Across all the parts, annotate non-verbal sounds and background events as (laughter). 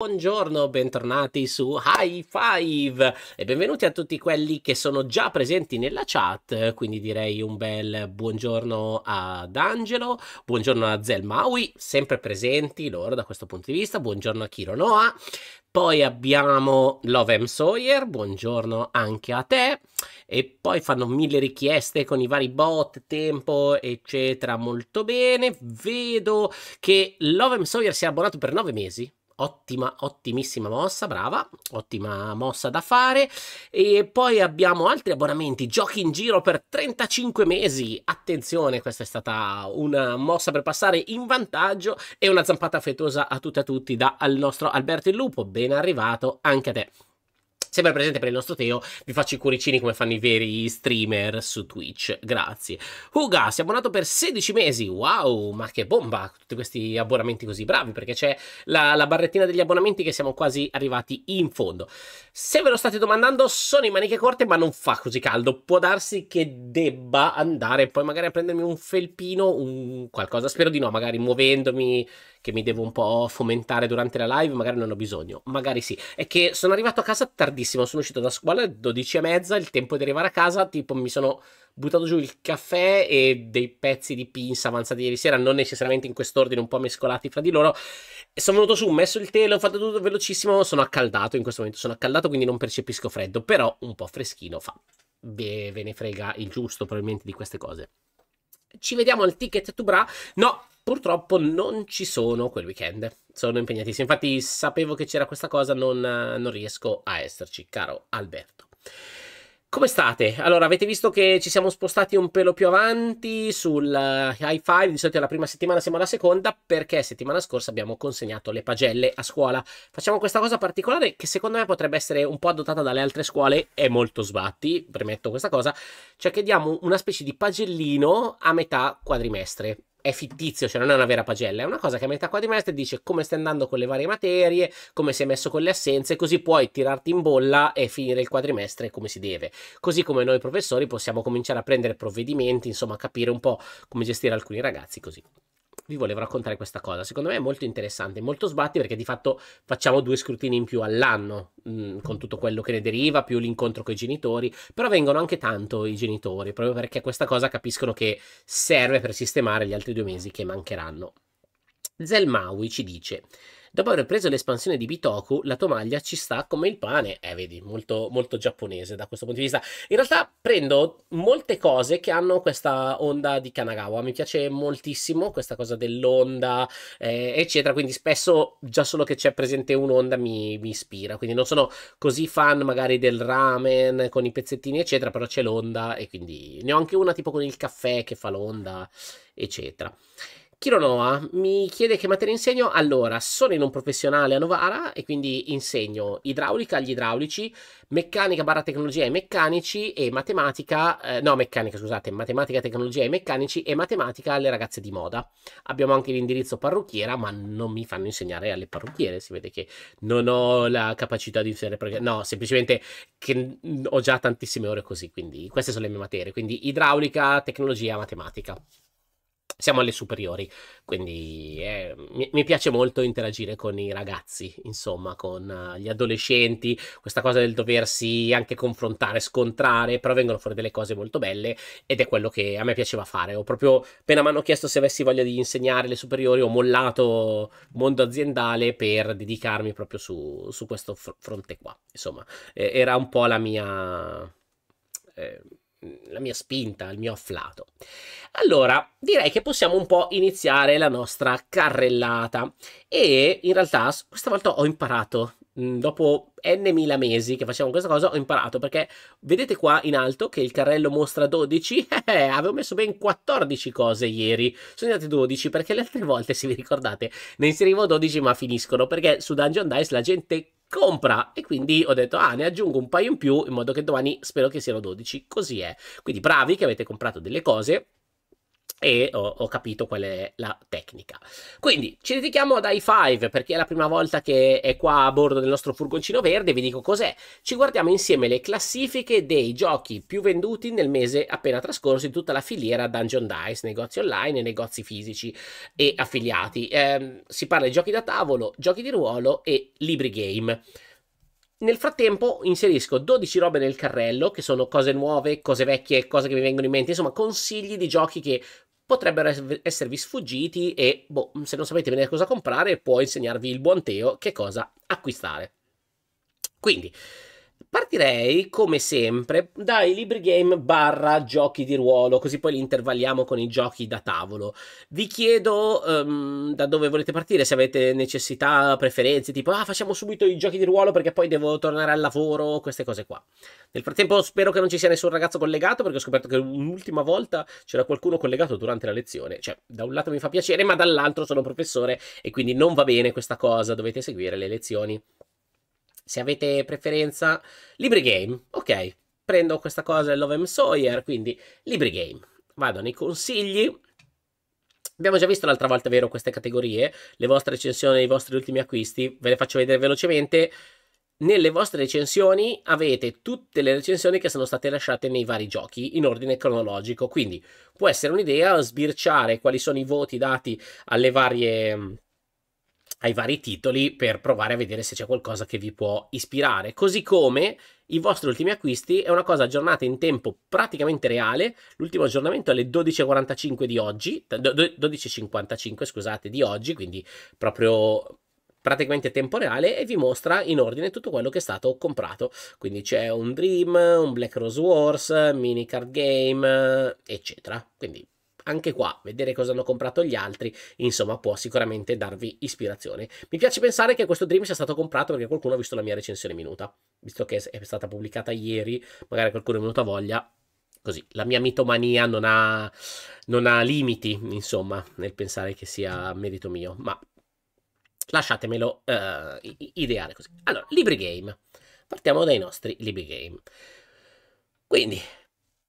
Buongiorno, bentornati su High Five e benvenuti a tutti quelli che sono già presenti nella chat, quindi direi un bel buongiorno ad Angelo, buongiorno a Zelmaui, sempre presenti loro da questo punto di vista, buongiorno a Kiro Noah, poi abbiamo Lovem Sawyer, buongiorno anche a te. E poi fanno mille richieste con i vari bot, tempo, eccetera. Molto bene. Vedo che Lovem Sawyer si è abbonato per nove mesi ottima, ottimissima mossa, brava, ottima mossa da fare. E poi abbiamo altri abbonamenti, giochi in giro per 35 mesi. Attenzione, questa è stata una mossa per passare in vantaggio e una zampata affettuosa a tutte e a tutti dal nostro Alberto il Lupo. Ben arrivato anche a te sempre presente per il nostro Teo, vi faccio i cuoricini come fanno i veri streamer su Twitch, grazie. Huga si è abbonato per 16 mesi, wow, ma che bomba, tutti questi abbonamenti così bravi, perché c'è la, la barrettina degli abbonamenti che siamo quasi arrivati in fondo. Se ve lo state domandando, sono in maniche corte, ma non fa così caldo, può darsi che debba andare poi magari a prendermi un felpino, un qualcosa, spero di no, magari muovendomi che mi devo un po' fomentare durante la live, magari non ho bisogno, magari sì. È che sono arrivato a casa tardissimo, sono uscito da scuola alle 12 e mezza, il tempo di arrivare a casa, tipo mi sono buttato giù il caffè e dei pezzi di pinza avanzati ieri sera, non necessariamente in quest'ordine, un po' mescolati fra di loro. E sono venuto su, ho messo il telo, ho fatto tutto velocissimo, sono accaldato in questo momento, sono accaldato quindi non percepisco freddo, però un po' freschino fa. Beh, ve ne frega il giusto probabilmente di queste cose ci vediamo al ticket to bra. No, purtroppo non ci sono quel weekend. Sono impegnatissimo. Infatti, sapevo che c'era questa cosa, non, non riesco a esserci, caro Alberto. Come state? Allora, avete visto che ci siamo spostati un pelo più avanti sul eh, high five, di solito è la prima settimana siamo alla seconda, perché settimana scorsa abbiamo consegnato le pagelle a scuola. Facciamo questa cosa particolare che secondo me potrebbe essere un po' adottata dalle altre scuole, è molto sbatti, premetto questa cosa, cioè che diamo una specie di pagellino a metà quadrimestre è fittizio, cioè non è una vera pagella, è una cosa che a metà quadrimestre dice come stai andando con le varie materie, come si è messo con le assenze, così puoi tirarti in bolla e finire il quadrimestre come si deve. Così come noi professori possiamo cominciare a prendere provvedimenti, insomma, capire un po' come gestire alcuni ragazzi così vi volevo raccontare questa cosa. Secondo me è molto interessante, molto sbatti perché di fatto facciamo due scrutini in più all'anno mh, mm, con tutto quello che ne deriva, più l'incontro con i genitori, però vengono anche tanto i genitori, proprio perché questa cosa capiscono che serve per sistemare gli altri due mesi che mancheranno. Zelmawi ci dice Dopo aver preso l'espansione di Bitoku, la tua maglia ci sta come il pane. Eh, vedi, molto, molto giapponese da questo punto di vista. In realtà prendo molte cose che hanno questa onda di Kanagawa. Mi piace moltissimo questa cosa dell'onda, eh, eccetera. Quindi spesso già solo che c'è presente un'onda mi, mi ispira. Quindi non sono così fan magari del ramen con i pezzettini, eccetera, però c'è l'onda e quindi ne ho anche una tipo con il caffè che fa l'onda, eccetera. Kironoa mi chiede che materia insegno. Allora, sono in un professionale a Novara e quindi insegno idraulica agli idraulici, meccanica barra tecnologia ai meccanici e matematica, eh, no meccanica scusate, matematica, tecnologia ai meccanici e matematica alle ragazze di moda. Abbiamo anche l'indirizzo parrucchiera, ma non mi fanno insegnare alle parrucchiere, si vede che non ho la capacità di insegnare, perché, no, semplicemente che ho già tantissime ore così, quindi queste sono le mie materie, quindi idraulica, tecnologia, matematica siamo alle superiori, quindi eh, mi, mi, piace molto interagire con i ragazzi, insomma, con uh, gli adolescenti, questa cosa del doversi anche confrontare, scontrare, però vengono fuori delle cose molto belle ed è quello che a me piaceva fare. Ho proprio, appena mi hanno chiesto se avessi voglia di insegnare le superiori, ho mollato mondo aziendale per dedicarmi proprio su, su questo fronte qua. Insomma, eh, era un po' la mia... Eh, Mm, la mia spinta, il mio afflato. Allora, direi che possiamo un po' iniziare la nostra carrellata e in realtà questa volta ho imparato mm, dopo n mila mesi che facciamo questa cosa ho imparato perché vedete qua in alto che il carrello mostra 12 (laughs) eh, eh, avevo messo ben 14 cose ieri sono andate 12 perché le altre volte se vi ricordate ne inserivo 12 ma finiscono perché su Dungeon Dice la gente compra e quindi ho detto ah ne aggiungo un paio in più in modo che domani spero che siano 12 così è quindi bravi che avete comprato delle cose e ho, ho, capito qual è la tecnica. Quindi ci dedichiamo ad i5 perché è la prima volta che è qua a bordo del nostro furgoncino verde, vi dico cos'è. Ci guardiamo insieme le classifiche dei giochi più venduti nel mese appena trascorso in tutta la filiera Dungeon Dice, negozi online, e negozi fisici e affiliati. Eh, si parla di giochi da tavolo, giochi di ruolo e libri game. Nel frattempo inserisco 12 robe nel carrello, che sono cose nuove, cose vecchie, cose che mi vengono in mente, insomma consigli di giochi che potrebbero esservi sfuggiti e, boh, se non sapete bene cosa comprare, può insegnarvi il buon Teo che cosa acquistare. Quindi, Partirei, come sempre, dai libri game barra giochi di ruolo, così poi li intervalliamo con i giochi da tavolo. Vi chiedo um, da dove volete partire, se avete necessità, preferenze, tipo ah facciamo subito i giochi di ruolo perché poi devo tornare al lavoro, queste cose qua. Nel frattempo spero che non ci sia nessun ragazzo collegato perché ho scoperto che un'ultima volta c'era qualcuno collegato durante la lezione. Cioè, da un lato mi fa piacere, ma dall'altro sono professore e quindi non va bene questa cosa, dovete seguire le lezioni se avete preferenza, Libri Game, ok, prendo questa cosa del Love Sawyer, quindi Libri Game, vado nei consigli, Abbiamo già visto l'altra volta, vero, queste categorie, le vostre recensioni, i vostri ultimi acquisti, ve le faccio vedere velocemente. Nelle vostre recensioni avete tutte le recensioni che sono state lasciate nei vari giochi in ordine cronologico, quindi può essere un'idea sbirciare quali sono i voti dati alle varie ai vari titoli per provare a vedere se c'è qualcosa che vi può ispirare. Così come i vostri ultimi acquisti è una cosa aggiornata in tempo praticamente reale. L'ultimo aggiornamento è alle 12.45 di oggi, 12.55 scusate di oggi, quindi proprio praticamente tempo reale e vi mostra in ordine tutto quello che è stato comprato. Quindi c'è un Dream, un Black Rose Wars, mini card game, eccetera. Quindi anche qua vedere cosa hanno comprato gli altri, insomma, può sicuramente darvi ispirazione. Mi piace pensare che questo Dream sia stato comprato perché qualcuno ha visto la mia recensione minuta, visto che è stata pubblicata ieri, magari qualcuno è venuto a voglia. Così, la mia mitomania non ha, non ha limiti, insomma, nel pensare che sia merito mio, ma lasciatemelo uh, ideare così. Allora, libri game. Partiamo dai nostri libri game. Quindi,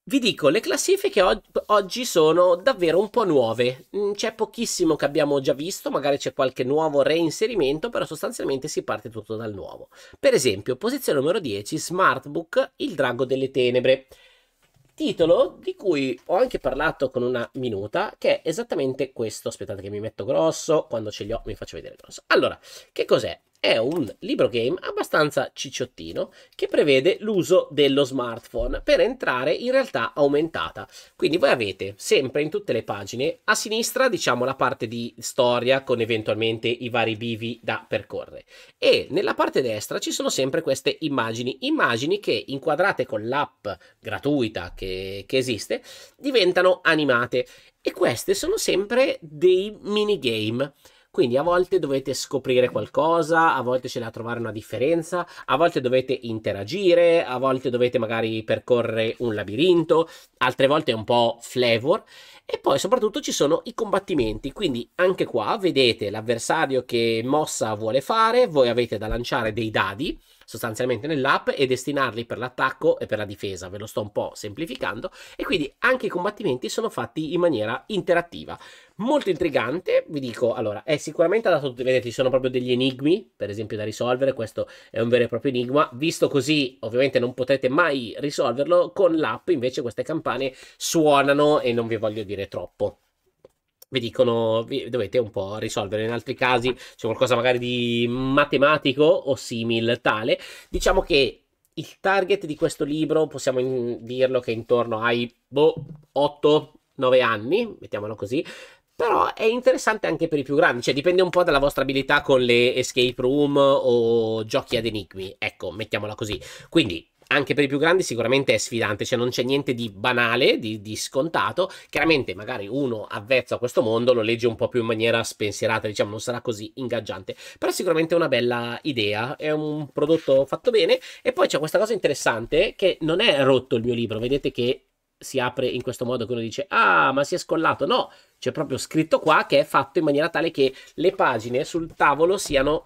vi dico, le classifiche og- oggi sono davvero un po' nuove. Mm, c'è pochissimo che abbiamo già visto, magari c'è qualche nuovo reinserimento, però sostanzialmente si parte tutto dal nuovo. Per esempio, posizione numero 10, Smartbook, Il drago delle tenebre. Titolo di cui ho anche parlato con una minuta, che è esattamente questo. Aspettate che mi metto grosso, quando ce li ho mi faccio vedere grosso. Allora, che cos'è? è un libro game abbastanza cicciottino che prevede l'uso dello smartphone per entrare in realtà aumentata. Quindi voi avete sempre in tutte le pagine a sinistra diciamo la parte di storia con eventualmente i vari bivi da percorrere e nella parte destra ci sono sempre queste immagini, immagini che inquadrate con l'app gratuita che, che esiste diventano animate e queste sono sempre dei minigame quindi a volte dovete scoprire qualcosa, a volte c'è da trovare una differenza, a volte dovete interagire, a volte dovete magari percorrere un labirinto, altre volte è un po' flavor. E poi soprattutto ci sono i combattimenti, quindi anche qua vedete l'avversario che mossa vuole fare, voi avete da lanciare dei dadi, sostanzialmente nell'app e destinarli per l'attacco e per la difesa. Ve lo sto un po' semplificando e quindi anche i combattimenti sono fatti in maniera interattiva. Molto intrigante, vi dico, allora, è sicuramente adatto, vedete, ci sono proprio degli enigmi, per esempio, da risolvere, questo è un vero e proprio enigma, visto così ovviamente non potrete mai risolverlo, con l'app invece queste campane suonano e non vi voglio dire troppo vi dicono vi dovete un po' risolvere. In altri casi c'è qualcosa magari di matematico o simil tale. Diciamo che il target di questo libro possiamo in- dirlo che è intorno ai boh, 8-9 anni, mettiamolo così. Però è interessante anche per i più grandi, cioè dipende un po' dalla vostra abilità con le escape room o giochi ad enigmi, ecco, mettiamola così. Quindi anche per i più grandi sicuramente è sfidante, cioè non c'è niente di banale, di, di scontato. Chiaramente magari uno avvezzo a questo mondo lo legge un po' più in maniera spensierata, diciamo, non sarà così ingaggiante, però sicuramente è una bella idea, è un prodotto fatto bene e poi c'è questa cosa interessante che non è rotto il mio libro, vedete che si apre in questo modo che uno dice ah ma si è scollato, no, c'è proprio scritto qua che è fatto in maniera tale che le pagine sul tavolo siano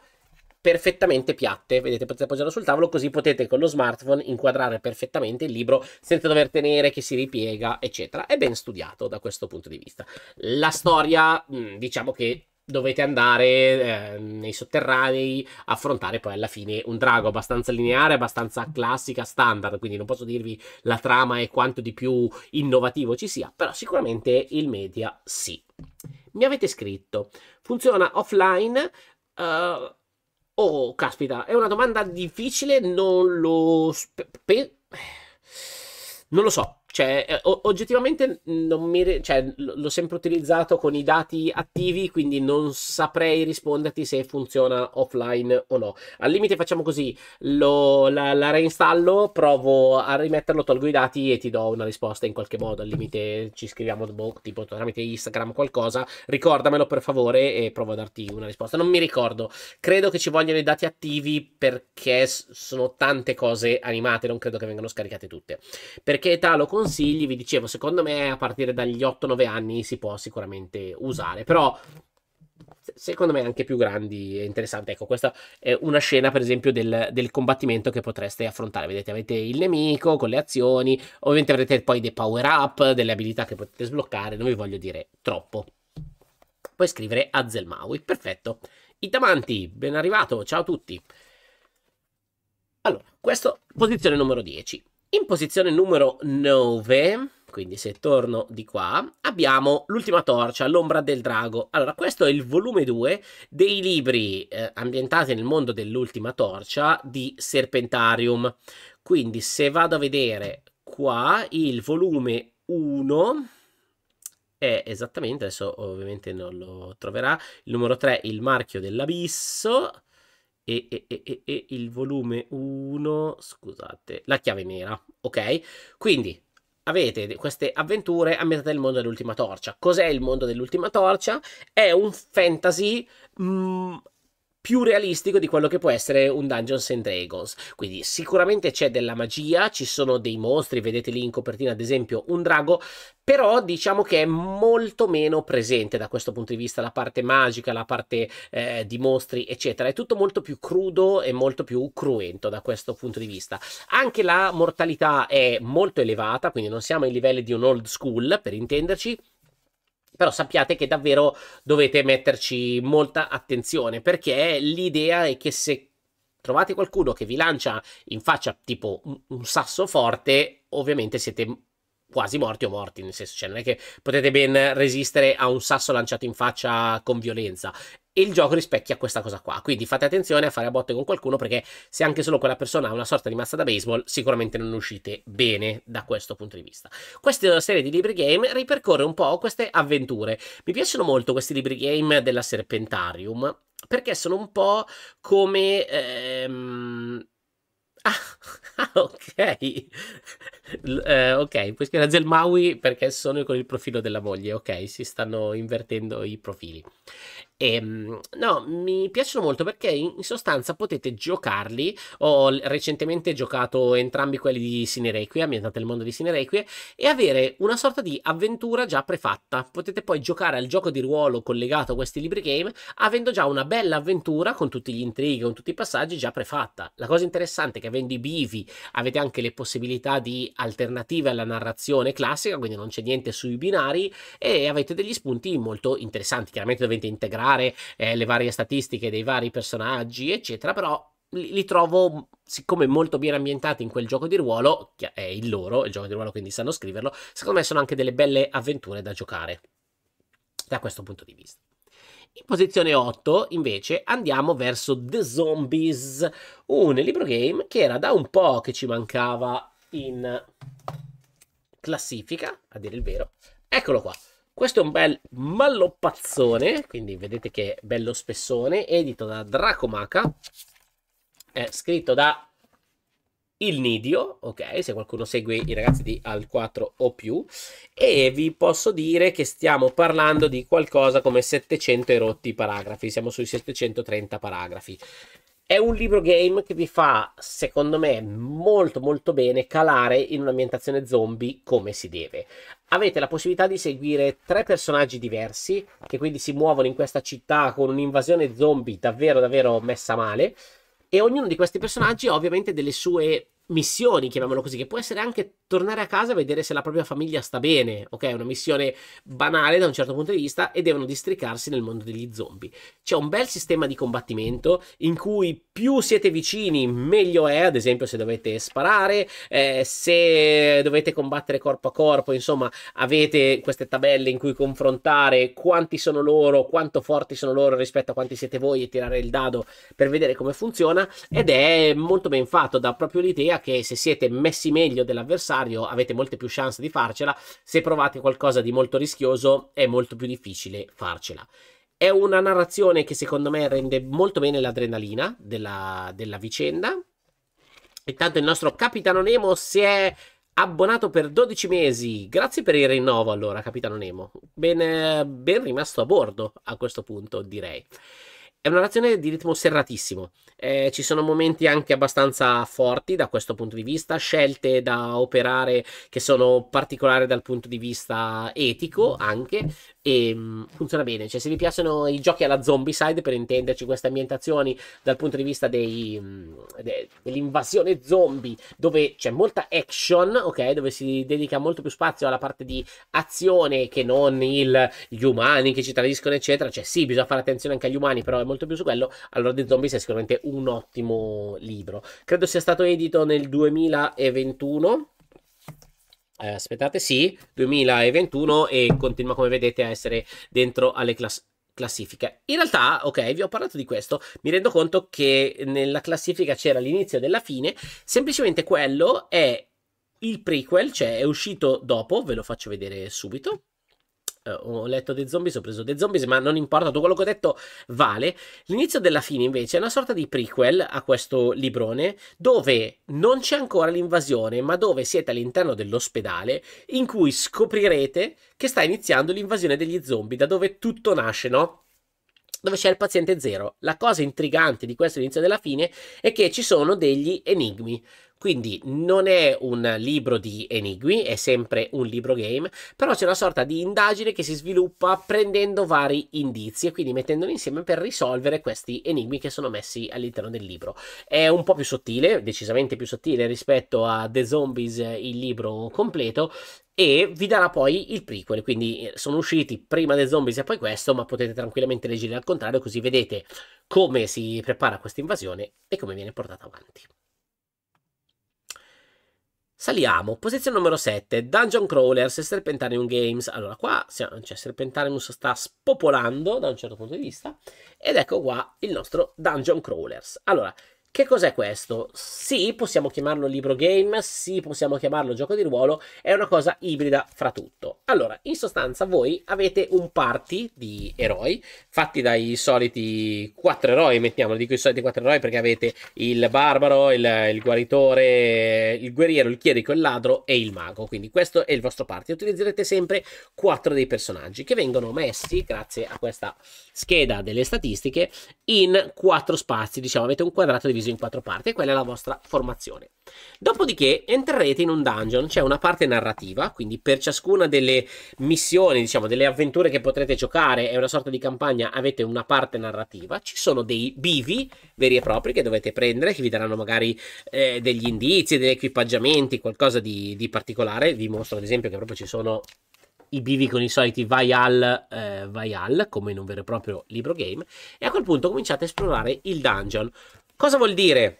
perfettamente piatte, vedete potete appoggiarlo sul tavolo così potete con lo smartphone inquadrare perfettamente il libro senza dover tenere che si ripiega eccetera, è ben studiato da questo punto di vista. La storia mm, diciamo che dovete andare eh, nei sotterranei, affrontare poi alla fine un drago abbastanza lineare, abbastanza classica, standard, quindi non posso dirvi la trama e quanto di più innovativo ci sia, però sicuramente il media sì. Mi avete scritto, funziona offline, uh, Oh, caspita, è una domanda difficile, non lo... non lo so. Cioè, eh, o- oggettivamente non mi re- cioè, l- l'ho sempre utilizzato con i dati attivi, quindi non saprei risponderti se funziona offline o no. Al limite facciamo così, lo, la, la reinstallo, provo a rimetterlo, tolgo i dati e ti do una risposta in qualche modo. Al limite ci scriviamo boh, tipo tramite Instagram qualcosa, ricordamelo per favore e provo a darti una risposta. Non mi ricordo, credo che ci vogliono i dati attivi perché s- sono tante cose animate, non credo che vengano scaricate tutte. Perché talo consigli, vi dicevo, secondo me a partire dagli 8-9 anni si può sicuramente usare, però secondo me anche più grandi e interessanti. Ecco, questa è una scena, per esempio, del, del, combattimento che potreste affrontare. Vedete, avete il nemico con le azioni, ovviamente avrete poi dei power up, delle abilità che potete sbloccare, non vi voglio dire troppo. Puoi scrivere Azelmaui, perfetto. Itamanti, ben arrivato, ciao a tutti. Allora, questo posizione numero 10. In posizione numero 9, quindi se torno di qua, abbiamo l'ultima torcia, l'ombra del drago. Allora, questo è il volume 2 dei libri eh, ambientati nel mondo dell'ultima torcia di Serpentarium. Quindi se vado a vedere qua, il volume 1 è esattamente, adesso ovviamente non lo troverà, il numero 3, il marchio dell'abisso, e, e, e, e il volume 1, scusate, la chiave nera, ok? Quindi avete queste avventure a metà del mondo dell'ultima torcia. Cos'è il mondo dell'ultima torcia? È un fantasy mh, mm, più realistico di quello che può essere un Dungeons and Dragons. Quindi sicuramente c'è della magia, ci sono dei mostri, vedete lì in copertina ad esempio un drago, però diciamo che è molto meno presente da questo punto di vista la parte magica, la parte eh, di mostri, eccetera. È tutto molto più crudo e molto più cruento da questo punto di vista. Anche la mortalità è molto elevata, quindi non siamo ai livelli di un old school, per intenderci però sappiate che davvero dovete metterci molta attenzione perché l'idea è che se trovate qualcuno che vi lancia in faccia tipo un, sasso forte, ovviamente siete quasi morti o morti, nel senso, cioè non è che potete ben resistere a un sasso lanciato in faccia con violenza. E il gioco rispecchia questa cosa qua. Quindi fate attenzione a fare a botte con qualcuno perché se anche solo quella persona ha una sorta di mazza da baseball, sicuramente non uscite bene da questo punto di vista. Questa serie di libri game ripercorre un po' queste avventure. Mi piacciono molto questi libri game della Serpentarium perché sono un po' come... Ehm... (laughs) Ah, ok. Uh, ok, puoi scrivere Zelmawi perché sono con il profilo della moglie. Ok, si stanno invertendo i profili. E, ehm, no, mi piacciono molto perché in, sostanza potete giocarli. Ho recentemente giocato entrambi quelli di Sinerequie, ambientato nel mondo di Sinerequie, e avere una sorta di avventura già prefatta. Potete poi giocare al gioco di ruolo collegato a questi libri game, avendo già una bella avventura con tutti gli intrighi, con tutti i passaggi già prefatta. La cosa interessante è che avendo i bivi avete anche le possibilità di alternative alla narrazione classica, quindi non c'è niente sui binari, e avete degli spunti molto interessanti. Chiaramente dovete integrare fare, eh, le varie statistiche dei vari personaggi, eccetera, però li trovo, mm, siccome molto ben ambientati in quel gioco di ruolo, che è il loro, il gioco di ruolo quindi sanno scriverlo, secondo me sono anche delle belle avventure da giocare da questo punto di vista. In posizione 8 invece andiamo verso The Zombies, un libro game che era da un po' che ci mancava in classifica, a dire il vero. Eccolo qua. Questo è un bel malloppazzone, quindi vedete che è bello spessone, edito da Dracomaca, è scritto da Il Nidio, ok, se qualcuno segue i ragazzi di Al 4 o più, e vi posso dire che stiamo parlando di qualcosa come 700 erotti paragrafi, siamo sui 730 paragrafi. È un libro game che vi fa, secondo me, molto molto bene calare in un'ambientazione zombie come si deve. Avete la possibilità di seguire tre personaggi diversi, che quindi si muovono in questa città con un'invasione zombie davvero davvero messa male, e ognuno di questi personaggi ha ovviamente delle sue missioni, chiamiamolo così, che può essere anche tornare a casa e vedere se la propria famiglia sta bene, ok? Una missione banale da un certo punto di vista e devono districarsi nel mondo degli zombie. C'è un bel sistema di combattimento in cui più siete vicini meglio è, ad esempio se dovete sparare, eh, se dovete combattere corpo a corpo, insomma avete queste tabelle in cui confrontare quanti sono loro, quanto forti sono loro rispetto a quanti siete voi e tirare il dado per vedere come funziona ed è molto ben fatto, da proprio l'idea che se siete messi meglio dell'avversario avete molte più chance di farcela, se provate qualcosa di molto rischioso è molto più difficile farcela. È una narrazione che secondo me rende molto bene l'adrenalina della, della vicenda. Intanto il nostro Capitano Nemo si è abbonato per 12 mesi. Grazie per il rinnovo allora, Capitano Nemo. Ben, ben rimasto a bordo a questo punto, direi. È una nazione di ritmo serratissimo, eh, ci sono momenti anche abbastanza forti da questo punto di vista, scelte da operare che sono particolari dal punto di vista etico anche, e ehm, funziona bene, cioè se vi piacciono i giochi alla zombie side per intenderci queste ambientazioni dal punto di vista dei, mm, de, dell'invasione zombie, dove c'è molta action, ok, dove si dedica molto più spazio alla parte di azione che non il, gli umani che ci tradiscono eccetera, cioè sì bisogna fare attenzione anche agli umani però è molto molto più su quello, allora The Zombies è sicuramente un ottimo libro. Credo sia stato edito nel 2021. Eh, aspettate, sì, 2021 e continua come vedete a essere dentro alle classifiche In realtà, ok, vi ho parlato di questo, mi rendo conto che nella classifica c'era l'inizio della fine, semplicemente quello è il prequel, cioè è uscito dopo, ve lo faccio vedere subito. Eh, ho letto dei zombies, ho preso dei zombies, ma non importa, tutto quello che ho detto vale. L'inizio della fine invece è una sorta di prequel a questo librone dove non c'è ancora l'invasione, ma dove siete all'interno dell'ospedale in cui scoprirete che sta iniziando l'invasione degli zombie, da dove tutto nasce, no? dove c'è il paziente zero. La cosa intrigante di questo inizio della fine è che ci sono degli enigmi. Quindi non è un libro di enigmi, è sempre un libro game, però c'è una sorta di indagine che si sviluppa prendendo vari indizi e quindi mettendoli insieme per risolvere questi enigmi che sono messi all'interno del libro. È un po' più sottile, decisamente più sottile rispetto a The Zombies, eh, il libro completo, e vi darà poi il prequel, quindi eh, sono usciti prima dei zombies e poi questo, ma potete tranquillamente leggere al contrario così vedete come si prepara questa invasione e come viene portata avanti. Saliamo, posizione numero 7, Dungeon Crawlers e Serpentarium Games. Allora qua cioè, Serpentarium sta spopolando da un certo punto di vista ed ecco qua il nostro Dungeon Crawlers. Allora, che cos'è questo? Sì, possiamo chiamarlo libro game, sì, possiamo chiamarlo gioco di ruolo, è una cosa ibrida fra tutto. Allora, in sostanza voi avete un party di eroi, fatti dai soliti quattro eroi, mettiamolo, dico i soliti quattro eroi perché avete il barbaro, il, il guaritore, il guerriero, il chierico, il ladro e il mago. Quindi questo è il vostro party. Utilizzerete sempre quattro dei personaggi che vengono messi, grazie a questa scheda delle statistiche, in quattro spazi, diciamo, avete un quadrato diviso diviso in quattro parti e quella è la vostra formazione. Dopodiché entrerete in un dungeon, c'è una parte narrativa, quindi per ciascuna delle missioni, diciamo, delle avventure che potrete giocare, è una sorta di campagna, avete una parte narrativa, ci sono dei bivi veri e propri che dovete prendere, che vi daranno magari eh, degli indizi, degli equipaggiamenti, qualcosa di, di particolare, vi mostro ad esempio che proprio ci sono i bivi con i soliti vai al, eh, vai al, come in un vero e proprio libro game, e a quel punto cominciate a esplorare il dungeon. Cosa vuol dire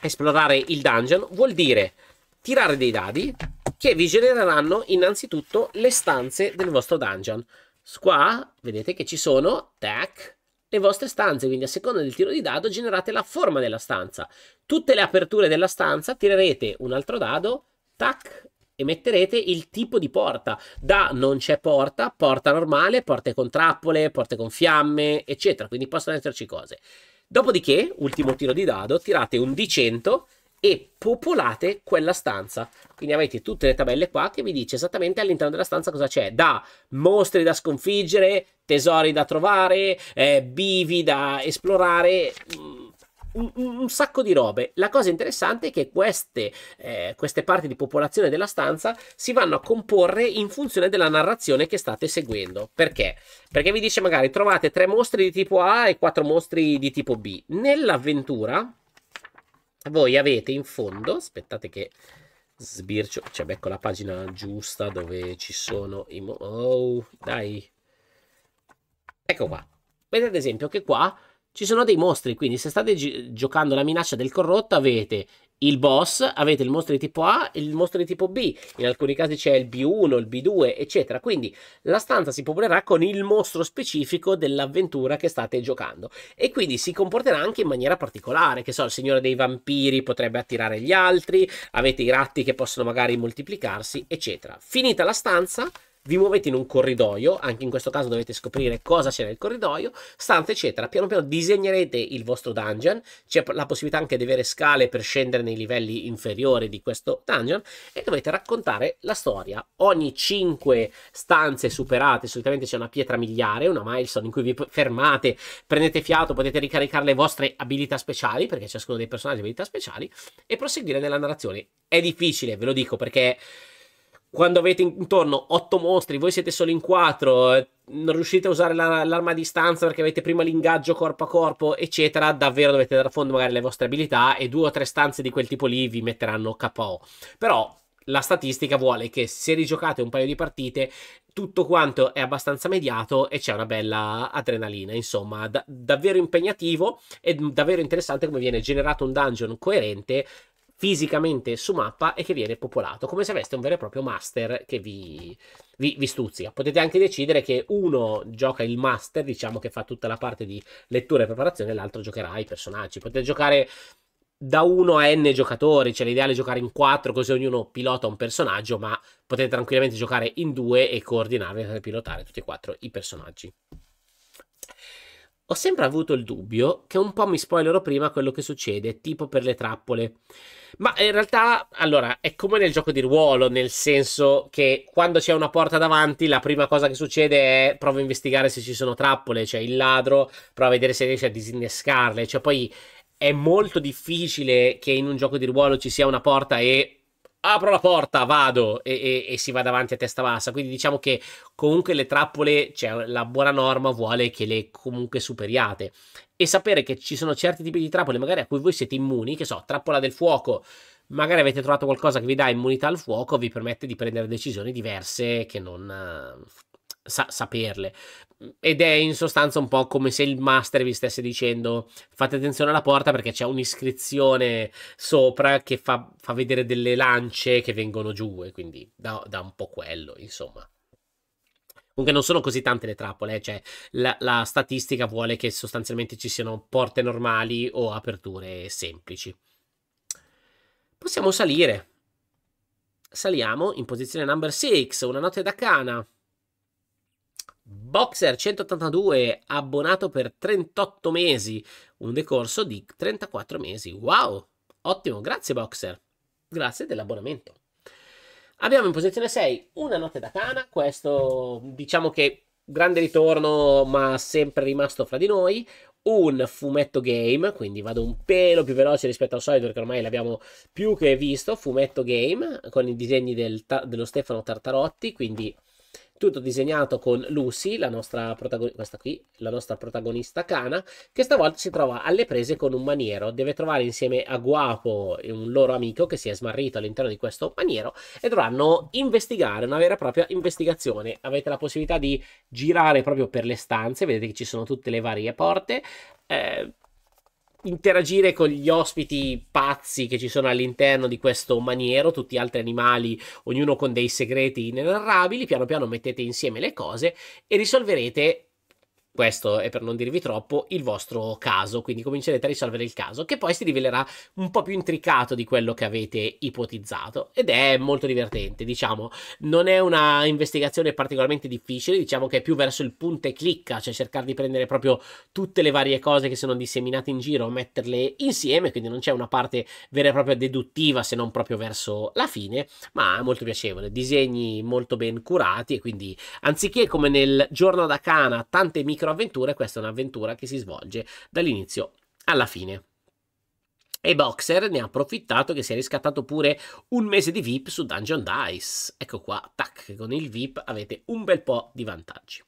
esplorare il dungeon? Vuol dire tirare dei dadi che vi genereranno innanzitutto le stanze del vostro dungeon. Qua vedete che ci sono, tac, le vostre stanze, quindi a seconda del tiro di dado generate la forma della stanza. Tutte le aperture della stanza tirerete un altro dado, tac, e metterete il tipo di porta. Da non c'è porta, porta normale, porte con trappole, porte con fiamme, eccetera. Quindi possono esserci cose. Dopodiché, ultimo tiro di dado, tirate un D100 e popolate quella stanza. Quindi avete tutte le tabelle qua che vi dice esattamente all'interno della stanza cosa c'è. Da mostri da sconfiggere, tesori da trovare, eh, bivi da esplorare... Mh, mm, un, un, sacco di robe. La cosa interessante è che queste, eh, queste parti di popolazione della stanza si vanno a comporre in funzione della narrazione che state seguendo. Perché? Perché vi dice magari trovate tre mostri di tipo A e quattro mostri di tipo B. Nell'avventura voi avete in fondo, aspettate che sbircio, cioè becco la pagina giusta dove ci sono i... Mo- oh, dai. Ecco qua. Vedete ad esempio che qua ci sono dei mostri, quindi se state gi- giocando la minaccia del corrotto avete il boss, avete il mostro di tipo A e il mostro di tipo B, in alcuni casi c'è il B1, il B2, eccetera. Quindi la stanza si popolerà con il mostro specifico dell'avventura che state giocando e quindi si comporterà anche in maniera particolare, che so, il signore dei vampiri potrebbe attirare gli altri, avete i ratti che possono magari moltiplicarsi, eccetera. Finita la stanza, vi muovete in un corridoio, anche in questo caso dovete scoprire cosa c'è nel corridoio, stanze eccetera, piano piano disegnerete il vostro dungeon, c'è la possibilità anche di avere scale per scendere nei livelli inferiori di questo dungeon e dovete raccontare la storia. Ogni 5 stanze superate solitamente c'è una pietra miliare, una milestone in cui vi fermate, prendete fiato, potete ricaricare le vostre abilità speciali, perché ciascuno dei personaggi ha abilità speciali, e proseguire nella narrazione. È difficile, ve lo dico, perché quando avete intorno 8 mostri, voi siete solo in 4, eh, non riuscite a usare la, l'arma a distanza perché avete prima l'ingaggio corpo a corpo, eccetera, davvero dovete dare a fondo magari le vostre abilità e due o tre stanze di quel tipo lì vi metteranno KO. Però la statistica vuole che se rigiocate un paio di partite tutto quanto è abbastanza mediato e c'è una bella adrenalina, insomma, da- davvero impegnativo e davvero interessante come viene generato un dungeon coerente fisicamente su mappa e che viene popolato, come se aveste un vero e proprio master che vi, vi, vi, stuzzica. Potete anche decidere che uno gioca il master, diciamo che fa tutta la parte di lettura e preparazione, e l'altro giocherà i personaggi. Potete giocare da 1 a n giocatori, cioè l'ideale è giocare in 4 così ognuno pilota un personaggio, ma potete tranquillamente giocare in 2 e coordinare e pilotare tutti e quattro i personaggi. Ho sempre avuto il dubbio che un po' mi spoilerò prima quello che succede, tipo per le trappole. Ma in realtà, allora, è come nel gioco di ruolo, nel senso che quando c'è una porta davanti, la prima cosa che succede è provo a investigare se ci sono trappole, cioè il ladro prova a vedere se riesce a disinnescarle, cioè poi è molto difficile che in un gioco di ruolo ci sia una porta e apro la porta, vado e, e, e, si va davanti a testa bassa. Quindi diciamo che comunque le trappole, cioè la buona norma vuole che le comunque superiate. E sapere che ci sono certi tipi di trappole magari a cui voi siete immuni, che so, trappola del fuoco, magari avete trovato qualcosa che vi dà immunità al fuoco, vi permette di prendere decisioni diverse che non eh, sa saperle. Ed è in sostanza un po' come se il master vi stesse dicendo fate attenzione alla porta perché c'è un'iscrizione sopra che fa, fa, vedere delle lance che vengono giù e quindi da, da un po' quello, insomma. Comunque non sono così tante le trappole, eh, cioè la, la statistica vuole che sostanzialmente ci siano porte normali o aperture semplici. Possiamo salire. Saliamo in posizione number 6, una notte da cana. Boxer 182, abbonato per 38 mesi, un decorso di 34 mesi. Wow, ottimo, grazie Boxer, grazie dell'abbonamento. Abbiamo in posizione 6 Una notte da cana, questo diciamo che grande ritorno ma sempre rimasto fra di noi, un fumetto game, quindi vado un pelo più veloce rispetto al solito perché ormai l'abbiamo più che visto, fumetto game con i disegni del, dello Stefano Tartarotti, quindi tutto disegnato con Lucy, la nostra, protagon- qui, la nostra protagonista cana, che stavolta si trova alle prese con un maniero. Deve trovare insieme a Guapo un loro amico che si è smarrito all'interno di questo maniero e dovranno investigare, una vera e propria investigazione. Avete la possibilità di girare proprio per le stanze, vedete che ci sono tutte le varie porte. Eh, interagire con gli ospiti pazzi che ci sono all'interno di questo maniero, tutti altri animali, ognuno con dei segreti inenarrabili, piano piano mettete insieme le cose e risolverete questo è per non dirvi troppo il vostro caso, quindi comincerete a risolvere il caso che poi si rivelerà un po' più intricato di quello che avete ipotizzato ed è molto divertente, diciamo, non è una investigazione particolarmente difficile, diciamo che è più verso il punto e clicca, cioè cercare di prendere proprio tutte le varie cose che sono disseminate in giro, metterle insieme, quindi non c'è una parte vera e propria deduttiva se non proprio verso la fine, ma è molto piacevole, disegni molto ben curati e quindi anziché come nel giorno da cana tante micro microavventure, questa è un'avventura che si svolge dall'inizio alla fine. E Boxer ne ha approfittato che si è riscattato pure un mese di VIP su Dungeon Dice. Ecco qua, tac, con il VIP avete un bel po' di vantaggi.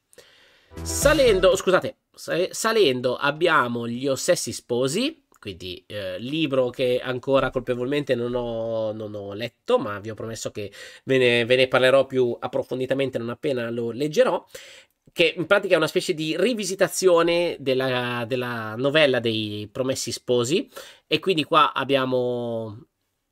Salendo, scusate, salendo abbiamo gli Ossessi Sposi, quindi eh, libro che ancora colpevolmente non ho, non ho, letto, ma vi ho promesso che ve ne, ve ne parlerò più approfonditamente non appena lo leggerò che in pratica è una specie di rivisitazione della, della, novella dei Promessi Sposi e quindi qua abbiamo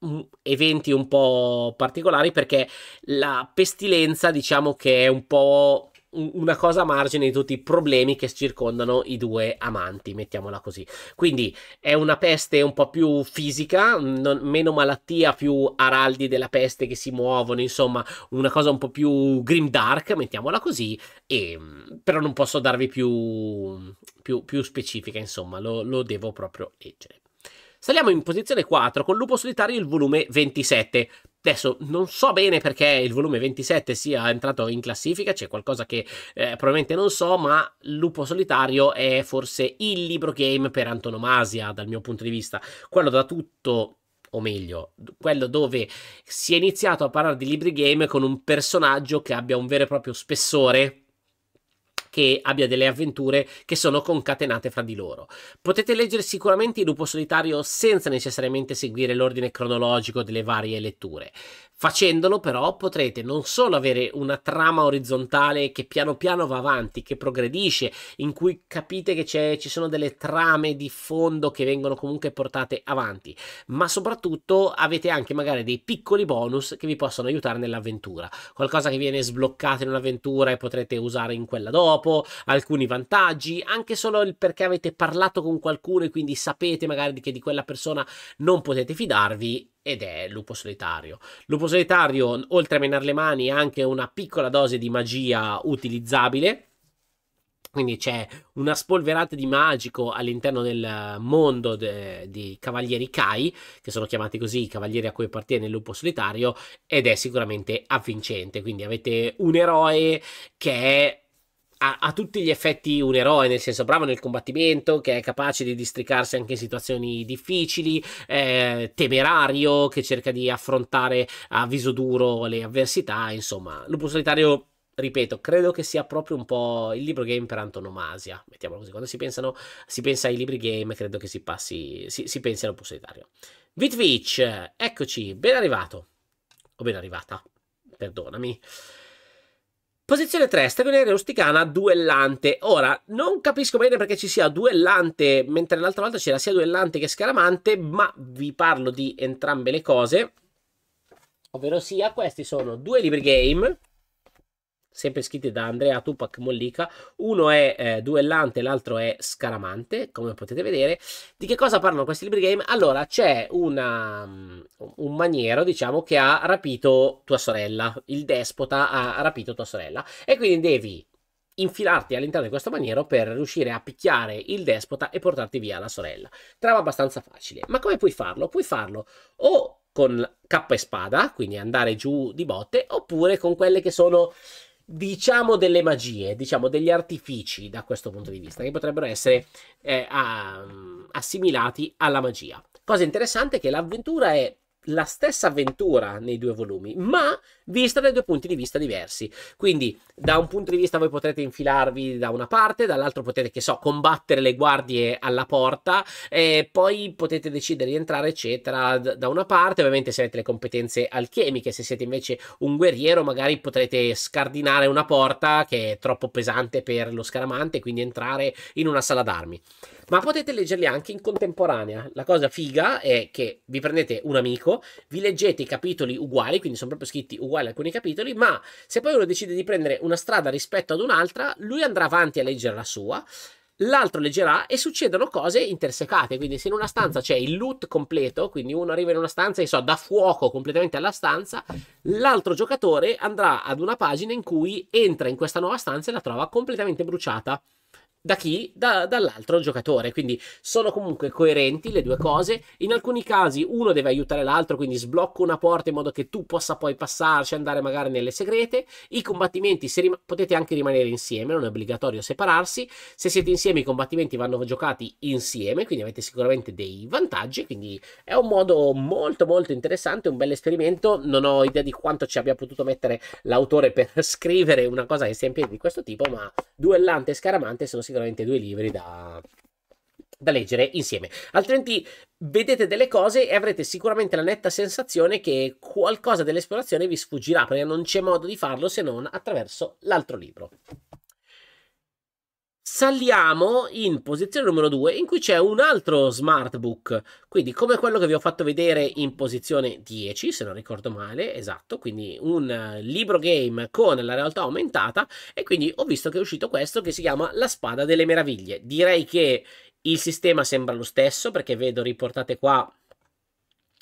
mm, eventi un po' particolari perché la pestilenza diciamo che è un po' una cosa a margine di tutti i problemi che circondano i due amanti, mettiamola così. Quindi è una peste un po' più fisica, non, meno malattia, più araldi della peste che si muovono, insomma, una cosa un po' più grimdark, mettiamola così, e, però non posso darvi più, più, più specifica, insomma, lo, lo devo proprio leggere. Saliamo in posizione 4 con Lupo Solitario il volume 27, Adesso non so bene perché il volume 27 sia entrato in classifica, c'è qualcosa che eh, probabilmente non so, ma Lupo Solitario è forse il libro game per antonomasia dal mio punto di vista, quello da tutto, o meglio, quello dove si è iniziato a parlare di libri game con un personaggio che abbia un vero e proprio spessore che abbia delle avventure che sono concatenate fra di loro. Potete leggere sicuramente il lupo solitario senza necessariamente seguire l'ordine cronologico delle varie letture. Facendolo però potrete non solo avere una trama orizzontale che piano piano va avanti, che progredisce, in cui capite che ci sono delle trame di fondo che vengono comunque portate avanti, ma soprattutto avete anche magari dei piccoli bonus che vi possono aiutare nell'avventura. Qualcosa che viene sbloccato in un'avventura e potrete usare in quella dopo, alcuni vantaggi, anche solo il perché avete parlato con qualcuno e quindi sapete magari che di quella persona non potete fidarvi ed è Lupo Solitario. Lupo Solitario, oltre a menare le mani, ha anche una piccola dose di magia utilizzabile. Quindi c'è una spolverata di magico all'interno del mondo de, di Cavalieri Kai, che sono chiamati così i cavalieri a cui appartiene il lupo solitario, ed è sicuramente avvincente. Quindi avete un eroe che è a, a, tutti gli effetti un eroe, nel senso bravo nel combattimento, che è capace di districarsi anche in situazioni difficili, eh, temerario, che cerca di affrontare a viso duro le avversità, insomma, Lupo Solitario ripeto, credo che sia proprio un po' il libro game per antonomasia, mettiamolo così, quando si, pensano, si pensa ai libri game credo che si passi, si, si pensi allo Solitario. Vitvich, eccoci, ben arrivato, o ben arrivata, perdonami. Posizione 3, Stagioniere Rusticana Duellante. Ora, non capisco bene perché ci sia Duellante, mentre l'altra volta c'era sia Duellante che Scaramante, ma vi parlo di entrambe le cose. Ovvero sia, questi sono due libri game sempre scritte da Andrea Tupac Mollica. Uno è eh, duellante, l'altro è scaramante, come potete vedere. Di che cosa parlano questi libri game? Allora, c'è mm, un maniero, diciamo, che ha rapito tua sorella. Il despota ha rapito tua sorella. E quindi devi infilarti all'interno di questo maniero per riuscire a picchiare il despota e portarti via la sorella. Trama abbastanza facile. Ma come puoi farlo? Puoi farlo o con K e spada, quindi andare giù di botte, oppure con quelle che sono diciamo delle magie, diciamo degli artifici da questo punto di vista, che potrebbero essere eh, a, mm, assimilati alla magia. Cosa interessante è che l'avventura è la stessa avventura nei due volumi, ma vista da due punti di vista diversi. Quindi, da un punto di vista, voi potrete infilarvi da una parte, dall'altro potete, che so, combattere le guardie alla porta, e poi potete decidere di entrare, eccetera, da una parte. Ovviamente, se avete le competenze alchemiche, se siete invece un guerriero, magari potrete scardinare una porta che è troppo pesante per lo scaramante, quindi entrare in una sala d'armi ma potete leggerli anche in contemporanea. La cosa figa è che vi prendete un amico, vi leggete i capitoli uguali, quindi sono proprio scritti uguali alcuni capitoli, ma se poi uno decide di prendere una strada rispetto ad un'altra, lui andrà avanti a leggere la sua l'altro leggerà e succedono cose intersecate. Quindi, se in una stanza c'è il loot completo, quindi uno arriva in una stanza e so, dà fuoco completamente alla stanza, l'altro giocatore andrà ad una pagina in cui entra in questa nuova stanza e la trova completamente bruciata. Da chi? Da, dall'altro giocatore, quindi sono comunque coerenti le due cose. In alcuni casi uno deve aiutare l'altro, quindi sblocco una porta in modo che tu possa poi passarci, andare magari nelle segrete. I combattimenti rim- potete anche rimanere insieme, non è obbligatorio separarsi. Se siete insieme i combattimenti vanno giocati insieme, quindi avete sicuramente dei vantaggi, quindi è un modo molto molto interessante, un bel esperimento. Non ho idea di quanto ci abbia potuto mettere l'autore per (laughs) scrivere una cosa che sia in piedi di questo tipo, ma duellante e scaramante sono sicuramente due libri da, da leggere insieme. Altrimenti vedete delle cose e avrete sicuramente la netta sensazione che qualcosa dell'esplorazione vi sfuggirà, perché non c'è modo di farlo se non attraverso l'altro libro saliamo in posizione numero 2 in cui c'è un altro smartbook quindi come quello che vi ho fatto vedere in posizione 10 se non ricordo male esatto quindi un eh, libro game con la realtà aumentata e quindi ho visto che è uscito questo che si chiama la spada delle meraviglie direi che il sistema sembra lo stesso perché vedo riportate qua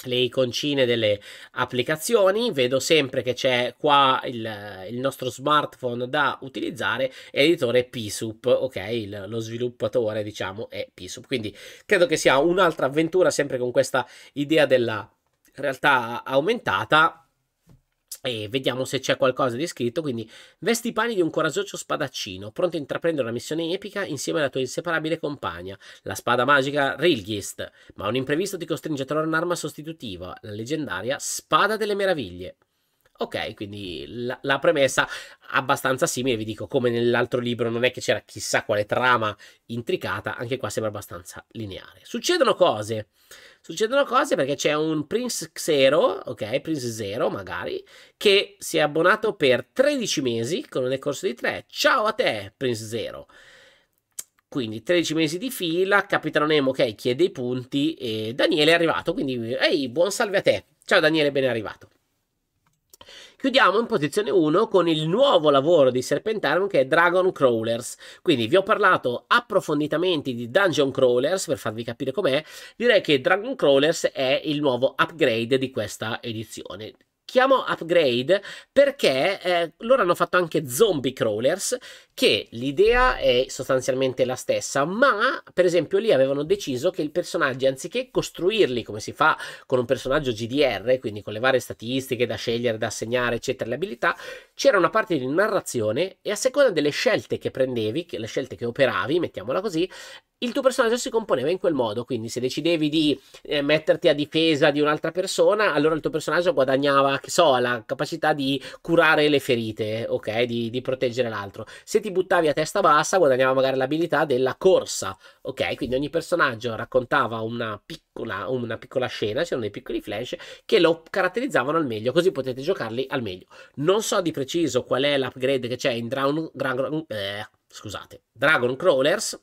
le iconcine delle applicazioni, vedo sempre che c'è qua il, il, nostro smartphone da utilizzare, editore PSUP, ok, il, lo sviluppatore diciamo è PSUP, quindi credo che sia un'altra avventura sempre con questa idea della realtà aumentata e vediamo se c'è qualcosa di scritto. Quindi, vesti i panni di un coraggioso spadaccino, pronto a intraprendere una missione epica insieme alla tua inseparabile compagna, la spada magica Rilghist. Ma un imprevisto ti costringe a trovare un'arma sostitutiva, la leggendaria Spada delle Meraviglie. Ok, quindi la, la premessa abbastanza simile, vi dico, come nell'altro libro non è che c'era chissà quale trama intricata, anche qua sembra abbastanza lineare. Succedono cose, succedono cose perché c'è un Prince Xero, ok, Prince Zero magari, che si è abbonato per 13 mesi, con un corso di 3. Ciao a te, Prince Zero. Quindi 13 mesi di fila, Capitano Nemo, ok, chiede i punti e Daniele è arrivato, quindi ehi, buon salve a te. Ciao Daniele, ben arrivato. Chiudiamo in posizione 1 con il nuovo lavoro di Serpentarium che è Dragon Crawlers. Quindi vi ho parlato approfonditamente di Dungeon Crawlers per farvi capire com'è. Direi che Dragon Crawlers è il nuovo upgrade di questa edizione chiamo upgrade perché eh, loro hanno fatto anche zombie crawlers che l'idea è sostanzialmente la stessa, ma per esempio lì avevano deciso che il personaggio, anziché costruirli come si fa con un personaggio GDR, quindi con le varie statistiche da scegliere, da assegnare, eccetera, le abilità, c'era una parte di narrazione e a seconda delle scelte che prendevi, che, le scelte che operavi, mettiamola così, il tuo personaggio si componeva in quel modo, quindi se decidevi di eh, metterti a difesa di un'altra persona, allora il tuo personaggio guadagnava, che so, la capacità di curare le ferite, ok, di, di proteggere l'altro. Se ti ti buttavi a testa bassa guadagnava magari l'abilità della corsa. Ok, quindi ogni personaggio raccontava una piccola, una piccola scena, c'erano dei piccoli flash che lo caratterizzavano al meglio, così potete giocarli al meglio. Non so di preciso qual è l'upgrade che c'è in Dragon, Dragon, eh, scusate, Dragon Crawlers.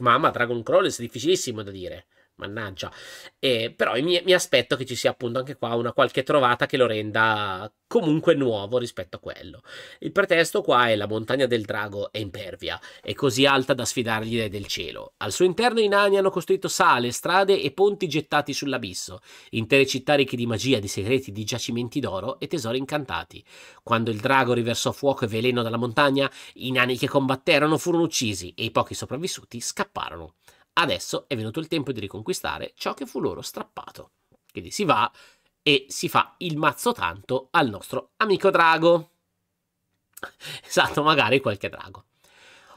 Mamma, Dragon Crawlers è difficilissimo da dire mannaggia. Eh, però mi, mi, aspetto che ci sia appunto anche qua una qualche trovata che lo renda comunque nuovo rispetto a quello. Il pretesto qua è la montagna del drago è impervia, è così alta da sfidargli dai del cielo. Al suo interno i nani hanno costruito sale, strade e ponti gettati sull'abisso, intere città ricche di magia, di segreti, di giacimenti d'oro e tesori incantati. Quando il drago riversò fuoco e veleno dalla montagna, i nani che combatterono furono uccisi e i pochi sopravvissuti scapparono. Adesso è venuto il tempo di riconquistare ciò che fu loro strappato. Quindi si va e si fa il mazzo tanto al nostro amico drago. Esatto, magari qualche drago.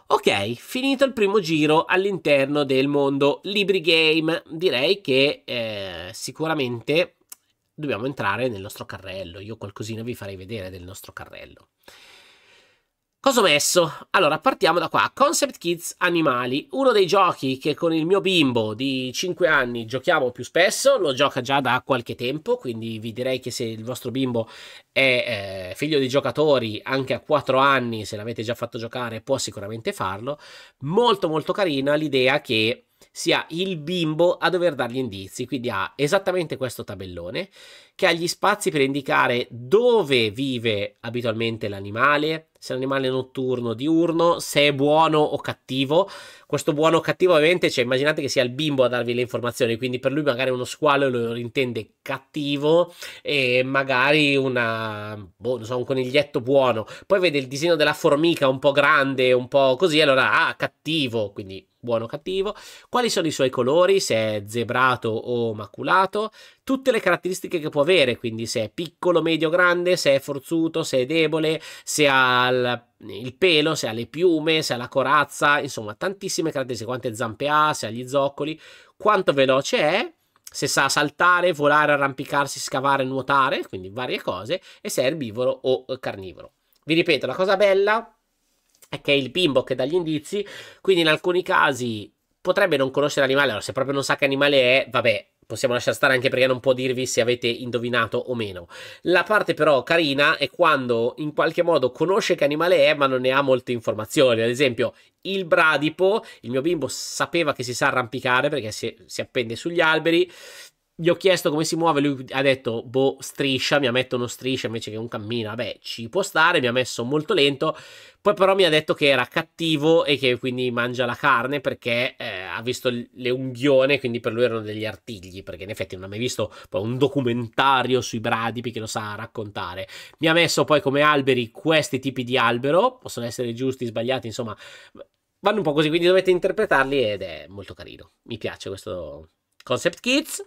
Ok, finito il primo giro all'interno del mondo Libri Game, direi che eh, sicuramente dobbiamo entrare nel nostro carrello. Io qualcosina vi farei vedere del nostro carrello. Cosa ho messo? Allora, partiamo da qua. Concept Kids Animali, uno dei giochi che con il mio bimbo di 5 anni giochiamo più spesso, lo gioca già da qualche tempo, quindi vi direi che se il vostro bimbo è eh, figlio di giocatori anche a 4 anni, se l'avete già fatto giocare, può sicuramente farlo. Molto molto carina l'idea che sia il bimbo a dover dargli indizi, quindi ha esattamente questo tabellone che ha gli spazi per indicare dove vive abitualmente l'animale, se l'animale è notturno o diurno, se è buono o cattivo. Questo buono o cattivo ovviamente, cioè immaginate che sia il bimbo a darvi le informazioni, quindi per lui magari uno squalo lo intende cattivo e magari una, boh, so, un coniglietto buono. Poi vede il disegno della formica un po' grande, un po' così, allora ah, cattivo, quindi buono o cattivo, quali sono i suoi colori, se è zebrato o maculato, tutte le caratteristiche che può avere, quindi se è piccolo, medio, grande, se è forzuto, se è debole, se ha il, il pelo, se ha le piume, se ha la corazza, insomma tantissime caratteristiche, quante zampe ha, se ha gli zoccoli, quanto veloce è, se sa saltare, volare, arrampicarsi, scavare, nuotare, quindi varie cose, e se è erbivoro o eh, carnivoro. Vi ripeto, la cosa bella che è il bimbo che dà gli indizi, quindi in alcuni casi potrebbe non conoscere l'animale, allora se proprio non sa che animale è, vabbè, possiamo lasciare stare anche perché non può dirvi se avete indovinato o meno. La parte però carina è quando in qualche modo conosce che animale è ma non ne ha molte informazioni. Ad esempio il bradipo, il mio bimbo sapeva che si sa arrampicare perché si, si appende sugli alberi, gli ho chiesto come si muove, lui ha detto, boh, striscia, mi ha messo uno striscia invece che un cammino, vabbè, ci può stare, mi ha messo molto lento, poi però mi ha detto che era cattivo e che quindi mangia la carne perché eh, ha visto le unghione, quindi per lui erano degli artigli, perché in effetti non ha mai visto poi un documentario sui bradipi che lo sa raccontare. Mi ha messo poi come alberi questi tipi di albero, possono essere giusti, sbagliati, insomma, vanno un po' così, quindi dovete interpretarli ed è molto carino. Mi piace questo concept kids.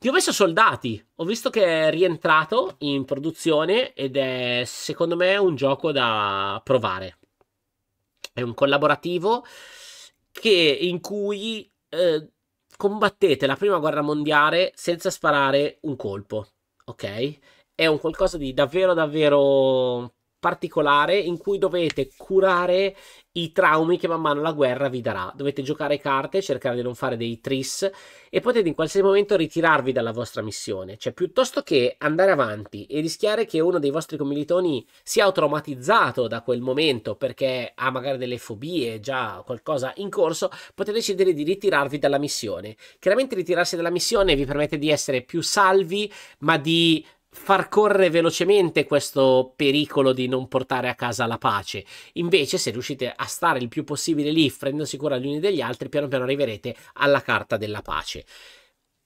Ti ho messo Soldati. Ho visto che è rientrato in produzione ed è secondo me un gioco da provare. È un collaborativo che, in cui eh, combattete la prima guerra mondiale senza sparare un colpo. Ok? È un qualcosa di davvero, davvero particolare in cui dovete curare i traumi che man mano la guerra vi darà. Dovete giocare carte, cercare di non fare dei tris e potete in qualsiasi momento ritirarvi dalla vostra missione. Cioè, piuttosto che andare avanti e rischiare che uno dei vostri commilitoni sia traumatizzato da quel momento perché ha magari delle fobie, già qualcosa in corso, potete decidere di ritirarvi dalla missione. Chiaramente ritirarsi dalla missione vi permette di essere più salvi, ma di far correre velocemente questo pericolo di non portare a casa la pace. Invece, se riuscite a stare il più possibile lì, prendendosi cura gli uni degli altri, piano piano arriverete alla carta della pace.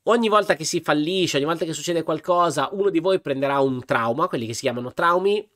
Ogni volta che si fallisce, ogni volta che succede qualcosa, uno di voi prenderà un trauma, quelli che si chiamano traumi,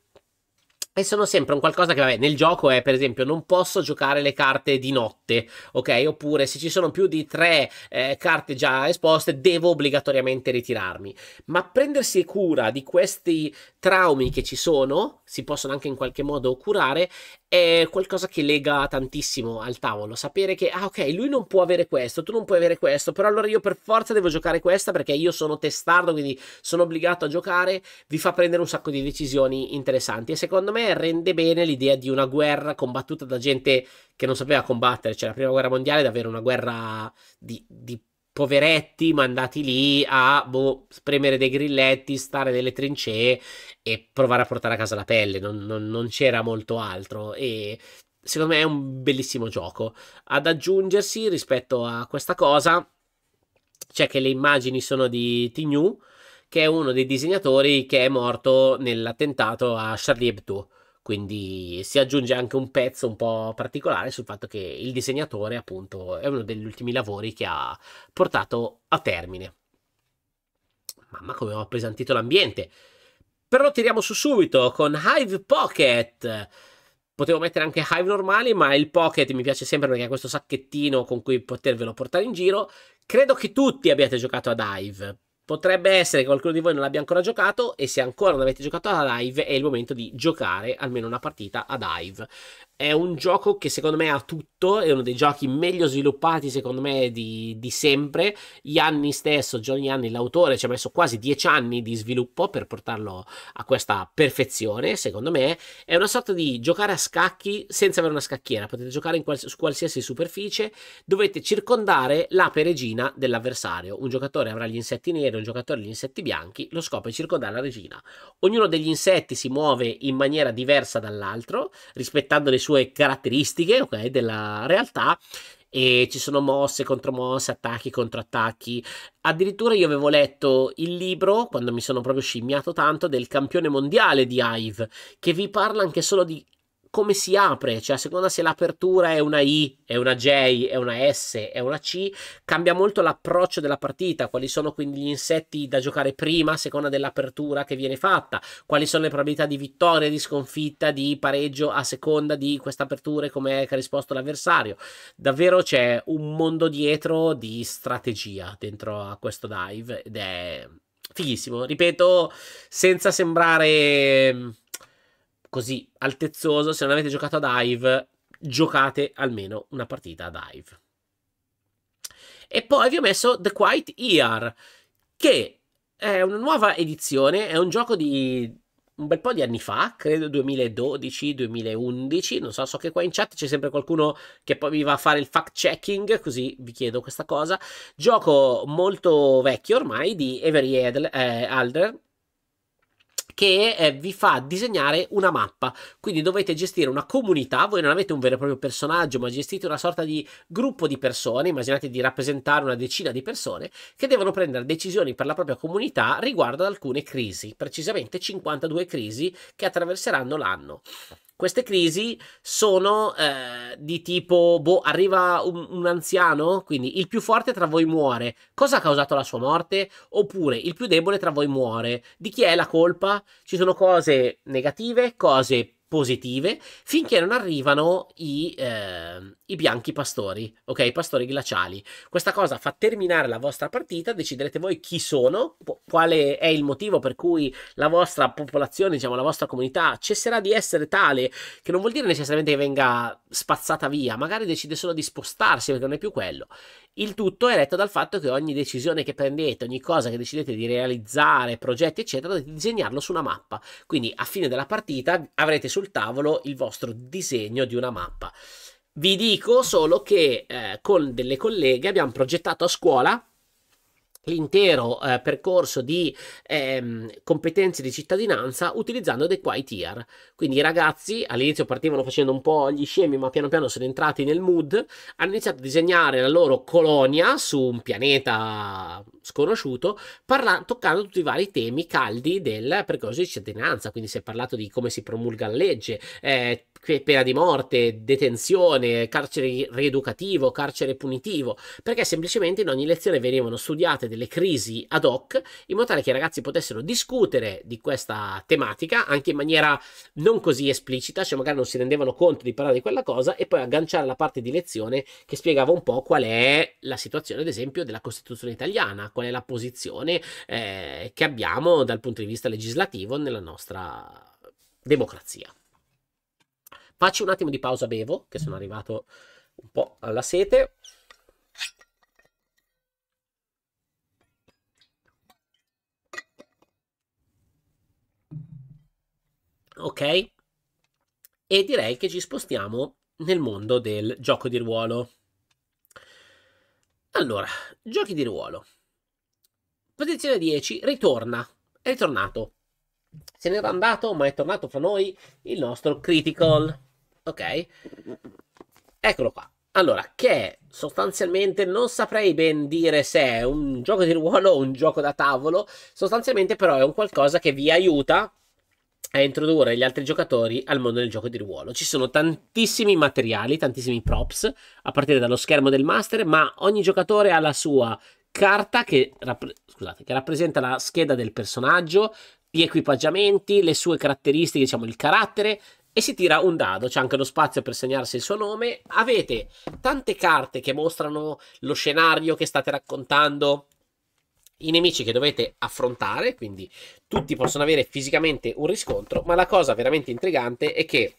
e sono sempre un qualcosa che, vabbè, nel gioco è per esempio non posso giocare le carte di notte, ok? Oppure se ci sono più di tre eh, carte già esposte devo obbligatoriamente ritirarmi. Ma prendersi cura di questi traumi che ci sono, si possono anche in qualche modo curare, è qualcosa che lega tantissimo al tavolo. Sapere che, ah ok, lui non può avere questo, tu non puoi avere questo, però allora io per forza devo giocare questa perché io sono testardo, quindi sono obbligato a giocare, vi fa prendere un sacco di decisioni interessanti. E secondo me rende bene l'idea di una guerra combattuta da gente che non sapeva combattere, cioè la prima guerra mondiale, davvero una guerra di, di poveretti mandati lì a boh, spremere dei grilletti, stare nelle trincee e provare a portare a casa la pelle, non, non, non c'era molto altro e secondo me è un bellissimo gioco. Ad aggiungersi rispetto a questa cosa c'è che le immagini sono di Tignou, che è uno dei disegnatori che è morto nell'attentato a Charlie Hebdo. Quindi si aggiunge anche un pezzo un po' particolare sul fatto che il disegnatore, appunto, è uno degli ultimi lavori che ha portato a termine. Mamma come ho appesantito l'ambiente! Però tiriamo su subito con Hive Pocket. Potevo mettere anche Hive normali, ma il Pocket mi piace sempre perché ha questo sacchettino con cui potervelo portare in giro. Credo che tutti abbiate giocato ad Hive Potrebbe essere che qualcuno di voi non l'abbia ancora giocato e se ancora non avete giocato ad Hive è il momento di giocare almeno una partita ad Hive è un gioco che secondo me ha tutto, è uno dei giochi meglio sviluppati secondo me di, di sempre. Gianni stesso, John Gianni, l'autore, ci ha messo quasi dieci anni di sviluppo per portarlo a questa perfezione, secondo me. È una sorta di giocare a scacchi senza avere una scacchiera, potete giocare quals- su qualsiasi superficie, dovete circondare la peregina dell'avversario. Un giocatore avrà gli insetti neri, un giocatore gli insetti bianchi, lo scopo è circondare la regina. Ognuno degli insetti si muove in maniera diversa dall'altro, rispettando le sue sue caratteristiche ok, della realtà e ci sono mosse, contromosse, attacchi, contrattacchi. Addirittura io avevo letto il libro, quando mi sono proprio scimmiato tanto, del campione mondiale di Hive, che vi parla anche solo di come si apre, cioè a seconda se l'apertura è una I, è una J, è una S, è una C, cambia molto l'approccio della partita, quali sono quindi gli insetti da giocare prima a seconda dell'apertura che viene fatta, quali sono le probabilità di vittoria, di sconfitta, di pareggio a seconda di questa apertura e come ha risposto l'avversario. Davvero c'è un mondo dietro di strategia dentro a questo dive ed è fighissimo, ripeto, senza sembrare così altezzoso. Se non avete giocato a dive, giocate almeno una partita a dive. E poi vi ho messo The Quiet Ear, che è una nuova edizione, è un gioco di un bel po' di anni fa, credo 2012-2011, non so, so che qua in chat c'è sempre qualcuno che poi mi va a fare il fact checking, così vi chiedo questa cosa. Gioco molto vecchio ormai di Avery Adler, eh, Alder, che eh, vi fa disegnare una mappa. Quindi dovete gestire una comunità, voi non avete un vero e proprio personaggio, ma gestite una sorta di gruppo di persone, immaginate di rappresentare una decina di persone, che devono prendere decisioni per la propria comunità riguardo ad alcune crisi, precisamente 52 crisi che attraverseranno l'anno. Queste crisi sono eh, di tipo, boh, arriva un, un anziano, quindi il più forte tra voi muore. Cosa ha causato la sua morte? Oppure il più debole tra voi muore. Di chi è la colpa? Ci sono cose negative, cose positive, finché non arrivano i... Eh, i bianchi pastori, ok? I pastori glaciali. Questa cosa fa terminare la vostra partita, deciderete voi chi sono, quale è il motivo per cui la vostra popolazione, diciamo la vostra comunità, cesserà di essere tale, che non vuol dire necessariamente che venga spazzata via, magari decide solo di spostarsi perché non è più quello. Il tutto è retto dal fatto che ogni decisione che prendete, ogni cosa che decidete di realizzare, progetti, eccetera, dovete disegnarlo su una mappa. Quindi a fine della partita avrete sul tavolo il vostro disegno di una mappa. Vi dico solo che eh, con delle colleghe abbiamo progettato a scuola l'intero eh, percorso di ehm, competenze di cittadinanza utilizzando dei quai tier. Quindi i ragazzi all'inizio partivano facendo un po' gli scemi, ma piano piano sono entrati nel mood, hanno iniziato a disegnare la loro colonia su un pianeta sconosciuto, parla- toccando tutti i vari temi caldi del percorso di cittadinanza. Quindi si è parlato di come si promulga la legge, eh, pena di morte, detenzione, carcere rieducativo, carcere punitivo, perché semplicemente in ogni lezione venivano studiate delle crisi ad hoc in modo tale che i ragazzi potessero discutere di questa tematica anche in maniera non così esplicita, cioè magari non si rendevano conto di parlare di quella cosa e poi agganciare la parte di lezione che spiegava un po' qual è la situazione, ad esempio, della Costituzione italiana, qual è la posizione eh, che abbiamo dal punto di vista legislativo nella nostra democrazia. Faccio un attimo di pausa bevo, che sono arrivato un po' alla sete. ok? E direi che ci spostiamo nel mondo del gioco di ruolo. Allora, giochi di ruolo. Posizione 10, ritorna, è ritornato. Se n'era andato, ma è tornato fra noi il nostro Critical. Ok? Eccolo qua. Allora, che sostanzialmente non saprei ben dire se è un gioco di ruolo o un gioco da tavolo, sostanzialmente però è un qualcosa che vi aiuta a introdurre gli altri giocatori al mondo del gioco di ruolo. Ci sono tantissimi materiali, tantissimi props, a partire dallo schermo del master, ma ogni giocatore ha la sua carta che, rapp- scusate, che rappresenta la scheda del personaggio, gli equipaggiamenti, le sue caratteristiche, diciamo il carattere, e si tira un dado, c'è anche lo spazio per segnarsi il suo nome. Avete tante carte che mostrano lo scenario che state raccontando, i nemici che dovete affrontare, quindi tutti possono avere fisicamente un riscontro, ma la cosa veramente intrigante è che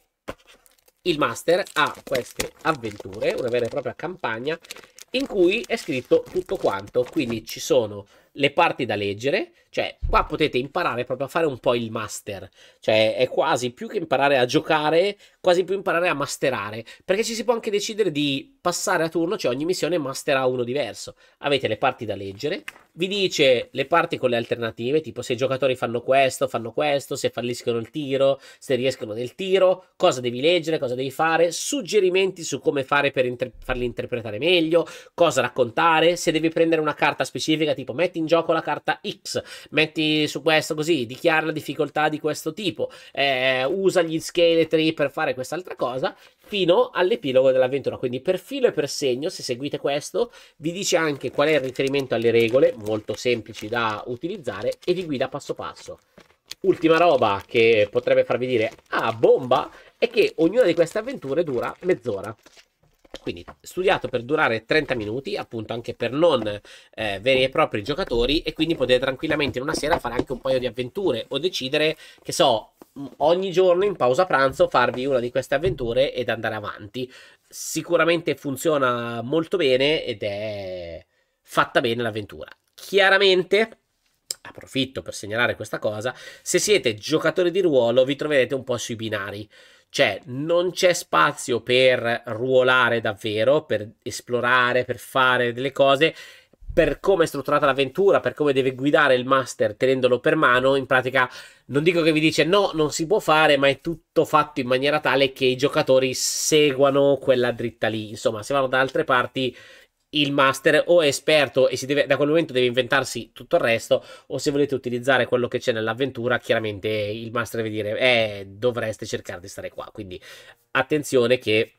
il master ha queste avventure, una vera e propria campagna in cui è scritto tutto quanto. Quindi ci sono le parti da leggere, cioè qua potete imparare proprio a fare un po' il master, cioè è quasi più che imparare a giocare, quasi più imparare a masterare, perché ci si può anche decidere di passare a turno, cioè ogni missione masterà uno diverso. Avete le parti da leggere, vi dice le parti con le alternative, tipo se i giocatori fanno questo, fanno questo, se falliscono il tiro, se riescono nel tiro, cosa devi leggere, cosa devi fare, suggerimenti su come fare per inter farli interpretare meglio, cosa raccontare, se devi prendere una carta specifica, tipo metti in gioco la carta X, metti su questo così, dichiara la difficoltà di questo tipo, eh, usa gli scheletri per fare quest'altra cosa, fino all'epilogo dell'avventura. Quindi per filo e per segno, se seguite questo, vi dice anche qual è il riferimento alle regole, molto semplici da utilizzare, e vi guida passo passo. Ultima roba che potrebbe farvi dire, ah, bomba, è che ognuna di queste avventure dura mezz'ora. Quindi studiato per durare 30 minuti, appunto anche per non eh, veri e propri giocatori e quindi potete tranquillamente in una sera fare anche un paio di avventure o decidere, che so, ogni giorno in pausa pranzo farvi una di queste avventure ed andare avanti. Sicuramente funziona molto bene ed è fatta bene l'avventura. Chiaramente approfitto per segnalare questa cosa, se siete giocatori di ruolo vi troverete un po' sui binari. Cioè, non c'è spazio per ruolare davvero, per esplorare, per fare delle cose. Per come è strutturata l'avventura, per come deve guidare il master tenendolo per mano, in pratica non dico che vi dice no, non si può fare, ma è tutto fatto in maniera tale che i giocatori seguano quella dritta lì. Insomma, se vanno da altre parti il master o è esperto e deve, da quel momento deve inventarsi tutto il resto o se volete utilizzare quello che c'è nell'avventura chiaramente il master deve dire eh, dovreste cercare di stare qua quindi attenzione che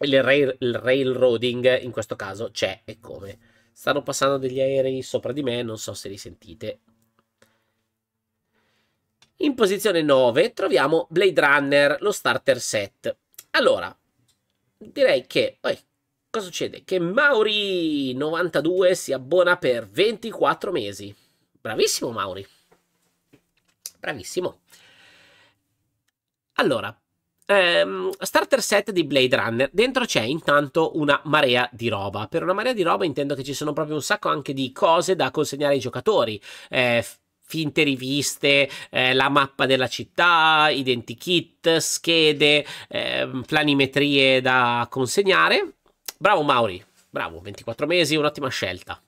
il, rail, il railroading in questo caso c'è e come stanno passando degli aerei sopra di me non so se li sentite in posizione 9 troviamo Blade Runner lo starter set allora direi che oh, Cosa succede? Che Mauri92 si abbona per 24 mesi. Bravissimo Mauri. Bravissimo. Allora, Um, starter set di Blade Runner. Dentro c'è intanto una marea di roba. Per una marea di roba intendo che ci sono proprio un sacco anche di cose da consegnare ai giocatori. Eh, finte riviste, eh, la mappa della città, identikit, schede, eh, planimetrie da consegnare. Bravo Mauri, bravo, 24 mesi, un'ottima scelta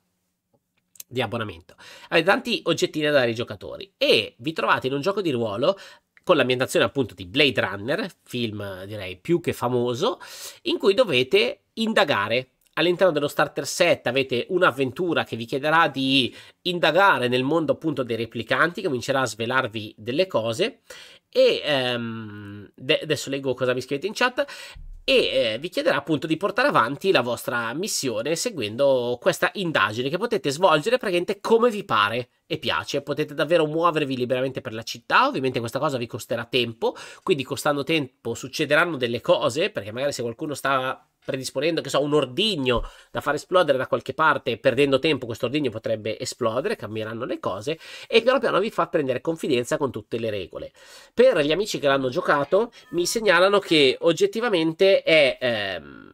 di abbonamento. Avete tanti oggettini da dare ai giocatori e vi trovate in un gioco di ruolo con l'ambientazione appunto di Blade Runner, film direi più che famoso, in cui dovete indagare. All'interno dello starter set avete un'avventura che vi chiederà di indagare nel mondo appunto dei replicanti, comincerà a svelarvi delle cose e um, de- adesso leggo cosa vi scrivete in chat e eh, vi chiederà appunto di portare avanti la vostra missione seguendo questa indagine che potete svolgere praticamente come vi pare e piace, potete davvero muovervi liberamente per la città, ovviamente questa cosa vi costerà tempo, quindi costando tempo succederanno delle cose, perché magari se qualcuno sta predisponendo, che so, un ordigno da far esplodere da qualche parte, perdendo tempo questo ordigno potrebbe esplodere, cambieranno le cose, e piano piano vi fa prendere confidenza con tutte le regole. Per gli amici che l'hanno giocato, mi segnalano che oggettivamente è... Ehm,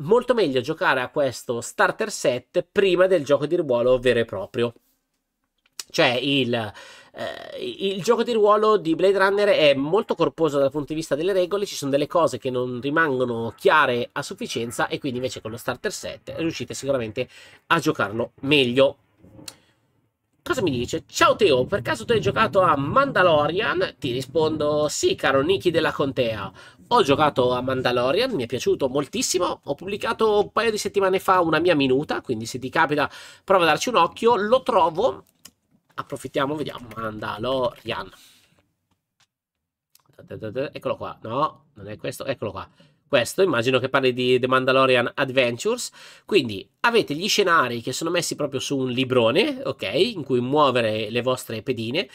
molto meglio giocare a questo starter set prima del gioco di ruolo vero e proprio. Cioè il eh, il gioco di ruolo di Blade Runner è molto corposo dal punto di vista delle regole, ci sono delle cose che non rimangono chiare a sufficienza e quindi invece con lo starter set riuscite sicuramente a giocarlo meglio. Cosa mi dice? Ciao Teo, per caso tu hai giocato a Mandalorian? Ti rispondo sì, caro Niki della Contea. Ho giocato a Mandalorian, mi è piaciuto moltissimo. Ho pubblicato un paio di settimane fa una mia minuta, quindi se ti capita prova a darci un occhio. Lo trovo approfittiamo, vediamo, Mandalorian. Eccolo qua, no, non è questo, eccolo qua. Questo, immagino che parli di The Mandalorian Adventures. Quindi avete gli scenari che sono messi proprio su un librone, ok, in cui muovere le vostre pedine.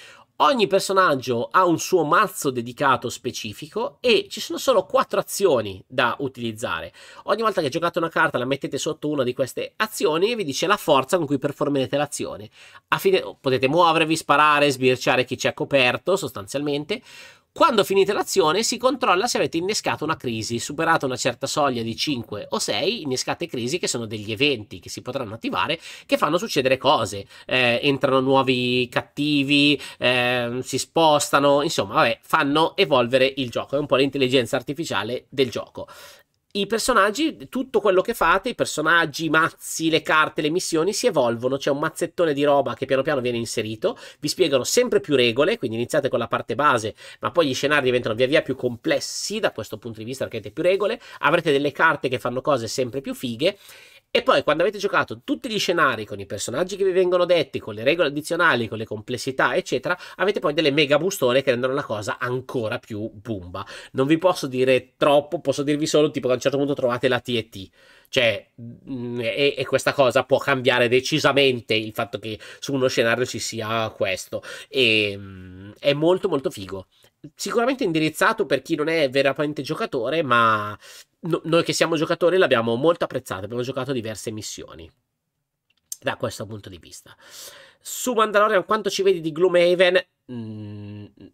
Ogni personaggio ha un suo mazzo dedicato specifico e ci sono solo quattro azioni da utilizzare. Ogni volta che giocate una carta la mettete sotto una di queste azioni e vi dice la forza con cui performerete l'azione. Fine, potete muovervi, sparare, sbirciare chi ci ha coperto sostanzialmente. Quando finite l'azione si controlla se avete innescato una crisi, superato una certa soglia di 5 o 6, innescate crisi che sono degli eventi che si potranno attivare che fanno succedere cose, eh, entrano nuovi cattivi, eh, si spostano, insomma, vabbè, fanno evolvere il gioco, è un po' l'intelligenza artificiale del gioco i personaggi, tutto quello che fate, i personaggi, i mazzi, le carte, le missioni si evolvono, c'è un mazzettone di roba che piano piano viene inserito, vi spiegano sempre più regole, quindi iniziate con la parte base, ma poi gli scenari diventano via via più complessi da questo punto di vista perché avete più regole, avrete delle carte che fanno cose sempre più fighe e poi quando avete giocato tutti gli scenari con i personaggi che vi vengono detti, con le regole addizionali, con le complessità, eccetera, avete poi delle mega bustone che rendono la cosa ancora più bomba. Non vi posso dire troppo, posso dirvi solo tipo che a un certo punto trovate la TET. Cioè, mm, e, e, questa cosa può cambiare decisamente il fatto che su uno scenario ci sia questo. E mm, è molto molto figo sicuramente indirizzato per chi non è veramente giocatore, ma no, noi che siamo giocatori l'abbiamo molto apprezzato, abbiamo giocato diverse missioni da questo punto di vista. Su Mandalorian, quanto ci vedi di Gloomhaven? Mm, mm,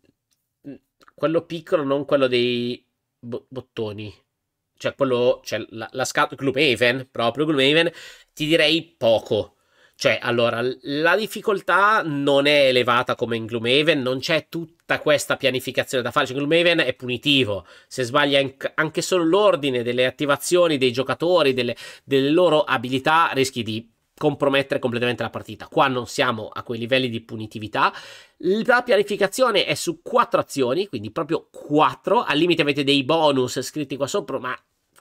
mm quello piccolo, non quello dei bo- bottoni. Cioè, quello, cioè la, la scatola Gloomhaven, proprio Gloomhaven, ti direi poco cioè, allora, la difficoltà non è elevata come in Gloomhaven, non c'è tutta questa pianificazione da fare. Cioè, Gloomhaven è punitivo. Se sbaglia anche solo l'ordine delle attivazioni dei giocatori, delle, delle loro abilità, rischi di compromettere completamente la partita. Qua non siamo a quei livelli di punitività. La pianificazione è su quattro azioni, quindi proprio quattro. Al limite avete dei bonus scritti qua sopra, ma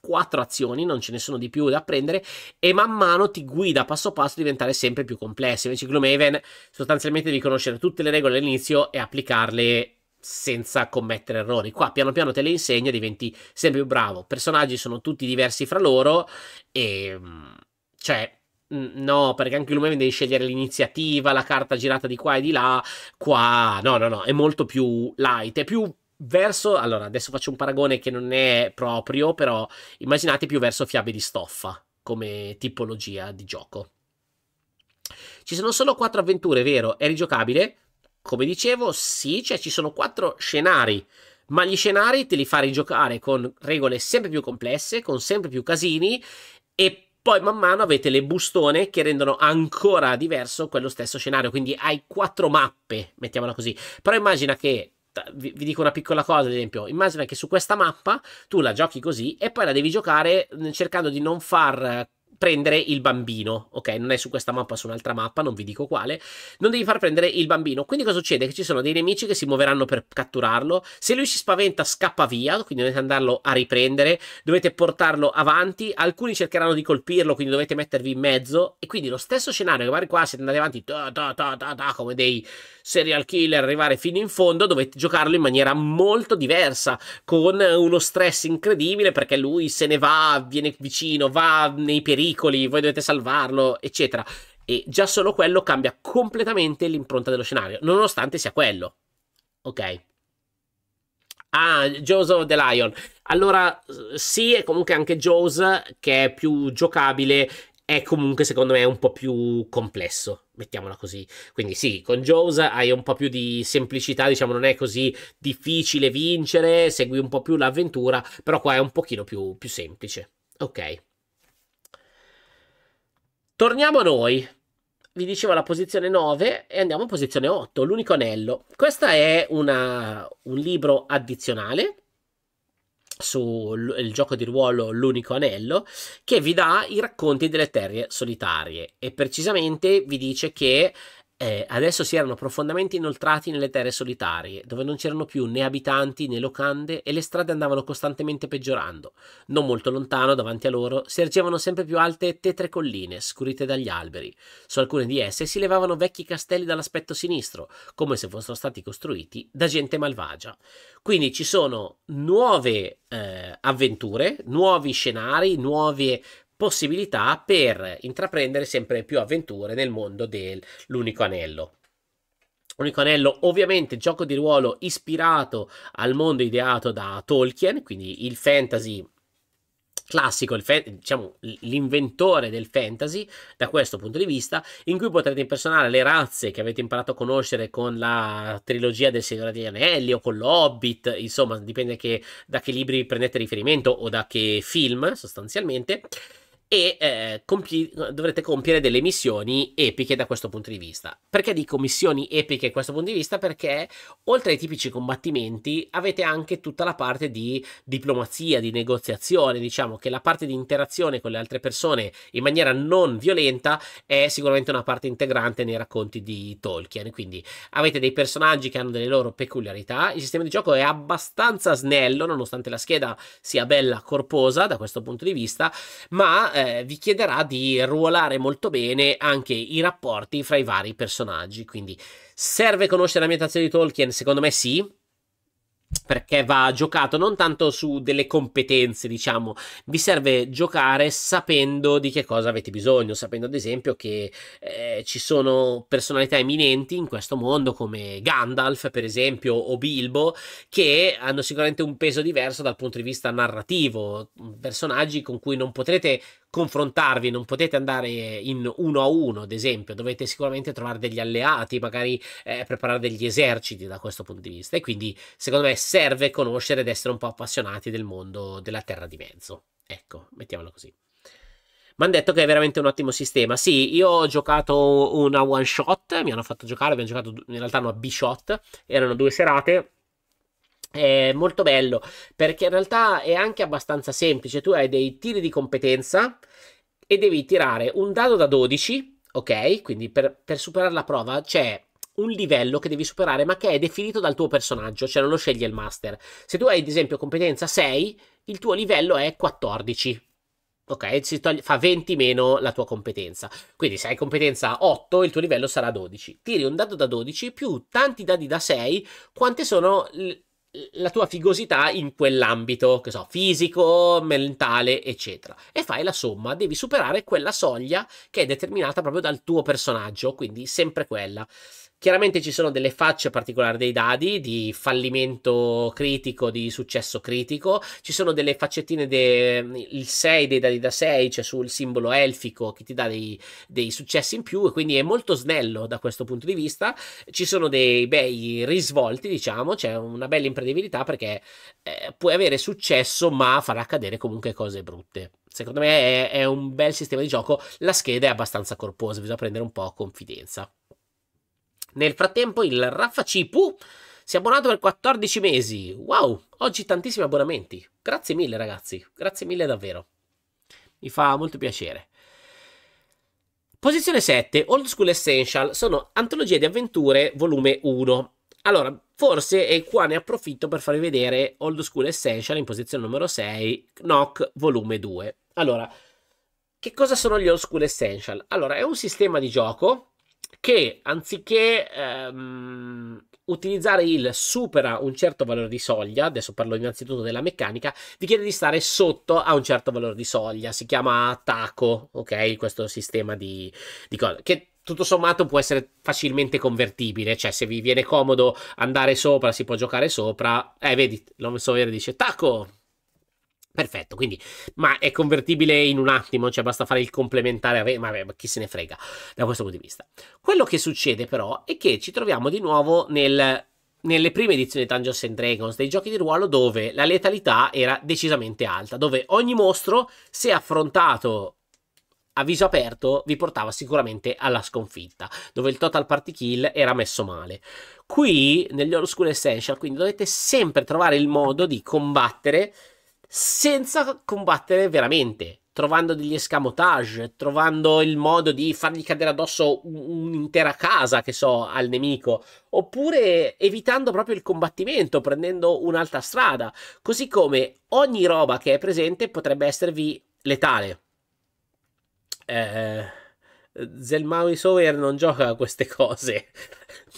quattro azioni, non ce ne sono di più da prendere, e man mano ti guida passo passo a diventare sempre più complessi. Invece Gloomhaven sostanzialmente devi conoscere tutte le regole all'inizio e applicarle senza commettere errori. Qua piano piano te le insegna, e diventi sempre più bravo. Personaggi sono tutti diversi fra loro e ehm, cioè no, perché anche lui devi scegliere l'iniziativa, la carta girata di qua e di là, qua no, no, no, è molto più light, è più verso, allora adesso faccio un paragone che non è proprio, però immaginate più verso fiabe di stoffa come tipologia di gioco. Ci sono solo quattro avventure, vero? È rigiocabile? Come dicevo, sì, cioè ci sono quattro scenari, ma gli scenari te li fa rigiocare con regole sempre più complesse, con sempre più casini e poi man mano avete le bustone che rendono ancora diverso quello stesso scenario, quindi hai quattro mappe, mettiamola così. Però immagina che vi, vi, dico una piccola cosa, ad esempio, immagina che su questa mappa tu la giochi così e poi la devi giocare mm, cercando di non far prendere il bambino, ok? Non è su questa mappa, su un'altra mappa, non vi dico quale. Non devi far prendere il bambino. Quindi cosa succede? Che ci sono dei nemici che si muoveranno per catturarlo. Se lui si spaventa, scappa via, quindi dovete andarlo a riprendere, dovete portarlo avanti. Alcuni cercheranno di colpirlo, quindi dovete mettervi in mezzo. E quindi lo stesso scenario che magari qua siete andati avanti da, da, da, da, da, come dei serial killer arrivare fino in fondo, dovete giocarlo in maniera molto diversa, con uno stress incredibile perché lui se ne va, viene vicino, va nei pericoli pericoli, voi dovete salvarlo, eccetera. E già solo quello cambia completamente l'impronta dello scenario, nonostante sia quello. Ok. Ah, of The Lion. Allora, sì, e comunque anche Jaws, che è più giocabile, è comunque secondo me un po' più complesso, mettiamola così. Quindi sì, con Jaws hai un po' più di semplicità, diciamo, non è così difficile vincere, segui un po' più l'avventura, però qua è un pochino più, più semplice. Ok. Torniamo a noi. Vi dicevo la posizione 9 e andiamo a posizione 8, l'unico anello. Questo è una, un libro addizionale sul gioco di ruolo L'unico anello che vi dà i racconti delle terre solitarie e precisamente vi dice che eh, adesso si erano profondamente inoltrati nelle terre solitarie, dove non c'erano più né abitanti né locande e le strade andavano costantemente peggiorando. Non molto lontano, davanti a loro, si ergevano sempre più alte tetre colline, scurite dagli alberi. Su alcune di esse si levavano vecchi castelli dall'aspetto sinistro, come se fossero stati costruiti da gente malvagia. Quindi ci sono nuove eh, avventure, nuovi scenari, nuove possibilità per intraprendere sempre più avventure nel mondo dell'unico anello. Unico Anello, ovviamente gioco di ruolo ispirato al mondo ideato da Tolkien, quindi il fantasy classico, il fa- diciamo l'inventore del fantasy da questo punto di vista, in cui potrete impersonare le razze che avete imparato a conoscere con la trilogia del Signore degli Anelli o con l'Hobbit, insomma, dipende che, da che libri prendete riferimento o da che film sostanzialmente e eh, compi- dovrete compiere delle missioni epiche da questo punto di vista. Perché dico missioni epiche da questo punto di vista? Perché oltre ai tipici combattimenti avete anche tutta la parte di diplomazia, di negoziazione, diciamo che la parte di interazione con le altre persone in maniera non violenta è sicuramente una parte integrante nei racconti di Tolkien, quindi avete dei personaggi che hanno delle loro peculiarità, il sistema di gioco è abbastanza snello nonostante la scheda sia bella corposa da questo punto di vista, ma eh, vi chiederà di ruolare molto bene anche i rapporti fra i vari personaggi. Quindi serve conoscere l'ambientazione di Tolkien? Secondo me sì perché va giocato non tanto su delle competenze, diciamo, vi serve giocare sapendo di che cosa avete bisogno, sapendo ad esempio che eh, ci sono personalità eminenti in questo mondo come Gandalf, per esempio, o Bilbo, che hanno sicuramente un peso diverso dal punto di vista narrativo, personaggi con cui non potrete confrontarvi, non potete andare in uno a uno, ad esempio, dovete sicuramente trovare degli alleati, magari eh, preparare degli eserciti da questo punto di vista e quindi secondo me serve conoscere ed essere un po' appassionati del mondo della Terra di Mezzo. Ecco, mettiamolo così. Mi hanno detto che è veramente un ottimo sistema. Sì, io ho giocato una one shot, mi hanno fatto giocare, abbiamo giocato in realtà una B-shot, erano due serate. È molto bello perché in realtà è anche abbastanza semplice. Tu hai dei tiri di competenza e devi tirare un dado da 12, ok? Quindi per, per superare la prova c'è un livello che devi superare, ma che è definito dal tuo personaggio, cioè non lo sceglie il master. Se tu hai, ad esempio, competenza 6, il tuo livello è 14. Ok, toglie, fa 20 meno la tua competenza. Quindi se hai competenza 8, il tuo livello sarà 12. Tiri un dado da 12 più tanti dadi da 6, quante sono la tua figosità in quell'ambito, che so, fisico, mentale, eccetera. E fai la somma, devi superare quella soglia che è determinata proprio dal tuo personaggio, quindi sempre quella. Chiaramente ci sono delle facce particolari dei dadi, di fallimento critico, di successo critico, ci sono delle faccettine del 6 dei dadi da 6, cioè sul simbolo elfico che ti dà dei, dei, successi in più e quindi è molto snello da questo punto di vista. Ci sono dei bei risvolti, diciamo, c'è cioè una bella imprevedibilità perché eh, puoi avere successo ma farà accadere comunque cose brutte. Secondo me è, è un bel sistema di gioco, la scheda è abbastanza corposa, bisogna prendere un po' confidenza. Nel frattempo il Raffa Cipu si è abbonato per 14 mesi. Wow, oggi tantissimi abbonamenti. Grazie mille ragazzi, grazie mille davvero. Mi fa molto piacere. Posizione 7, Old School Essential, sono antologie di avventure volume 1. Allora, forse, e qua ne approfitto per farvi vedere Old School Essential in posizione numero 6, Knock volume 2. Allora, che cosa sono gli Old School Essential? Allora, è un sistema di gioco che anziché ehm, utilizzare il supera un certo valore di soglia, adesso parlo innanzitutto della meccanica, vi chiede di stare sotto a un certo valore di soglia, si chiama taco, ok? Questo sistema di, di cose che tutto sommato può essere facilmente convertibile, cioè se vi viene comodo andare sopra si può giocare sopra, eh vedi, l'uomo sovere dice taco, Perfetto, quindi, ma è convertibile in un attimo, cioè basta fare il complementare ma, ma chi se ne frega da questo punto di vista. Quello che succede però è che ci troviamo di nuovo nel nelle prime edizioni di Dungeons and Dragons, dei giochi di ruolo dove la letalità era decisamente alta, dove ogni mostro, se affrontato a viso aperto, vi portava sicuramente alla sconfitta, dove il total party kill era messo male. Qui, negli Old School Essential, quindi dovete sempre trovare il modo di combattere senza combattere veramente, trovando degli escamotage, trovando il modo di fargli cadere addosso un'intera casa, che so, al nemico, oppure evitando proprio il combattimento, prendendo un'altra strada, così come ogni roba che è presente potrebbe esservi letale. Eh, Zelmaui Sawyer non gioca a queste cose.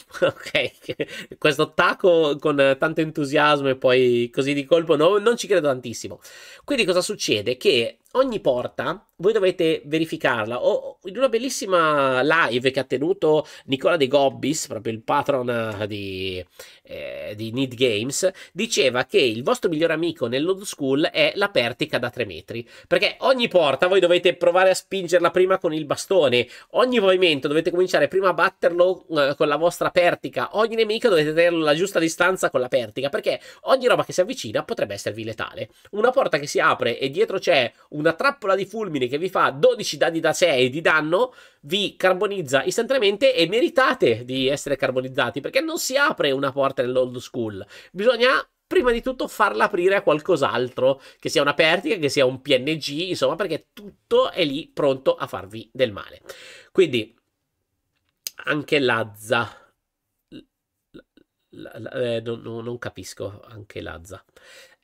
(laughs) ok, questo attacco con tanto entusiasmo e poi così di colpo no, non ci credo tantissimo. Quindi cosa succede? Che ogni porta voi dovete verificarla. O in una bellissima live che ha tenuto Nicola De Gobbis, proprio il patron eh, di, eh, di Need Games, diceva che il vostro migliore amico nell'old school è la pertica da 3 metri. Perché ogni porta voi dovete provare a spingerla prima con il bastone, ogni movimento dovete cominciare prima a batterlo eh, con la vostra pertica, ogni nemico dovete tenerlo alla giusta distanza con la pertica, perché ogni roba che si avvicina potrebbe esservi letale. Una porta che si apre e dietro c'è una una trappola di fulmine che vi fa 12 danni da 6 di danno vi carbonizza istantaneamente e meritate di essere carbonizzati perché non si apre una porta nell'old school. Bisogna prima di tutto farla aprire a qualcos'altro, che sia una pertica, che sia un PNG, insomma, perché tutto è lì pronto a farvi del male. Quindi anche Lazza eh, non, non, capisco anche Lazza.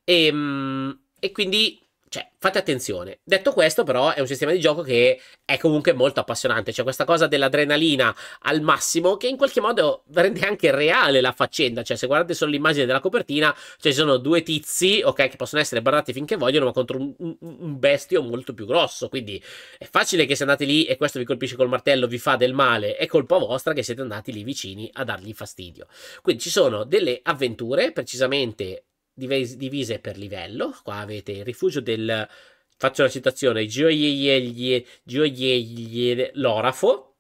E, ehm, e, quindi cioè, fate attenzione. Detto questo, però, è un sistema di gioco che è comunque molto appassionante. C'è questa cosa dell'adrenalina al massimo che in qualche modo rende anche reale la faccenda. Cioè, se guardate solo l'immagine della copertina, cioè, ci sono due tizi, ok, che possono essere barrati finché vogliono, ma contro un, un, un bestio molto più grosso. Quindi è facile che se andate lì e questo vi colpisce col martello, vi fa del male. È colpa vostra che siete andati lì vicini a dargli fastidio. Quindi ci sono delle avventure, precisamente divise per livello. Qua avete il rifugio del... Faccio la citazione, Gioielli l'orafo,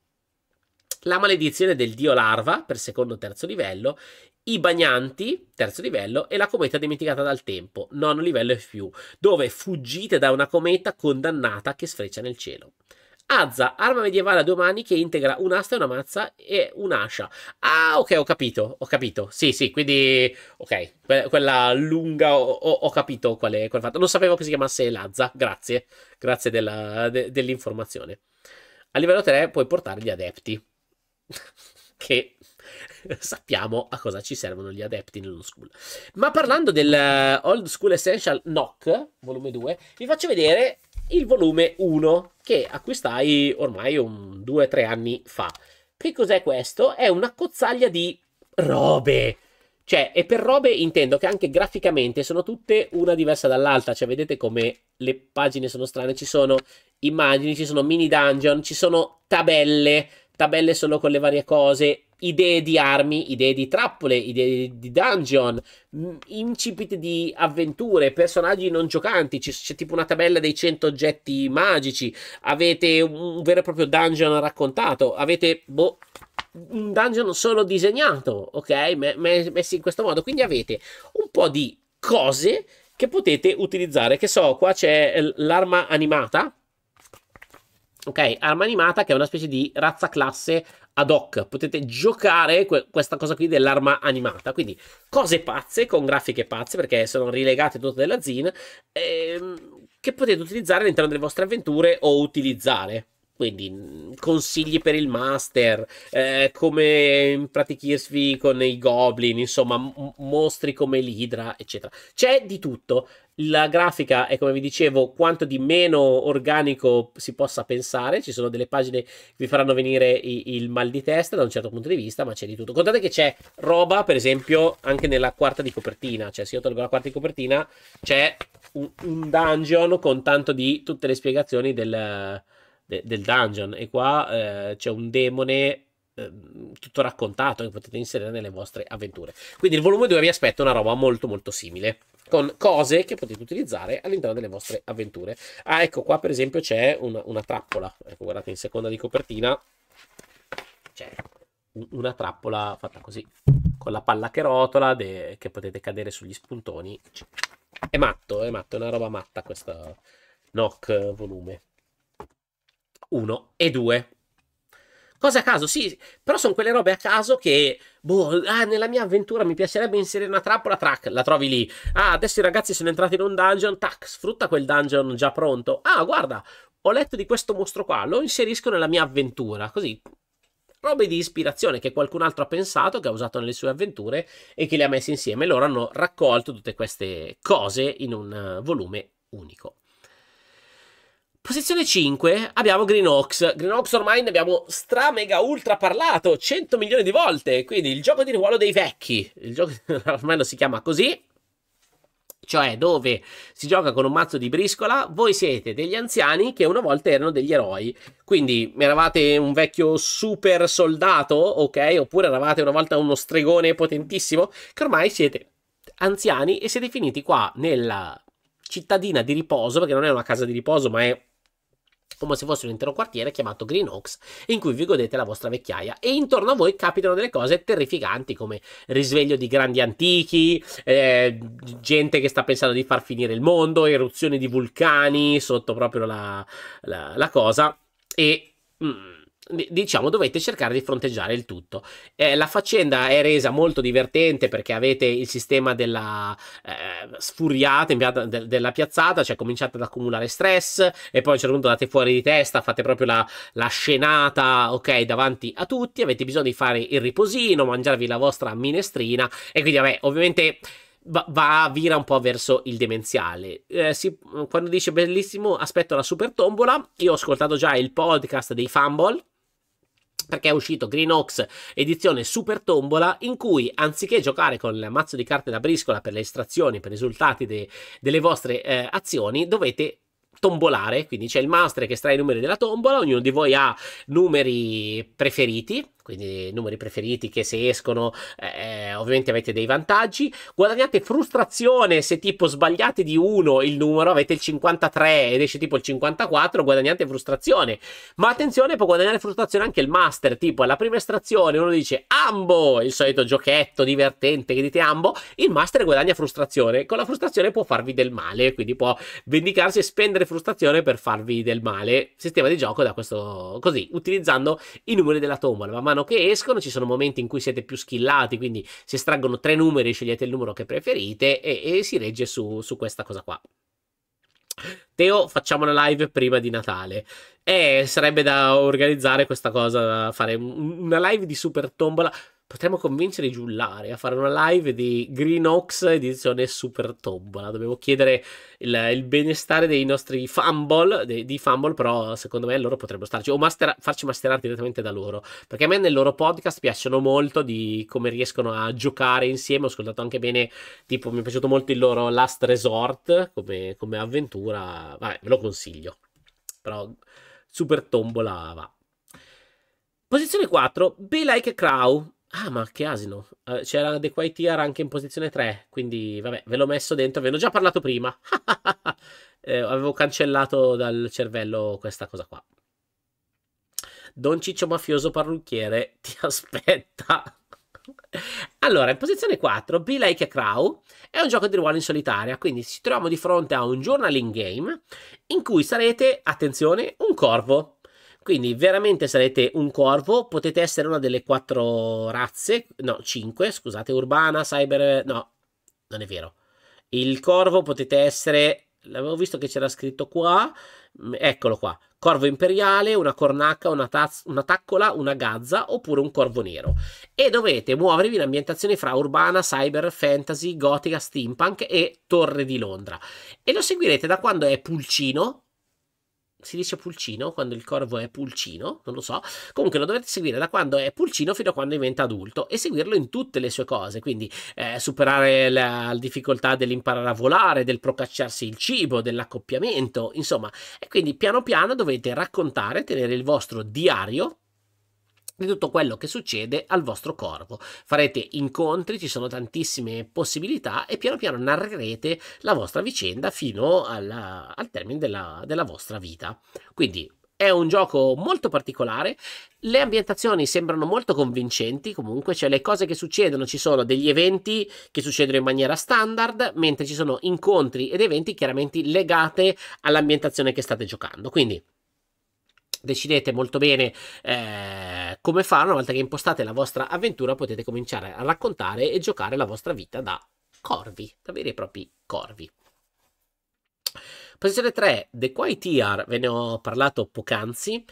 la maledizione del dio larva per secondo e terzo livello, i bagnanti, terzo livello, e la cometa dimenticata dal tempo, nono livello e più, dove fuggite da una cometa condannata che sfreccia nel cielo. Azza, arma medievale a due mani che integra un'asta e una mazza e un'ascia. Ah, ok, ho capito, ho capito. Sì, sì, quindi, ok, que- quella lunga, ho, ho capito qual è, qual fatto. Non sapevo che si chiamasse l'Azza, grazie, grazie della, de- dell'informazione. A livello 3 puoi portare gli adepti, (laughs) che sappiamo a cosa ci servono gli adepti nell'old school. Ma parlando del eh, Old School Essential Knock, volume 2, vi faccio vedere il volume 1 che acquistai ormai un 2-3 anni fa. Che cos'è questo? È una cozzaglia di robe. Cioè, e per robe intendo che anche graficamente sono tutte una diversa dall'altra, cioè vedete come le pagine sono strane, ci sono immagini, ci sono mini dungeon, ci sono tabelle, tabelle solo con le varie cose, idee di armi, idee di trappole, idee di dungeon, mm, incipit di avventure, personaggi non giocanti, c'è, c'è tipo una tabella dei 100 oggetti magici, avete un vero e proprio dungeon raccontato, avete boh, un dungeon solo disegnato, ok? M- m- messi in questo modo, quindi avete un po' di cose che potete utilizzare, che so, qua c'è l'arma animata, Ok, arma animata che è una specie di razza classe ad hoc, potete giocare que questa cosa qui dell'arma animata, quindi cose pazze con grafiche pazze perché sono rilegate tutte dalla zin ehm, che potete utilizzare all'interno delle vostre avventure o utilizzare. Quindi mhmm, consigli per il master, eh, come impratichirsi con i goblin, insomma, mostri come l'idra, eccetera. C'è di tutto. La grafica è, come vi dicevo, quanto di meno organico si possa pensare. Ci sono delle pagine che vi faranno venire i, il mal di testa da un certo punto di vista, ma c'è di tutto. Contate che c'è roba, per esempio, anche nella quarta di copertina. Cioè, se io tolgo la quarta di copertina, c'è un, un dungeon con tanto di tutte le spiegazioni del, de, del dungeon. E qua eh, c'è un demone Ehm, tutto raccontato che potete inserire nelle vostre avventure. Quindi il volume 2 vi aspetta una roba molto molto simile, con cose che potete utilizzare all'interno delle vostre avventure. Ah, ecco qua per esempio c'è una, una trappola, ecco guardate in seconda di copertina c'è una trappola fatta così, con la palla che rotola, de- che potete cadere sugli spuntoni. È matto, è matto, è una roba matta questo knock volume. 1 e 2 cose a caso, sì, però sono quelle robe a caso che, boh, ah, nella mia avventura mi piacerebbe inserire una trappola, track, la trovi lì. Ah, adesso i ragazzi sono entrati in un dungeon, tac, sfrutta quel dungeon già pronto. Ah, guarda, ho letto di questo mostro qua, lo inserisco nella mia avventura, così robe di ispirazione che qualcun altro ha pensato, che ha usato nelle sue avventure e che le ha messe insieme. Loro hanno raccolto tutte queste cose in un eh, volume unico. Posizione 5 abbiamo Green Ox. Green Ox ormai ne abbiamo stra mega ultra parlato 100 milioni di volte. Quindi il gioco di ruolo dei vecchi. Il gioco (laughs) ormai lo si chiama così. Cioè, dove si gioca con un mazzo di briscola, voi siete degli anziani che una volta erano degli eroi. Quindi eravate un vecchio super soldato, ok? Oppure eravate una volta uno stregone potentissimo, che ormai siete anziani e siete finiti qua nella cittadina di riposo, perché non è una casa di riposo, ma è come se fosse un intero quartiere chiamato Green Oaks, in cui vi godete la vostra vecchiaia. E intorno a voi capitano delle cose terrificanti, come risveglio di grandi antichi, eh, gente che sta pensando di far finire il mondo, eruzioni di vulcani sotto proprio la, la, la cosa. E. Mm, diciamo dovete cercare di fronteggiare il tutto eh, la faccenda è resa molto divertente perché avete il sistema della eh, sfuriata piatta, de, della piazzata cioè cominciate ad accumulare stress e poi a un certo punto date fuori di testa fate proprio la, la scenata ok davanti a tutti avete bisogno di fare il riposino mangiarvi la vostra minestrina e quindi vabbè ovviamente Va, va, vira un po' verso il demenziale. Eh, si, quando dice bellissimo, aspetto la super tombola. Io ho ascoltato già il podcast dei Fumble perché è uscito Green Ox edizione Super Tombola in cui anziché giocare con il mazzo di carte da briscola per le estrazioni, per i risultati de delle vostre eh, azioni, dovete tombolare, quindi c'è il master che estrae i numeri della tombola, ognuno di voi ha numeri preferiti, quindi numeri preferiti che se escono eh, eh, ovviamente avete dei vantaggi, guadagnate frustrazione se tipo sbagliate di uno il numero, avete il 53 ed esce tipo il 54, guadagnate frustrazione, ma attenzione può guadagnare frustrazione anche il master, tipo alla prima estrazione uno dice ambo, il solito giochetto divertente che dite ambo, il master guadagna frustrazione, con la frustrazione può farvi del male, quindi può vendicarsi e spendere frustrazione per farvi del male, sistema di gioco da questo così, utilizzando i numeri della tombola, ma mano che escono, ci sono momenti in cui siete più skillati, quindi si estraggono tre numeri, scegliete il numero che preferite e, e si regge su, su questa cosa qua. Teo, facciamo una live prima di Natale. Eh, sarebbe da organizzare questa cosa, fare una live di super tombola potremmo convincere i giullari a fare una live di Green Ox edizione Super Tombola. Dobbiamo chiedere il, il benestare dei nostri fumble, dei, di fumble, però secondo me loro potrebbero starci, o master, farci masterare direttamente da loro, perché a me nel loro podcast piacciono molto di come riescono a giocare insieme, ho ascoltato anche bene, tipo mi è piaciuto molto il loro Last Resort come, come avventura, vabbè ve lo consiglio, però Super Tombola va. Posizione 4, Be Like a Crow, Ah, ma che asino. Eh, c'era The Quiet Year anche in posizione 3, quindi vabbè, ve l'ho messo dentro, ve ne ho già parlato prima. (laughs) eh, avevo cancellato dal cervello questa cosa qua. Don Ciccio Mafioso Parrucchiere (laughs) ti aspetta. allora, in posizione 4, Be Like a Crow è un gioco di ruolo in solitaria, quindi ci troviamo di fronte a un journaling game in cui sarete, attenzione, un corvo quindi veramente sarete un corvo, potete essere una delle quattro razze, no, cinque, scusate, urbana, cyber, no, non è vero. Il corvo potete essere, l'avevo visto che c'era scritto qua, mm, eccolo qua, corvo imperiale, una cornacca, una, taz, una, taccola, una gazza oppure un corvo nero. E dovete muovervi in ambientazioni fra urbana, cyber, fantasy, gotica, steampunk e Torre di Londra. E lo seguirete da quando è Pulcino, si dice pulcino quando il corvo è pulcino, non lo so. Comunque lo dovete seguire da quando è pulcino fino a quando diventa adulto e seguirlo in tutte le sue cose, quindi eh, superare la difficoltà dell'imparare a volare, del procacciarsi il cibo, dell'accoppiamento, insomma. E quindi piano piano dovete raccontare, tenere il vostro diario di tutto quello che succede al vostro corpo. Farete incontri, ci sono tantissime possibilità e piano piano narrerete la vostra vicenda fino alla, al termine della, della vostra vita. Quindi è un gioco molto particolare, le ambientazioni sembrano molto convincenti, comunque, cioè le cose che succedono, ci sono degli eventi che succedono in maniera standard, mentre ci sono incontri ed eventi chiaramente legati all'ambientazione che state giocando. Quindi decidete molto bene eh, come fare, una volta che impostate la vostra avventura potete cominciare a raccontare e giocare la vostra vita da corvi, da veri e propri corvi. Posizione 3, The Quiet ve ne ho parlato poc'anzi.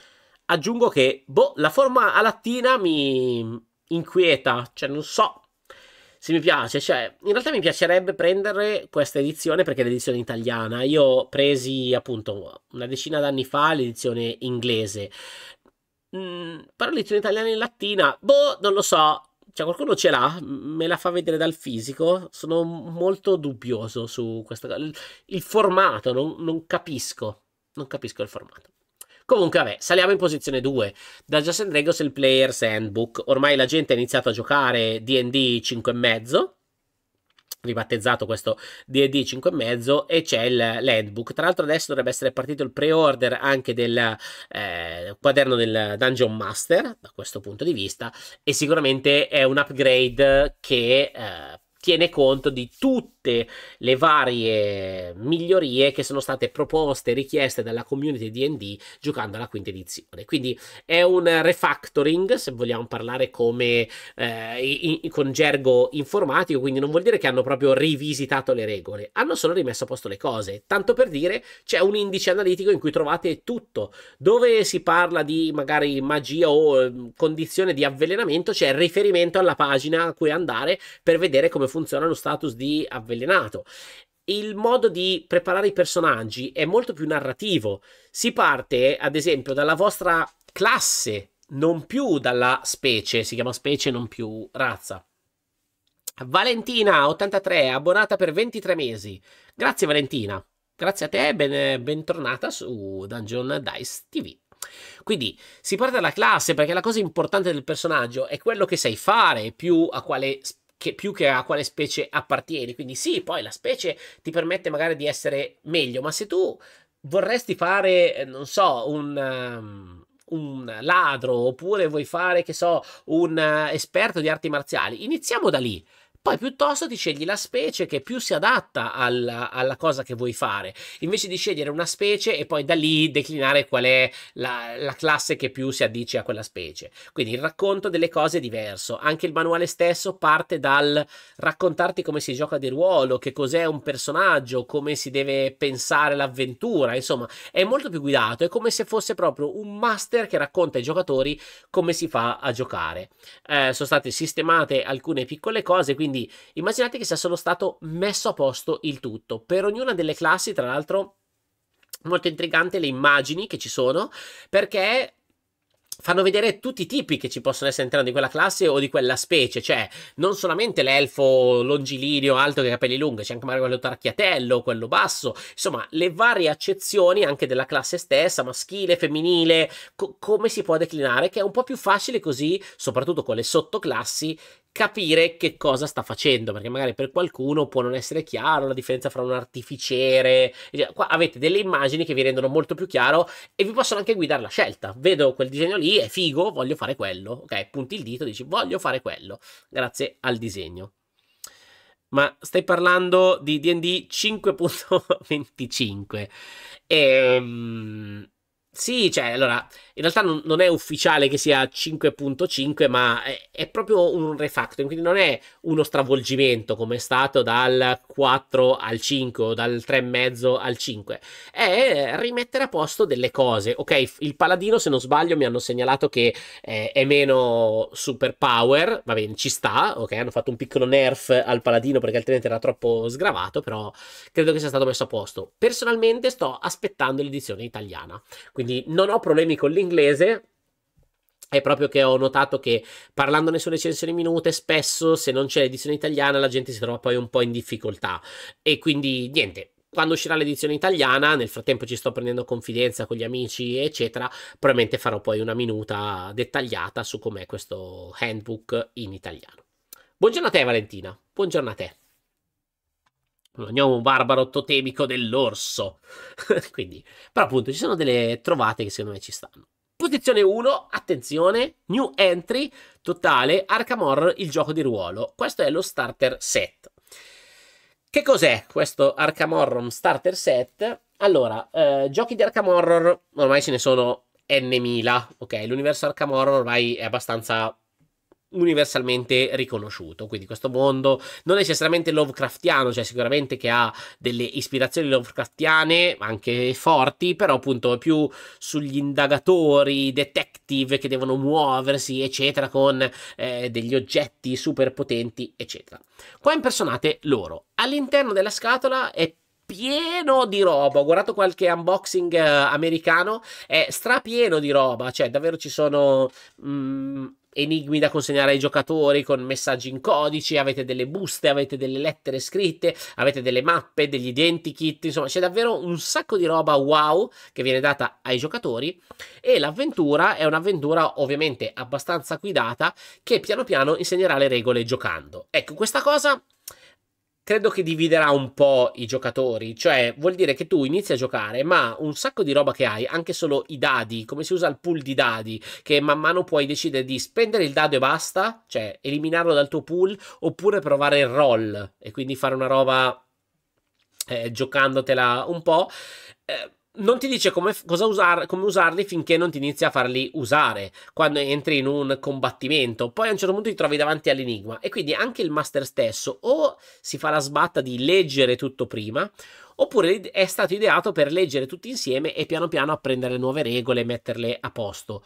Aggiungo che, boh, la forma a latina mi inquieta, cioè non so se mi piace, cioè, in realtà mi piacerebbe prendere questa edizione perché è l'edizione italiana. Io ho presi appunto una decina d'anni fa l'edizione inglese. Mm, però l'edizione italiana in latina, boh, non lo so. Cioè, qualcuno ce l'ha, me la fa vedere dal fisico. Sono molto dubbioso su questa cosa. Il formato, non, non capisco. Non capisco il formato. Comunque, vabbè, saliamo in posizione 2. Da Dungeons and Dragons il Player's Handbook. Ormai la gente ha iniziato a giocare D&D 5,5 ribattezzato questo D&D 5,5 e c'è l'handbook. Tra l'altro adesso dovrebbe essere partito il pre-order anche del eh, quaderno del Dungeon Master da questo punto di vista e sicuramente è un upgrade che eh, tiene conto di tutte le varie migliorie che sono state proposte e richieste dalla community DD giocando alla quinta edizione. Quindi è un refactoring, se vogliamo parlare come eh, in, con gergo informatico, quindi non vuol dire che hanno proprio rivisitato le regole, hanno solo rimesso a posto le cose. Tanto per dire, c'è un indice analitico in cui trovate tutto, dove si parla di magari magia o mm, condizione di avvelenamento, c'è riferimento alla pagina a cui andare per vedere come funziona lo status di avvelenato. Il modo di preparare i personaggi è molto più narrativo. Si parte, ad esempio, dalla vostra classe, non più dalla specie, si chiama specie, non più razza. Valentina 83, abbonata per 23 mesi. Grazie Valentina. Grazie a te, ben, bentornata su Dungeon Dice TV. Quindi si parte dalla classe perché la cosa importante del personaggio è quello che sai fare, più a quale specie che più che a quale specie appartieni. Quindi sì, poi la specie ti permette magari di essere meglio, ma se tu vorresti fare, eh, non so, un... Um, un ladro oppure vuoi fare, che so, un eh, esperto di arti marziali, iniziamo da lì. Poi piuttosto ti scegli la specie che più si adatta alla, alla cosa che vuoi fare, invece di scegliere una specie e poi da lì declinare qual è la, la classe che più si addice a quella specie. Quindi il racconto delle cose è diverso. Anche il manuale stesso parte dal raccontarti come si gioca di ruolo, che cos'è un personaggio, come si deve pensare l'avventura, insomma, è molto più guidato, è come se fosse proprio un master che racconta ai giocatori come si fa a giocare. Eh, sono state sistemate alcune piccole cose, quindi quindi immaginate che sia solo stato messo a posto il tutto. Per ognuna delle classi, tra l'altro, molto intrigante le immagini che ci sono, perché fanno vedere tutti i tipi che ci possono essere all'interno di quella classe o di quella specie, cioè non solamente l'elfo longilinio alto che ha capelli lunghi, c'è anche magari quello tarchiatello, quello basso, insomma le varie accezioni anche della classe stessa, maschile, femminile, co- come si può declinare, che è un po' più facile così, soprattutto con le sottoclassi, capire che cosa sta facendo, perché magari per qualcuno può non essere chiaro la differenza fra un artificiere. Cioè, qua avete delle immagini che vi rendono molto più chiaro e vi possono anche guidare la scelta. Vedo quel disegno lì, è figo, voglio fare quello. Ok, punti il dito, dici voglio fare quello, grazie al disegno. Ma stai parlando di DD 5.25. (laughs) Ehm sì, cioè, allora, in realtà non, non è ufficiale che sia 5.5, ma è, è, proprio un refactoring, quindi non è uno stravolgimento come è stato dal 4 al 5 o dal 3,5 al 5, è rimettere a posto delle cose. Ok, il paladino, se non sbaglio, mi hanno segnalato che eh, è meno superpower, va bene, ci sta, ok, hanno fatto un piccolo nerf al paladino perché altrimenti era troppo sgravato, però credo che sia stato messo a posto. Personalmente sto aspettando l'edizione italiana. Quindi quindi non ho problemi con l'inglese, è proprio che ho notato che parlandone sulle recensioni minute spesso se non c'è l'edizione italiana la gente si trova poi un po' in difficoltà e quindi niente quando uscirà l'edizione italiana, nel frattempo ci sto prendendo confidenza con gli amici, eccetera, probabilmente farò poi una minuta dettagliata su com'è questo handbook in italiano. Buongiorno a te Valentina, buongiorno a te un barbaro totemico dell'orso. (laughs) Quindi, però appunto ci sono delle trovate che secondo me ci stanno. Posizione 1, attenzione, new entry, totale, Arkham Horror, il gioco di ruolo. Questo è lo starter set. Che cos'è questo Arkham Horror starter set? Allora, eh, giochi di Arkham Horror ormai ce ne sono n mila, ok? L'universo Arkham Horror ormai è abbastanza universalmente riconosciuto. Quindi questo mondo non necessariamente Lovecraftiano, cioè sicuramente che ha delle ispirazioni Lovecraftiane anche forti, però appunto è più sugli indagatori, detective che devono muoversi, eccetera, con eh, degli oggetti super potenti, eccetera. Qua impersonate loro. All'interno della scatola è pieno di roba. Ho guardato qualche unboxing eh, americano, è strapieno di roba, cioè davvero ci sono mh, mm, enigmi da consegnare ai giocatori con messaggi in codice, avete delle buste, avete delle lettere scritte, avete delle mappe, degli identikit, insomma c'è davvero un sacco di roba wow che viene data ai giocatori e l'avventura è un'avventura ovviamente abbastanza guidata che piano piano insegnerà le regole giocando. Ecco, questa cosa credo che dividerà un po' i giocatori, cioè vuol dire che tu inizi a giocare, ma un sacco di roba che hai, anche solo i dadi, come si usa il pool di dadi, che man mano puoi decidere di spendere il dado e basta, cioè eliminarlo dal tuo pool, oppure provare il roll e quindi fare una roba eh, giocandotela un po'. Eh, non ti dice come, usar, come, usarli finché non ti inizia a farli usare quando entri in un combattimento. Poi a un certo punto ti trovi davanti all'enigma e quindi anche il master stesso o si fa la sbatta di leggere tutto prima oppure è stato ideato per leggere tutti insieme e piano piano apprendere nuove regole e metterle a posto.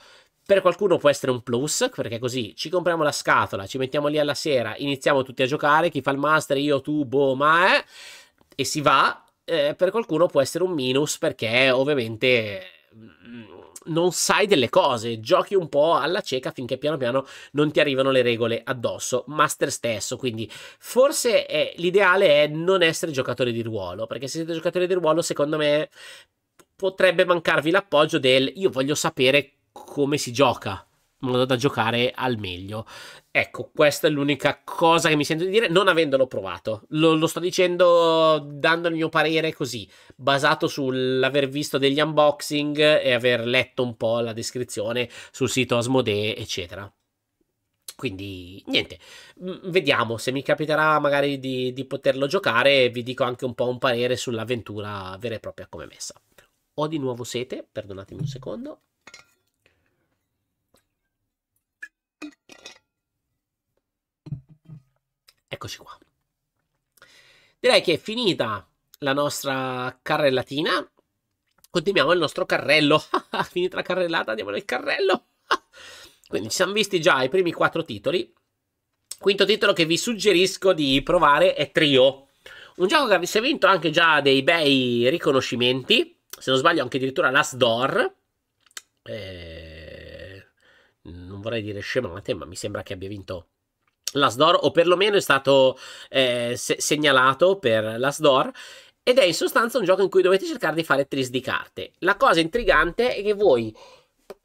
Per qualcuno può essere un plus, perché così ci compriamo la scatola, ci mettiamo lì alla sera, iniziamo tutti a giocare, chi fa il master, io, tu, boh, ma è, eh, e si va, eh, per qualcuno può essere un minus perché ovviamente mm, non sai delle cose, giochi un po' alla cieca finché piano piano non ti arrivano le regole addosso, master stesso, quindi forse è, l'ideale è non essere giocatore di ruolo, perché se siete giocatori di ruolo secondo me potrebbe mancarvi l'appoggio del io voglio sapere come si gioca, modo da giocare al meglio. Ecco, questa è l'unica cosa che mi sento di dire, non avendolo provato. Lo, lo sto dicendo dando il mio parere così, basato sull'aver visto degli unboxing e aver letto un po' la descrizione sul sito Asmodee, eccetera. Quindi niente, vediamo se mi capiterà magari di, di poterlo giocare. Vi dico anche un po' un parere sull'avventura vera e propria come messa. Ho di nuovo sete, perdonatemi un secondo. Eccoci qua. Direi che è finita la nostra carrellatina. Continuiamo il nostro carrello. (laughs) Finita la carrellata, andiamo nel carrello. (laughs) Quindi ci siamo visti già i primi quattro titoli. Quinto titolo che vi suggerisco di provare è Trio. Un gioco che si è vinto anche già dei bei riconoscimenti. Se non sbaglio, anche addirittura l'Asdor. Eh, vorrei dire scemate, ma mi sembra che abbia vinto l'Asdor, o perlomeno è stato eh, se- segnalato per l'Asdor. Ed è in sostanza un gioco in cui dovete cercare di fare tris di carte. La cosa intrigante è che voi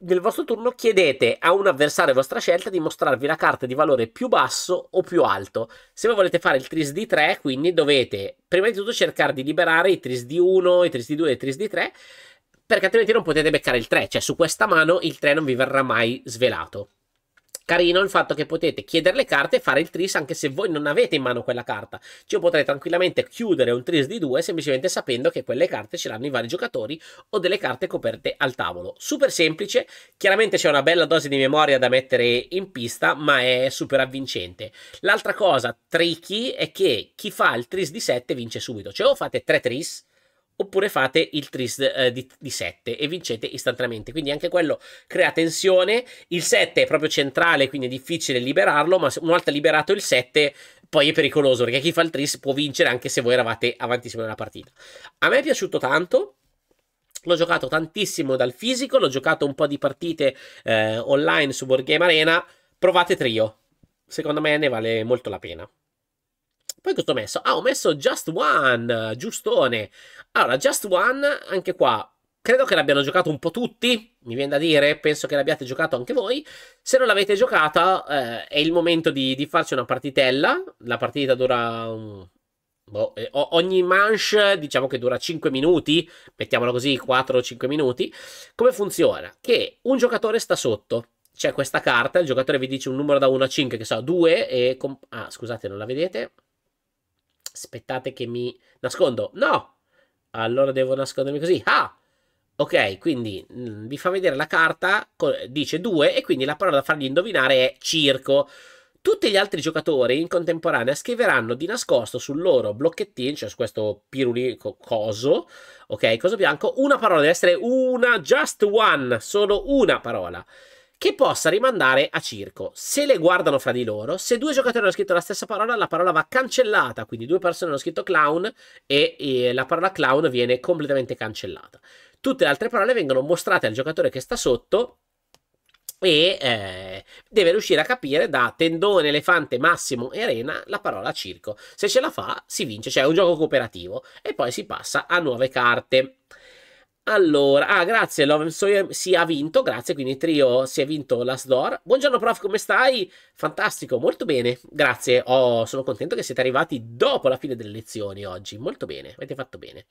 nel vostro turno chiedete a un avversario a vostra scelta di mostrarvi la carta di valore più basso o più alto. Se voi volete fare il tris di 3, quindi dovete prima di tutto cercare di liberare i tris di 1, i tris di 2 e i tris di 3 perché altrimenti non potete beccare il 3, cioè su questa mano il 3 non vi verrà mai svelato. Carino il fatto che potete chiedere le carte e fare il tris anche se voi non avete in mano quella carta. Cioè potrei tranquillamente chiudere un tris di 2 semplicemente sapendo che quelle carte ce l'hanno i vari giocatori o delle carte coperte al tavolo. Super semplice, chiaramente c'è una bella dose di memoria da mettere in pista, ma è super avvincente. L'altra cosa tricky è che chi fa il tris di 7 vince subito, cioè o fate 3 tris oppure fate il Trist eh, di, di, 7 e vincete istantaneamente. Quindi anche quello crea tensione. Il 7 è proprio centrale, quindi è difficile liberarlo, ma una volta liberato il 7 poi è pericoloso, perché chi fa il Trist può vincere anche se voi eravate avantissimo nella partita. A me è piaciuto tanto. L'ho giocato tantissimo dal fisico, l'ho giocato un po' di partite eh, online su Board Game Arena. Provate trio. Secondo me ne vale molto la pena. Poi cosa ho messo? Ah, ho messo Just One, giustone. Allora, Just One, anche qua, credo che l'abbiano giocato un po' tutti, mi viene da dire, penso che l'abbiate giocato anche voi. Se non l'avete giocata, eh, è il momento di, di, farci una partitella. La partita dura... Um, boh, eh, ogni manche diciamo che dura 5 minuti, mettiamolo così, 4-5 minuti. Come funziona? Che un giocatore sta sotto, c'è questa carta, il giocatore vi dice un numero da 1 a 5, che so, 2 e... ah, scusate, non la vedete? Aspettate che mi nascondo. No! Allora devo nascondermi così. Ah! Ok, quindi mh, mm, vi fa vedere la carta, dice 2 e quindi la parola da fargli indovinare è circo. Tutti gli altri giocatori in contemporanea scriveranno di nascosto sul loro blocchettino, cioè su questo pirulico coso, ok, coso bianco, una parola, deve essere una, just one, solo una parola che possa rimandare a circo. Se le guardano fra di loro, se due giocatori hanno scritto la stessa parola, la parola va cancellata, quindi due persone hanno scritto clown e, e la parola clown viene completamente cancellata. Tutte le altre parole vengono mostrate al giocatore che sta sotto e eh, deve riuscire a capire da tendone, elefante, massimo e arena la parola circo. Se ce la fa si vince, cioè è un gioco cooperativo e poi si passa a nuove carte. Allora, ah, grazie, Love Sawyer eh, si ha vinto, grazie, quindi Trio si è vinto Last Door. Buongiorno prof, come stai? Fantastico, molto bene, grazie. Oh, sono contento che siete arrivati dopo la fine delle lezioni oggi, molto bene, avete fatto bene.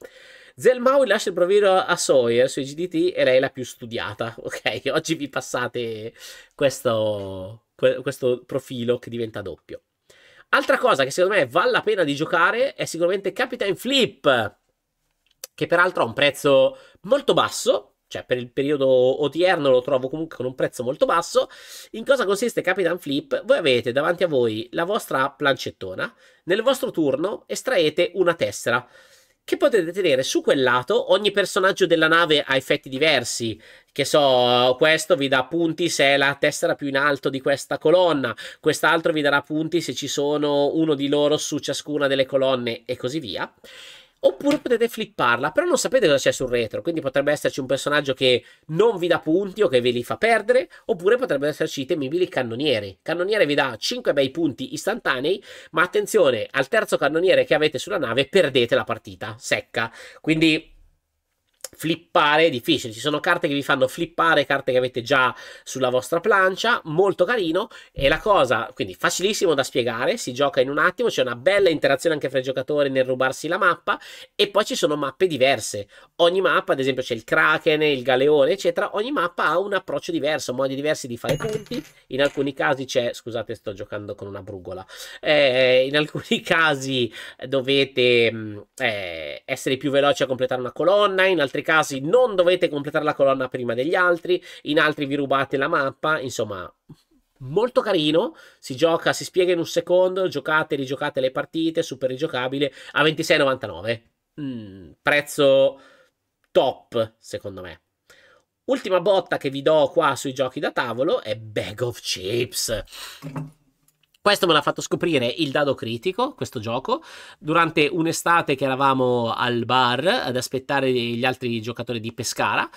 Zelmaui lascia il provino a Sawyer sui GDT e lei è la più studiata, (laughs) ok? Oggi vi passate questo, questo profilo che diventa doppio. Altra cosa che secondo me vale la pena di giocare è sicuramente Capitan Flip che peraltro ha un prezzo molto basso, cioè per il periodo odierno lo trovo comunque con un prezzo molto basso. In cosa consiste Capitan Flip? Voi avete davanti a voi la vostra plancettona, nel vostro turno estraete una tessera che potete tenere su quel lato, ogni personaggio della nave ha effetti diversi, che so, questo vi dà punti se è la tessera più in alto di questa colonna, quest'altro vi darà punti se ci sono uno di loro su ciascuna delle colonne e così via. Oppure potete flipparla, però non sapete cosa c'è sul retro, quindi potrebbe esserci un personaggio che non vi dà punti o che ve li fa perdere, oppure potrebbero esserci i temibili cannonieri. cannoniere vi dà 5 bei punti istantanei, ma attenzione, al terzo cannoniere che avete sulla nave perdete la partita, secca. Quindi flippare è difficile. Ci sono carte che vi fanno flippare, carte che avete già sulla vostra plancia, molto carino. E la cosa, quindi facilissimo da spiegare, si gioca in un attimo, c'è una bella interazione anche fra i giocatori nel rubarsi la mappa e poi ci sono mappe diverse. Ogni mappa, ad esempio c'è il Kraken, il Galeone, eccetera, ogni mappa ha un approccio diverso, modi diversi di fare punti. In alcuni casi c'è, scusate, sto giocando con una brugola. Eh, in alcuni casi dovete mm, eh, essere più veloci a completare una colonna, in altri altri casi non dovete completare la colonna prima degli altri, in altri vi rubate la mappa, insomma molto carino, si gioca, si spiega in un secondo, giocate, rigiocate le partite, super rigiocabile, a 26,99. Mm, prezzo top, secondo me. Ultima botta che vi do qua sui giochi da tavolo è Bag of Chips. Questo me l'ha fatto scoprire il dado critico, questo gioco, durante un'estate che eravamo al bar ad aspettare gli altri giocatori di Pescara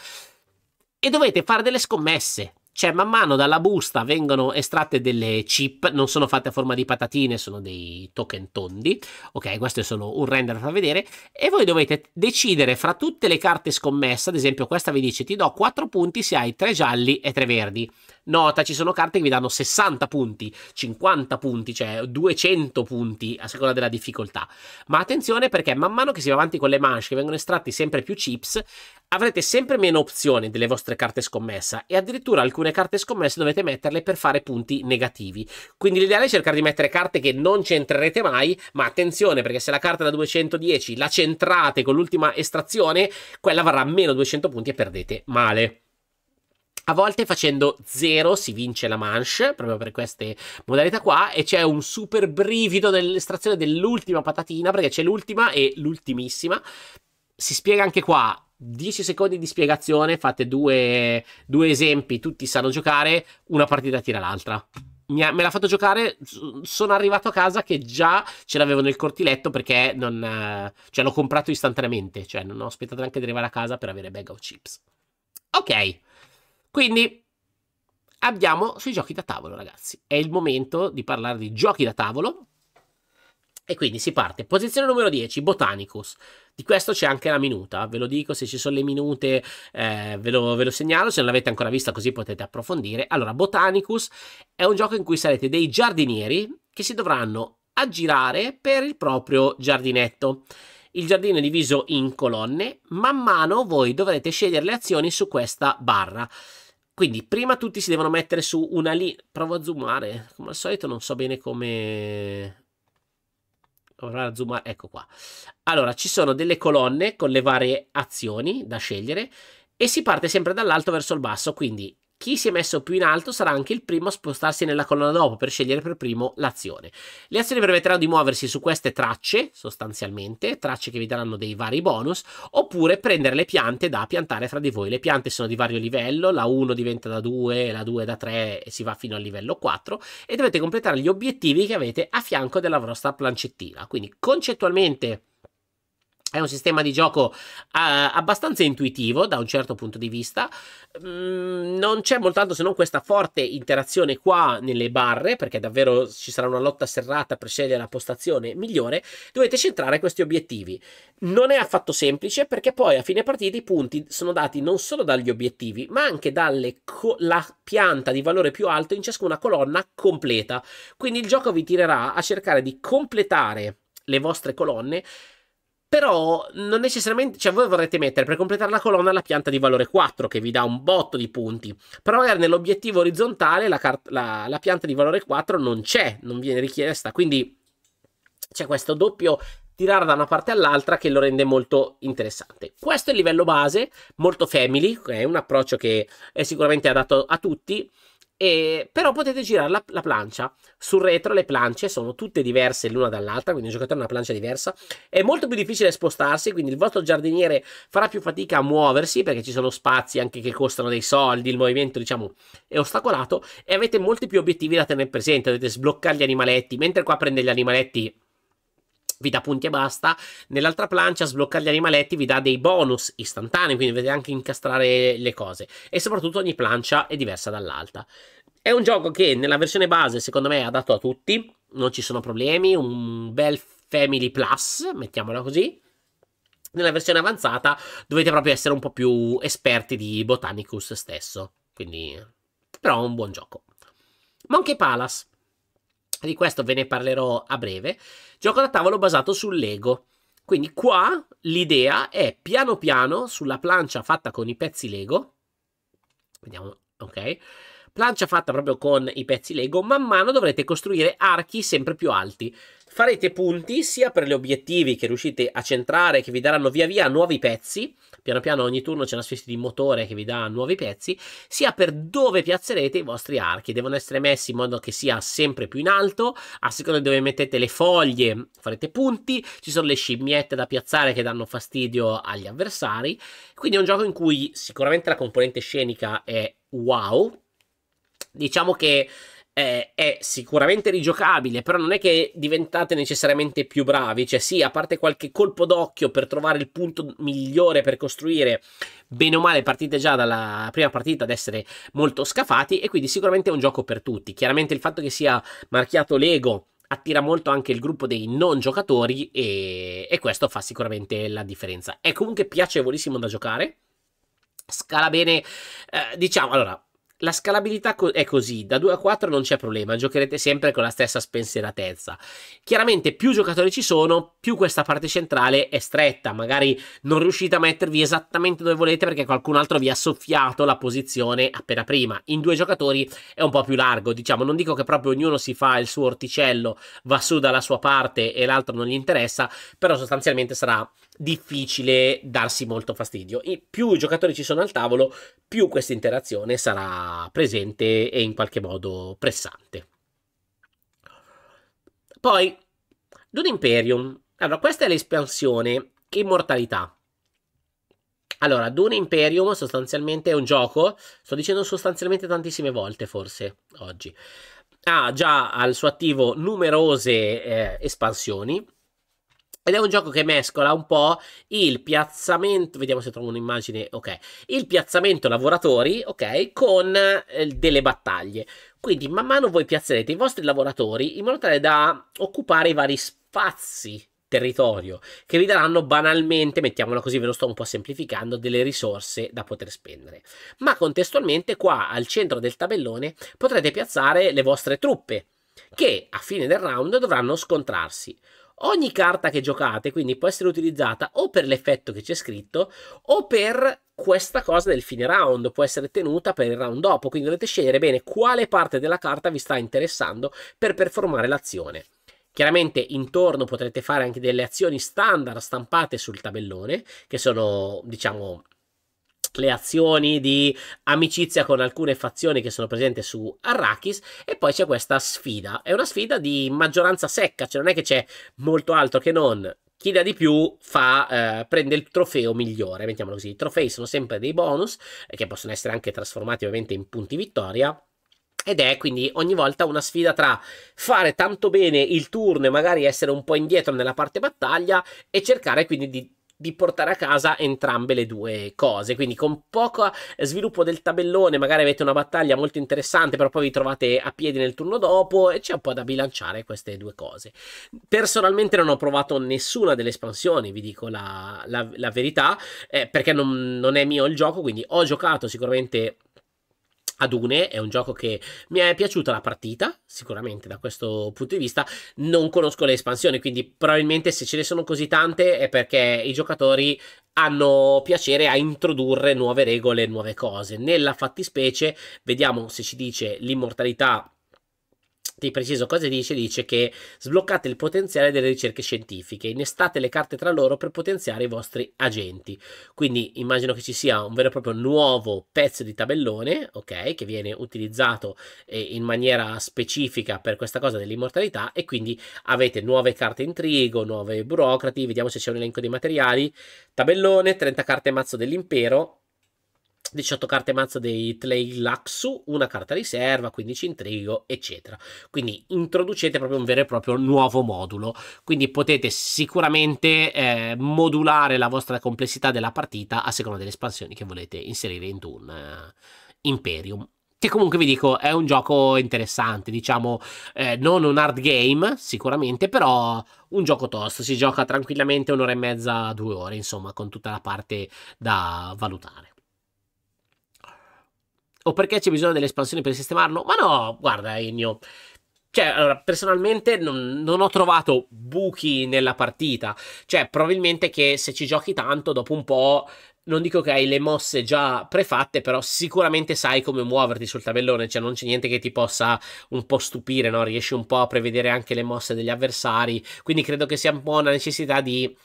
e dovete fare delle scommesse cioè man mano dalla busta vengono estratte delle chip, non sono fatte a forma di patatine, sono dei token tondi, ok, questo è solo un render da far vedere, e voi dovete decidere fra tutte le carte scommesse, ad esempio questa vi dice ti do 4 punti se hai 3 gialli e 3 verdi, nota ci sono carte che vi danno 60 punti, 50 punti, cioè 200 punti a seconda della difficoltà, ma attenzione perché man mano che si va avanti con le manche, che vengono estratti sempre più chips, avrete sempre meno opzioni delle vostre carte scommessa e addirittura alcune alcune carte scommesse dovete metterle per fare punti negativi. Quindi l'ideale è cercare di mettere carte che non centrerete mai, ma attenzione perché se la carta da 210 la centrate con l'ultima estrazione, quella varrà meno 200 punti e perdete male. A volte facendo 0 si vince la manche, proprio per queste modalità qua, e c'è un super brivido nell'estrazione dell'ultima patatina, perché c'è l'ultima e l'ultimissima. Si spiega anche qua 10 secondi di spiegazione, fate due, due esempi, tutti sanno giocare, una partita tira l'altra me l'ha fatto giocare. Sono arrivato a casa che già ce l'avevo nel cortiletto perché non, cioè, l'ho comprato istantaneamente. Cioè, non ho aspettato neanche di arrivare a casa per avere bag of chips. Ok, quindi andiamo sui giochi da tavolo, ragazzi. È il momento di parlare di giochi da tavolo. E quindi si parte. Posizione numero 10, Botanicus. Di questo c'è anche la minuta, ve lo dico, se ci sono le minute eh, ve, lo, ve, lo, segnalo, se non l'avete ancora vista così potete approfondire. Allora, Botanicus è un gioco in cui sarete dei giardinieri che si dovranno aggirare per il proprio giardinetto. Il giardino è diviso in colonne, man mano voi dovrete scegliere le azioni su questa barra. Quindi prima tutti si devono mettere su una linea. Provo a zoomare, come al solito non so bene come Ora zoom, ecco qua. Allora, ci sono delle colonne con le varie azioni da scegliere e si parte sempre dall'alto verso il basso, quindi chi si è messo più in alto sarà anche il primo a spostarsi nella colonna dopo per scegliere per primo l'azione. Le azioni permetteranno di muoversi su queste tracce, sostanzialmente, tracce che vi daranno dei vari bonus, oppure prendere le piante da piantare fra di voi. Le piante sono di vario livello, la 1 diventa da 2, la 2 da 3 e si va fino al livello 4 e dovete completare gli obiettivi che avete a fianco della vostra plancettina. Quindi concettualmente è un sistema di gioco eh, abbastanza intuitivo da un certo punto di vista. Mm, non c'è molto altro se non questa forte interazione qua nelle barre, perché davvero ci sarà una lotta serrata per scegliere la postazione migliore. Dovete centrare questi obiettivi. Non è affatto semplice perché poi a fine partita i punti sono dati non solo dagli obiettivi, ma anche dalla pianta di valore più alto in ciascuna colonna completa. Quindi il gioco vi tirerà a cercare di completare le vostre colonne però non necessariamente, cioè voi vorrete mettere per completare la colonna la pianta di valore 4 che vi dà un botto di punti, però nell'obiettivo orizzontale la, car- la, la pianta di valore 4 non c'è, non viene richiesta, quindi c'è questo doppio tirare da una parte all'altra che lo rende molto interessante. Questo è il livello base, molto family, è un approccio che è sicuramente adatto a tutti. E, però potete girare la, la, plancia sul retro le planche sono tutte diverse l'una dall'altra quindi il giocatore ha una plancia diversa è molto più difficile spostarsi quindi il vostro giardiniere farà più fatica a muoversi perché ci sono spazi anche che costano dei soldi il movimento diciamo è ostacolato e avete molti più obiettivi da tenere presente dovete sbloccare gli animaletti mentre qua prende gli animaletti vi dà punti e basta. Nell'altra plancia, sbloccare gli animaletti vi dà dei bonus istantanei, quindi dovete anche incastrare le cose. E soprattutto ogni plancia è diversa dall'altra. È un gioco che nella versione base, secondo me, è adatto a tutti, non ci sono problemi, un bel Family Plus, mettiamola così. Nella versione avanzata dovete proprio essere un po' più esperti di Botanicus stesso, quindi però è un buon gioco. Monkey Palace di questo ve ne parlerò a breve, gioco da tavolo basato sul Lego. Quindi qua l'idea è piano piano sulla plancia fatta con i pezzi Lego, vediamo, ok, plancia fatta proprio con i pezzi Lego, man mano dovrete costruire archi sempre più alti farete punti sia per gli obiettivi che riuscite a centrare, che vi daranno via via nuovi pezzi, piano piano ogni turno c'è una specie di motore che vi dà nuovi pezzi, sia per dove piazzerete i vostri archi. Devono essere messi in modo che sia sempre più in alto, a seconda di dove mettete le foglie farete punti, ci sono le scimmiette da piazzare che danno fastidio agli avversari, quindi è un gioco in cui sicuramente la componente scenica è wow, diciamo che è, è, sicuramente rigiocabile, però non è che diventate necessariamente più bravi, cioè sì, a parte qualche colpo d'occhio per trovare il punto migliore per costruire, bene o male partite già dalla prima partita ad essere molto scafati e quindi sicuramente è un gioco per tutti. Chiaramente il fatto che sia marchiato Lego attira molto anche il gruppo dei non giocatori e, e questo fa sicuramente la differenza. È comunque piacevolissimo da giocare, scala bene, eh, diciamo, allora la scalabilità è così, da 2 a 4 non c'è problema, giocherete sempre con la stessa spensieratezza. Chiaramente più giocatori ci sono, più questa parte centrale è stretta, magari non riuscite a mettervi esattamente dove volete perché qualcun altro vi ha soffiato la posizione appena prima. In due giocatori è un po' più largo, diciamo, non dico che proprio ognuno si fa il suo orticello, va su dalla sua parte e l'altro non gli interessa, però sostanzialmente sarà difficile darsi molto fastidio. E più giocatori ci sono al tavolo, più questa interazione sarà presente e in qualche modo pressante. Poi, Dune Imperium. Allora, questa è l'espansione che Immortalità. Allora, Dune Imperium sostanzialmente è un gioco, sto dicendo sostanzialmente tantissime volte forse oggi, ha già al suo attivo numerose eh, espansioni, ed è un gioco che mescola un po' il piazzamento, vediamo se trovo un'immagine, ok, il piazzamento lavoratori, ok, con eh, delle battaglie. Quindi man mano voi piazzerete i vostri lavoratori in modo tale da occupare i vari spazi territorio che vi daranno banalmente, mettiamola così, ve lo sto un po' semplificando, delle risorse da poter spendere. Ma contestualmente qua al centro del tabellone potrete piazzare le vostre truppe che a fine del round dovranno scontrarsi. Ogni carta che giocate quindi può essere utilizzata o per l'effetto che c'è scritto o per questa cosa del fine round, può essere tenuta per il round dopo, quindi dovete scegliere bene quale parte della carta vi sta interessando per performare l'azione. Chiaramente intorno potrete fare anche delle azioni standard stampate sul tabellone, che sono, diciamo, le azioni di amicizia con alcune fazioni che sono presenti su Arrakis e poi c'è questa sfida. È una sfida di maggioranza secca, cioè non è che c'è molto altro che non chi dà di più fa, eh, prende il trofeo migliore, mettiamolo così. I trofei sono sempre dei bonus eh, che possono essere anche trasformati ovviamente in punti vittoria. Ed è quindi ogni volta una sfida tra fare tanto bene il turno e magari essere un po' indietro nella parte battaglia e cercare quindi di di portare a casa entrambe le due cose. Quindi con poco eh, sviluppo del tabellone, magari avete una battaglia molto interessante, però poi vi trovate a piedi nel turno dopo e c'è un po' da bilanciare queste due cose. Personalmente non ho provato nessuna delle espansioni, vi dico la, la, la verità, eh, perché non, non è mio il gioco, quindi ho giocato sicuramente Adune è un gioco che mi è piaciuta la partita, sicuramente da questo punto di vista. Non conosco le espansioni, quindi probabilmente se ce ne sono così tante è perché i giocatori hanno piacere a introdurre nuove regole, nuove cose. Nella fattispecie, vediamo se ci dice l'immortalità ti preciso cosa dice, dice che sbloccate il potenziale delle ricerche scientifiche, innestate le carte tra loro per potenziare i vostri agenti. Quindi immagino che ci sia un vero e proprio nuovo pezzo di tabellone, ok, che viene utilizzato eh, in maniera specifica per questa cosa dell'immortalità e quindi avete nuove carte intrigo, nuove burocrati, vediamo se c'è un elenco di materiali, tabellone, 30 carte mazzo dell'impero, 18 carte mazza dei Tlei Laxu, una carta riserva, 15 intrigo, eccetera. Quindi introducete proprio un vero e proprio nuovo modulo. Quindi potete sicuramente eh, modulare la vostra complessità della partita a seconda delle espansioni che volete inserire in un eh, Imperium. Che comunque vi dico è un gioco interessante, diciamo eh, non un hard game sicuramente, però un gioco tosto, si gioca tranquillamente un'ora e mezza, due ore, insomma, con tutta la parte da valutare o perché c'è bisogno delle espansioni per sistemarlo? Ma no, guarda Ennio. Cioè, allora, personalmente non, non, ho trovato buchi nella partita. Cioè, probabilmente che se ci giochi tanto, dopo un po', non dico che hai le mosse già prefatte, però sicuramente sai come muoverti sul tabellone. Cioè, non c'è niente che ti possa un po' stupire, no? Riesci un po' a prevedere anche le mosse degli avversari. Quindi credo che sia un po' una necessità di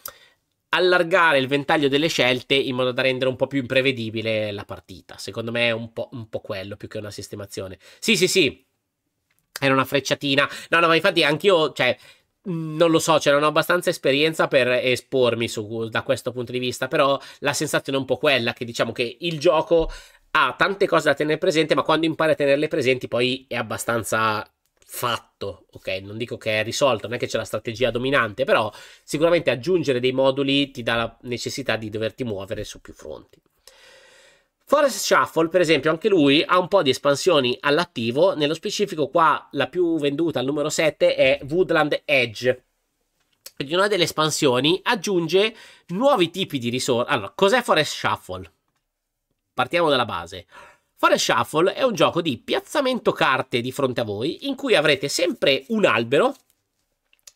allargare il ventaglio delle scelte in modo da rendere un po' più imprevedibile la partita. Secondo me è un po', un po quello più che una sistemazione. Sì, sì, sì. Era una frecciatina. No, no, ma infatti anch'io, cioè, non lo so, cioè non ho abbastanza esperienza per espormi su, da questo punto di vista, però la sensazione è un po' quella che diciamo che il gioco ha tante cose da tenere presente, ma quando impari a tenerle presenti poi è abbastanza fatto, ok? Non dico che è risolto, non è che c'è la strategia dominante, però sicuramente aggiungere dei moduli ti dà la necessità di doverti muovere su più fronti. Forest Shuffle, per esempio, anche lui ha un po' di espansioni all'attivo, nello specifico qua la più venduta al numero 7 è Woodland Edge. Quindi una delle espansioni aggiunge nuovi tipi di risorse. Allora, cos'è Forest Shuffle? Partiamo dalla base. Fare shuffle è un gioco di piazzamento carte di fronte a voi in cui avrete sempre un albero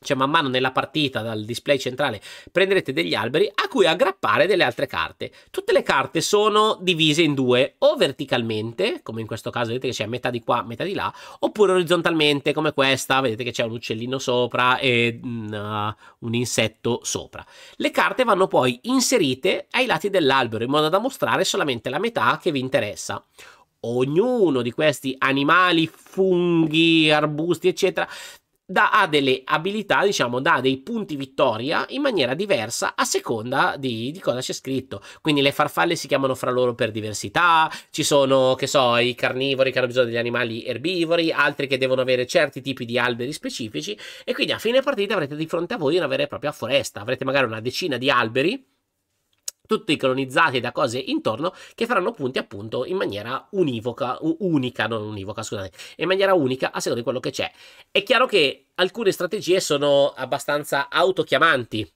cioè man mano nella partita dal display centrale prenderete degli alberi a cui aggrappare delle altre carte. Tutte le carte sono divise in due, o verticalmente, come in questo caso vedete che c'è metà di qua, metà di là, oppure orizzontalmente come questa, vedete che c'è un uccellino sopra e mm, uh, un insetto sopra. Le carte vanno poi inserite ai lati dell'albero in modo da mostrare solamente la metà che vi interessa ognuno di questi animali, funghi, arbusti, eccetera, da, ha delle abilità, diciamo, dà dei punti vittoria in maniera diversa a seconda di, di, cosa c'è scritto. Quindi le farfalle si chiamano fra loro per diversità, ci sono, che so, i carnivori che hanno bisogno degli animali erbivori, altri che devono avere certi tipi di alberi specifici e quindi a fine partita avrete di fronte a voi una vera e propria foresta, avrete magari una decina di alberi tutti colonizzati da cose intorno che faranno punti appunto in maniera univoca, unica, non univoca, scusate, in maniera unica a seconda di quello che c'è. È chiaro che alcune strategie sono abbastanza autochiamanti.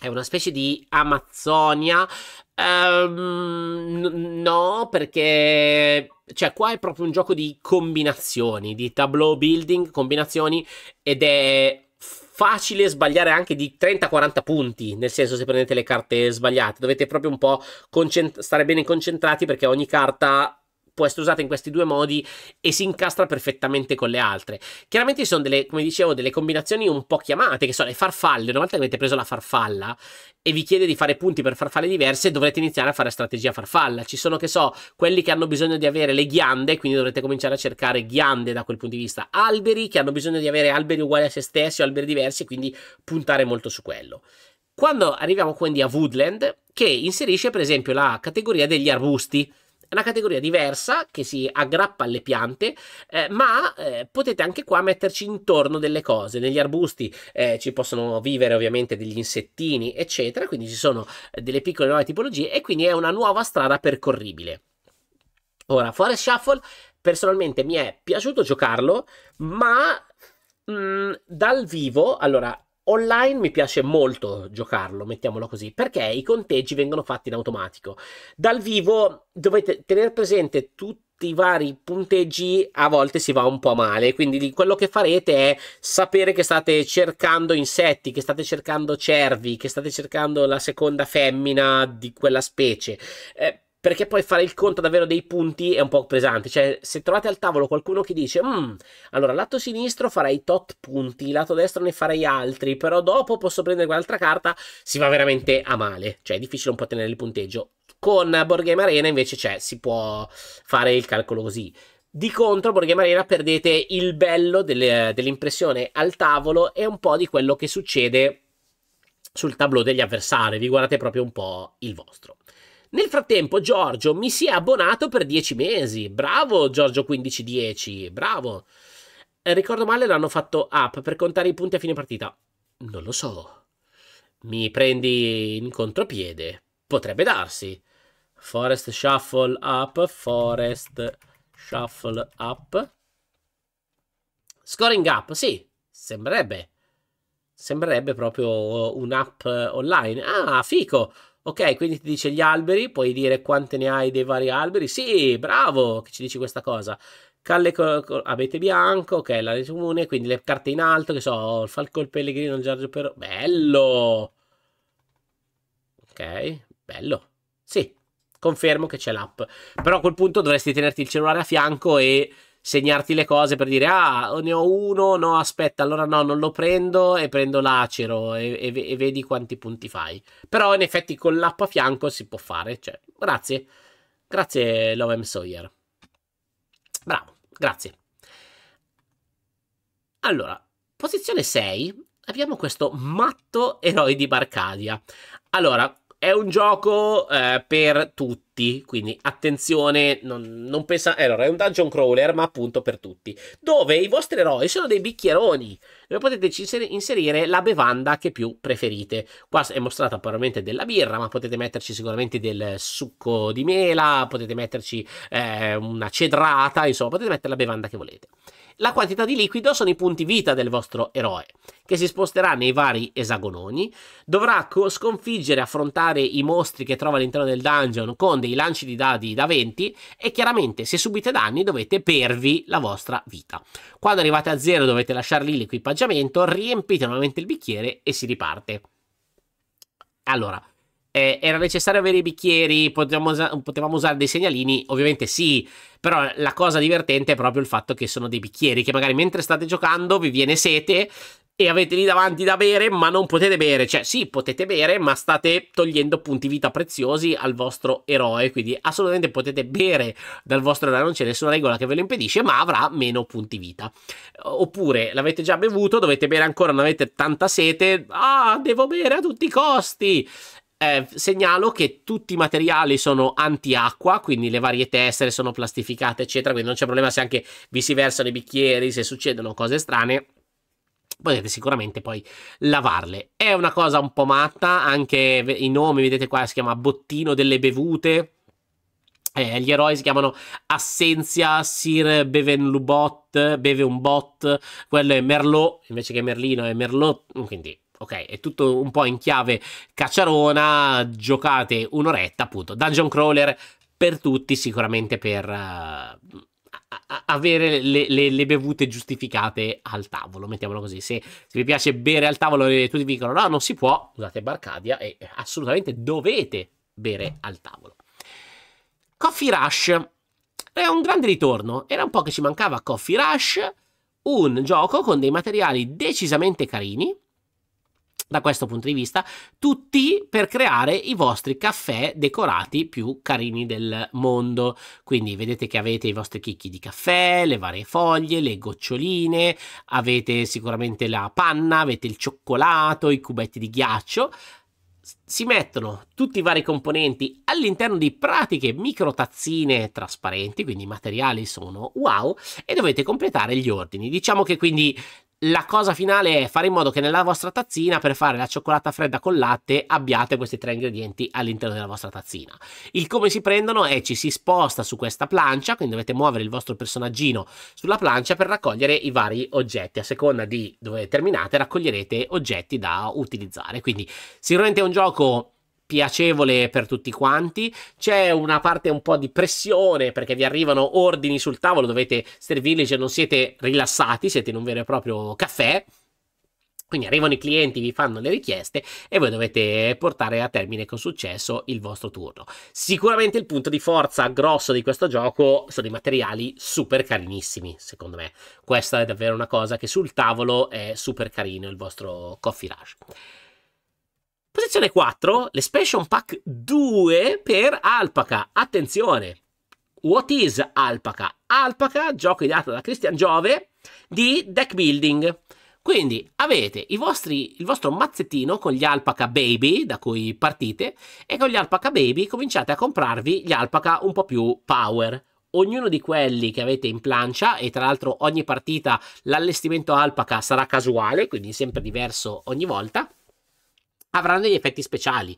È una specie di Amazzonia. Um, no, perché cioè qua è proprio un gioco di combinazioni, di tableau building, combinazioni ed è facile sbagliare anche di 30-40 punti, nel senso se prendete le carte sbagliate, dovete proprio un po' stare bene concentrati perché ogni carta può essere usata in questi due modi e si incastra perfettamente con le altre. Chiaramente ci sono delle, come dicevo, delle combinazioni un po' chiamate, che sono le farfalle. Una volta che avete preso la farfalla e vi chiede di fare punti per farfalle diverse, dovrete iniziare a fare strategia farfalla. Ci sono, che so, quelli che hanno bisogno di avere le ghiande, quindi dovrete cominciare a cercare ghiande da quel punto di vista. Alberi che hanno bisogno di avere alberi uguali a se stessi o alberi diversi, quindi puntare molto su quello. Quando arriviamo quindi a Woodland, che inserisce per esempio la categoria degli arbusti, è una categoria diversa che si aggrappa alle piante, eh, ma eh, potete anche qua metterci intorno delle cose. Negli arbusti eh, ci possono vivere ovviamente degli insettini, eccetera, quindi ci sono delle piccole nuove tipologie e quindi è una nuova strada percorribile. Ora, Forest Shuffle personalmente mi è piaciuto giocarlo, ma mh, mm, dal vivo, allora Online mi piace molto giocarlo, mettiamolo così, perché i conteggi vengono fatti in automatico. Dal vivo dovete tenere presente tutti i vari punteggi a volte si va un po' male, quindi quello che farete è sapere che state cercando insetti, che state cercando cervi, che state cercando la seconda femmina di quella specie. Eh, perché poi fare il conto davvero dei punti è un po' pesante, cioè se trovate al tavolo qualcuno che dice mm, allora lato sinistro farei tot punti, lato destro ne farei altri, però dopo posso prendere quell'altra carta, si va veramente a male, cioè è difficile un po' tenere il punteggio. Con Borgame Arena invece cioè, si può fare il calcolo così. Di contro, Borgame Arena perdete il bello delle, dell'impressione al tavolo e un po' di quello che succede sul tableau degli avversari, vi guardate proprio un po' il vostro. Nel frattempo Giorgio mi si è abbonato per 10 mesi. Bravo Giorgio 1510, bravo. Eh, ricordo male l'hanno fatto up per contare i punti a fine partita. Non lo so. Mi prendi in contropiede. Potrebbe darsi. Forest shuffle up, forest shuffle up. Scoring up, sì, sembrerebbe. Sembrerebbe proprio un'app online. Ah, fico. Ok, quindi ti dice gli alberi, puoi dire quante ne hai dei vari alberi. Sì, bravo che ci dici questa cosa. Calle con, con abete bianco, ok, la rete comune, quindi le carte in alto, che so, il falco il pellegrino, il Giorgio Però. Bello! Ok, bello. Sì, confermo che c'è l'app. Però a quel punto dovresti tenerti il cellulare a fianco e segnarti le cose per dire ah ne ho uno, no aspetta allora no non lo prendo e prendo l'acero e, e, e vedi quanti punti fai. Però in effetti con l'app a fianco si può fare, cioè grazie, grazie Lovem Sawyer. Bravo, grazie. Allora, posizione 6 abbiamo questo matto eroi di Barcadia. Allora, è un gioco eh, per tutti tutti, quindi attenzione, non, non pensa... Eh, allora, è un dungeon crawler, ma appunto per tutti, dove i vostri eroi sono dei bicchieroni, dove potete inserire la bevanda che più preferite. Qua è mostrata probabilmente della birra, ma potete metterci sicuramente del succo di mela, potete metterci eh, una cedrata, insomma, potete mettere la bevanda che volete. La quantità di liquido sono i punti vita del vostro eroe, che si sposterà nei vari esagononi, dovrà sconfiggere, e affrontare i mostri che trova all'interno del dungeon con dei lanci di dadi da 20 e chiaramente se subite danni dovete pervi la vostra vita. Quando arrivate a zero dovete lasciare lì l'equipaggiamento, riempite nuovamente il bicchiere e si riparte. Allora, eh, era necessario avere i bicchieri, potevamo, usa- potevamo usare dei segnalini, ovviamente sì, però la cosa divertente è proprio il fatto che sono dei bicchieri che magari mentre state giocando vi viene sete e avete lì davanti da bere, ma non potete bere. Cioè, sì, potete bere, ma state togliendo punti vita preziosi al vostro eroe. Quindi assolutamente potete bere dal vostro eroe, non c'è nessuna regola che ve lo impedisce, ma avrà meno punti vita. Oppure l'avete già bevuto, dovete bere ancora, non avete tanta sete. Ah, devo bere a tutti i costi. Eh, segnalo che tutti i materiali sono antiacqua, quindi le varie tessere sono plastificate, eccetera, quindi non c'è problema se anche vi si versano i bicchieri, se succedono cose strane. Potete sicuramente poi lavarle. È una cosa un po' matta, anche i nomi, vedete qua, si chiama bottino delle bevute. Eh, gli eroi si chiamano Assenzia, Sir Bevenlubot, Beve un Bot, quello è Merlot, invece che Merlino è Merlot, quindi ok, è tutto un po' in chiave cacciarona, giocate un'oretta, appunto, dungeon crawler per tutti, sicuramente per uh, avere le, le, le, bevute giustificate al tavolo, mettiamolo così. Se, se vi piace bere al tavolo e tutti vi dicono no, non si può, usate Barcadia e assolutamente dovete bere al tavolo. Coffee Rush è un grande ritorno, era un po' che ci mancava Coffee Rush, un gioco con dei materiali decisamente carini, da questo punto di vista, tutti per creare i vostri caffè decorati più carini del mondo. Quindi vedete che avete i vostri chicchi di caffè, le varie foglie, le goccioline, avete sicuramente la panna, avete il cioccolato, i cubetti di ghiaccio. Si mettono tutti i vari componenti all'interno di pratiche micro tazzine trasparenti, quindi i materiali sono wow, e dovete completare gli ordini. Diciamo che quindi la cosa finale è fare in modo che nella vostra tazzina per fare la cioccolata fredda col latte abbiate questi tre ingredienti all'interno della vostra tazzina. Il come si prendono è ci si sposta su questa plancia, quindi dovete muovere il vostro personaggino sulla plancia per raccogliere i vari oggetti. A seconda di dove terminate raccoglierete oggetti da utilizzare. Quindi sicuramente è un gioco piacevole per tutti quanti. C'è una parte un po' di pressione perché vi arrivano ordini sul tavolo, dovete servirli se cioè non siete rilassati, siete in un vero e proprio caffè. Quindi arrivano i clienti, vi fanno le richieste e voi dovete portare a termine con successo il vostro turno. Sicuramente il punto di forza grosso di questo gioco sono i materiali super carinissimi, secondo me. Questa è davvero una cosa che sul tavolo è super carino il vostro coffee rush. Posizione 4, l'Expansion Pack 2 per Alpaca. Attenzione! What is Alpaca? Alpaca, gioco ideato da Christian Giove di deck building. Quindi avete vostri, il vostro mazzettino con gli Alpaca Baby da cui partite e con gli Alpaca Baby cominciate a comprarvi gli Alpaca un po' più power. Ognuno di quelli che avete in plancia, e tra l'altro ogni partita l'allestimento Alpaca sarà casuale, quindi sempre diverso ogni volta, avranno degli effetti speciali.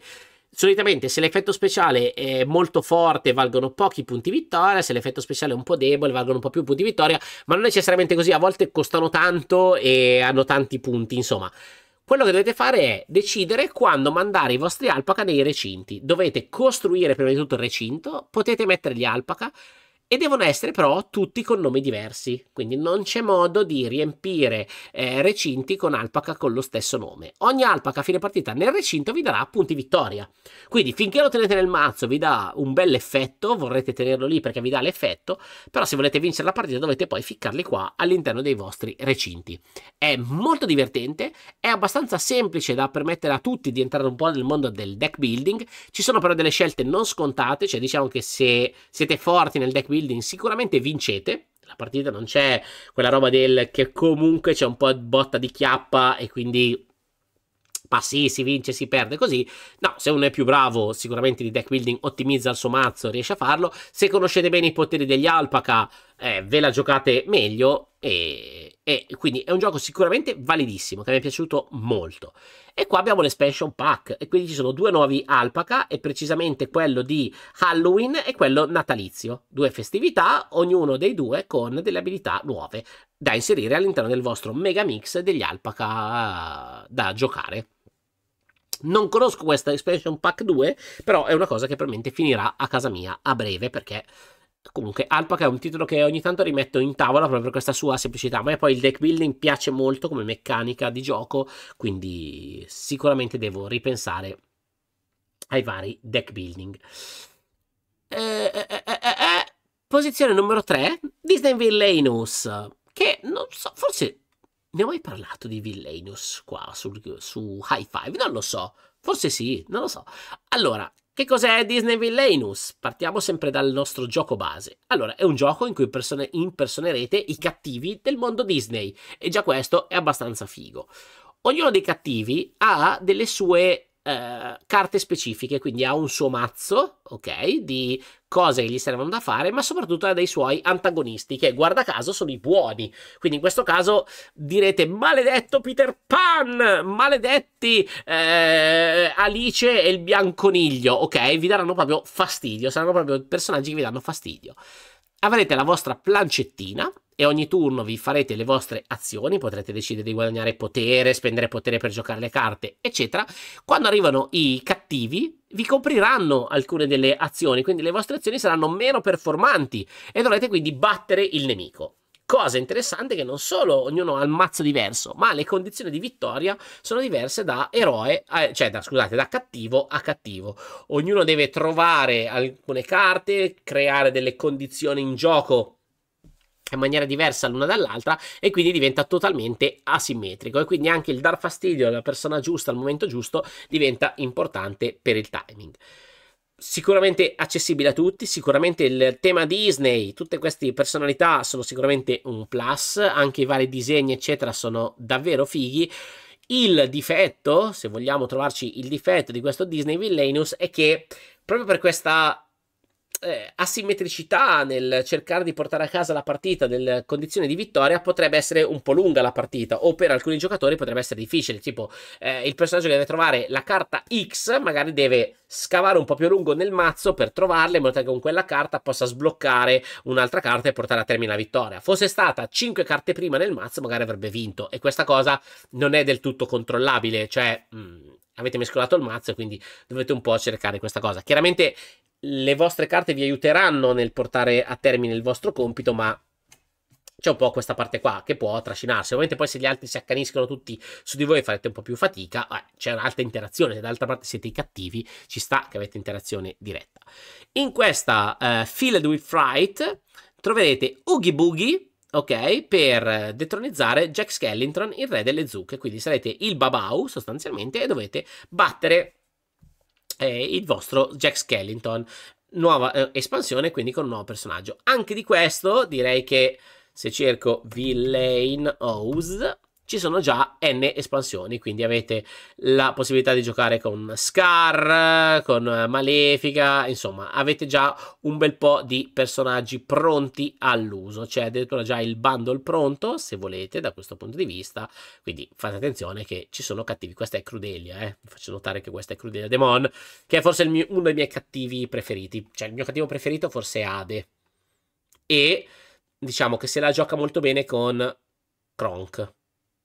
Solitamente se l'effetto speciale è molto forte valgono pochi punti vittoria, se l'effetto speciale è un po' debole valgono un po' più punti vittoria, ma non necessariamente così, a volte costano tanto e hanno tanti punti, insomma. Quello che dovete fare è decidere quando mandare i vostri alpaca nei recinti. Dovete costruire prima di tutto il recinto, potete mettere gli alpaca, e devono essere però tutti con nomi diversi, quindi non c'è modo di riempire eh, recinti con alpaca con lo stesso nome. Ogni alpaca a fine partita nel recinto vi darà punti vittoria, quindi finché lo tenete nel mazzo vi dà un bel effetto, vorrete tenerlo lì perché vi dà l'effetto, però se volete vincere la partita dovete poi ficcarli qua all'interno dei vostri recinti. È molto divertente, è abbastanza semplice da permettere a tutti di entrare un po' nel mondo del deck building, ci sono però delle scelte non scontate, cioè diciamo che se siete forti nel deck building building sicuramente vincete. La partita non c'è quella roba del che comunque c'è un po' di botta di chiappa e quindi ma si vince, si perde così. No, se uno è più bravo, sicuramente di deck building ottimizza il suo mazzo, riesce a farlo. Se conoscete bene i poteri degli alpaca, eh, ve la giocate meglio e e quindi è un gioco sicuramente validissimo, che mi è piaciuto molto. E qua abbiamo l'expansion pack, e quindi ci sono due nuovi alpaca, e precisamente quello di Halloween e quello natalizio. Due festività, ognuno dei due con delle abilità nuove da inserire all'interno del vostro mega mix degli alpaca eh, da giocare. Non conosco questa expansion pack 2, però è una cosa che probabilmente finirà a casa mia a breve perché Comunque, Alpaca è un titolo che ogni tanto rimetto in tavola proprio per questa sua semplicità. Ma poi il deck building piace molto come meccanica di gioco, quindi sicuramente devo ripensare ai vari deck building. Eh, eh, eh, eh, eh Posizione numero 3, Disney Villainous, che non so, forse ne ho mai parlato di Villainous qua sul, su High Five, non lo so, forse sì, non lo so. Allora, che cos'è Disney Villainous? Partiamo sempre dal nostro gioco base. Allora, è un gioco in cui persone impersonerete i cattivi del mondo Disney e già questo è abbastanza figo. Ognuno dei cattivi ha delle sue eh, carte specifiche, quindi ha un suo mazzo, ok, di cose che gli servono da fare, ma soprattutto ha dei suoi antagonisti, che guarda caso sono i buoni. Quindi in questo caso direte: Maledetto Peter Pan, maledetti eh, Alice e il bianconiglio, ok? Vi daranno proprio fastidio, saranno proprio personaggi che vi danno fastidio. Avrete la vostra plancettina e ogni turno vi farete le vostre azioni, potrete decidere di guadagnare potere, spendere potere per giocare le carte, eccetera. Quando arrivano i cattivi, vi copriranno alcune delle azioni, quindi le vostre azioni saranno meno performanti e dovrete quindi battere il nemico. Cosa interessante che non solo ognuno ha il mazzo diverso, ma le condizioni di vittoria sono diverse da eroe, a, eh, cioè da, scusate, da cattivo a cattivo. Ognuno deve trovare alcune carte, creare delle condizioni in gioco in maniera diversa l'una dall'altra e quindi diventa totalmente asimmetrico e quindi anche il dar fastidio alla persona giusta al momento giusto diventa importante per il timing sicuramente accessibile a tutti, sicuramente il tema Disney, tutte queste personalità sono sicuramente un plus, anche i vari disegni eccetera sono davvero fighi. Il difetto, se vogliamo trovarci il difetto di questo Disney Villainous, è che proprio per questa eh, asimmetricità nel cercare di portare a casa la partita nel condizione di vittoria potrebbe essere un po' lunga la partita o per alcuni giocatori potrebbe essere difficile tipo eh, il personaggio che deve trovare la carta X magari deve scavare un po' più a lungo nel mazzo per trovarla in modo che con quella carta possa sbloccare un'altra carta e portare a termine la vittoria fosse stata 5 carte prima nel mazzo magari avrebbe vinto e questa cosa non è del tutto controllabile cioè mh, mm, avete mescolato il mazzo e quindi dovete un po' cercare questa cosa. Chiaramente le vostre carte vi aiuteranno nel portare a termine il vostro compito, ma c'è un po' questa parte qua che può trascinarsi. Ovviamente poi se gli altri si accaniscono tutti su di voi farete un po' più fatica, eh, c'è un'alta interazione, se dall'altra parte siete i cattivi ci sta che avete interazione diretta. In questa eh, Filled with Fright troverete Oogie Boogie, ok? Per detronizzare Jack Skellington, il re delle zucche. Quindi sarete il Babau sostanzialmente e dovete battere eh, il vostro Jack Skellington. Nuova eh, espansione, quindi con un nuovo personaggio. Anche di questo direi che se cerco Villain House ci sono già n espansioni, quindi avete la possibilità di giocare con Scar, con Malefica, insomma avete già un bel po' di personaggi pronti all'uso, c'è addirittura già il bundle pronto se volete da questo punto di vista, quindi fate attenzione che ci sono cattivi, questa è Crudelia, eh? vi faccio notare che questa è Crudelia Demon, che è forse mio, uno dei miei cattivi preferiti, cioè il mio cattivo preferito forse è Ade, e diciamo che se la gioca molto bene con Kronk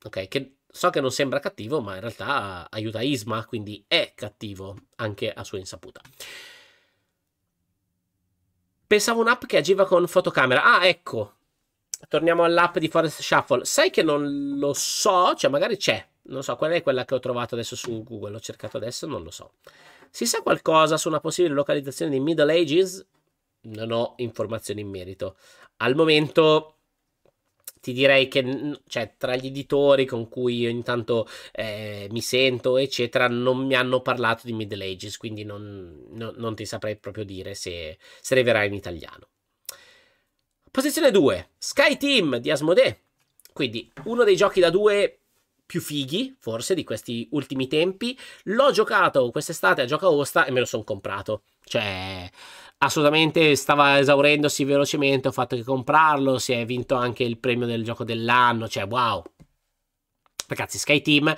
ok? Che so che non sembra cattivo, ma in realtà aiuta Isma, quindi è cattivo anche a sua insaputa. Pensavo un'app che agiva con fotocamera. Ah, ecco. Torniamo all'app di Forest Shuffle. Sai che non lo so, cioè magari c'è. Non so qual è quella che ho trovato adesso su Google. L'ho cercato adesso, non lo so. Si sa qualcosa su una possibile localizzazione di Middle Ages? Non ho informazioni in merito. Al momento ti direi che cioè, tra gli editori con cui io intanto eh, mi sento, eccetera, non mi hanno parlato di Middle Ages, quindi non, no, non ti saprei proprio dire se, se arriverà in italiano. Posizione 2, Sky Team di Asmodee. Quindi uno dei giochi da due più fighi, forse, di questi ultimi tempi. L'ho giocato quest'estate a Gioca Osta e me lo sono comprato. Cioè, assolutamente stava esaurendosi velocemente, ho fatto che comprarlo, si è vinto anche il premio del gioco dell'anno, cioè wow. Ragazzi, Sky Team,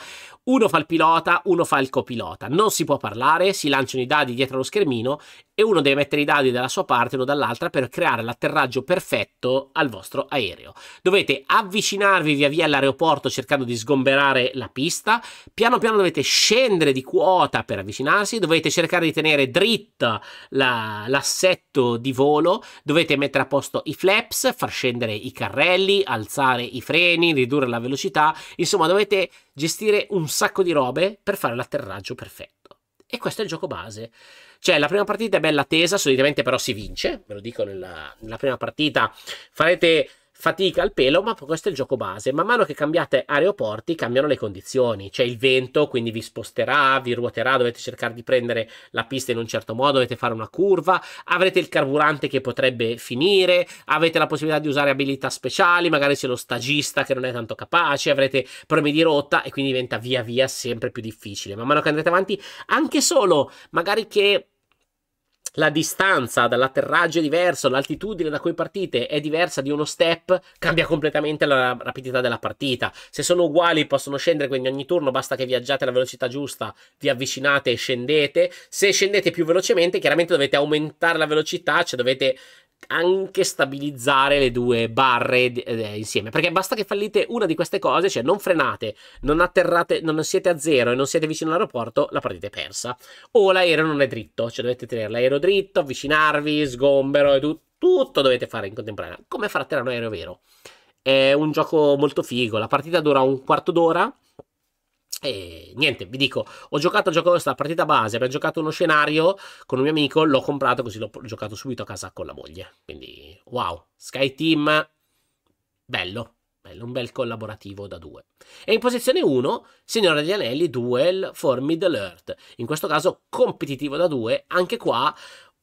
uno fa il pilota, uno fa il copilota. Non si può parlare, si lanciano i dadi dietro lo schermino e uno deve mettere i dadi dalla sua parte o dall'altra per creare l'atterraggio perfetto al vostro aereo. Dovete avvicinarvi via via all'aeroporto cercando di sgomberare la pista, piano piano dovete scendere di quota per avvicinarsi, dovete cercare di tenere dritta la, l'assetto di volo, dovete mettere a posto i flaps, far scendere i carrelli, alzare i freni, ridurre la velocità, insomma dovete gestire un sacco di robe per fare l'atterraggio perfetto. E questo è il gioco base. Cioè, la prima partita è bella tesa, solitamente però si vince, ve lo dico nella, nella prima partita, farete fatica al pelo, ma questo è il gioco base. Man mano che cambiate aeroporti, cambiano le condizioni. C'è il vento, quindi vi sposterà, vi ruoterà, dovete cercare di prendere la pista in un certo modo, dovete fare una curva, avrete il carburante che potrebbe finire, avete la possibilità di usare abilità speciali, magari c'è lo stagista che non è tanto capace, avrete problemi di rotta e quindi diventa via via sempre più difficile. Man mano che andrete avanti, anche solo magari che la distanza dall'atterraggio è diversa, l'altitudine da cui partite è diversa di uno step, cambia completamente la rapidità della partita. Se sono uguali possono scendere, quindi ogni turno basta che viaggiate alla velocità giusta, vi avvicinate e scendete. Se scendete più velocemente, chiaramente dovete aumentare la velocità, cioè dovete anche stabilizzare le due barre eh, insieme perché basta che fallite una di queste cose cioè non frenate non atterrate non siete a zero e non siete vicino all'aeroporto la partita è persa o l'aereo non è dritto cioè dovete tenere l'aereo dritto avvicinarvi sgombero e tu- tutto dovete fare in contemporanea come a atterrare un aereo vero è un gioco molto figo la partita dura un quarto d'ora e niente, vi dico, ho giocato a questa partita base, abbiamo giocato uno scenario con un mio amico, l'ho comprato così l'ho giocato subito a casa con la moglie. Quindi, wow, Sky Team, bello, bello, un bel collaborativo da due. E in posizione 1, Signore degli Anelli, Duel for Middle Earth. In questo caso competitivo da due, anche qua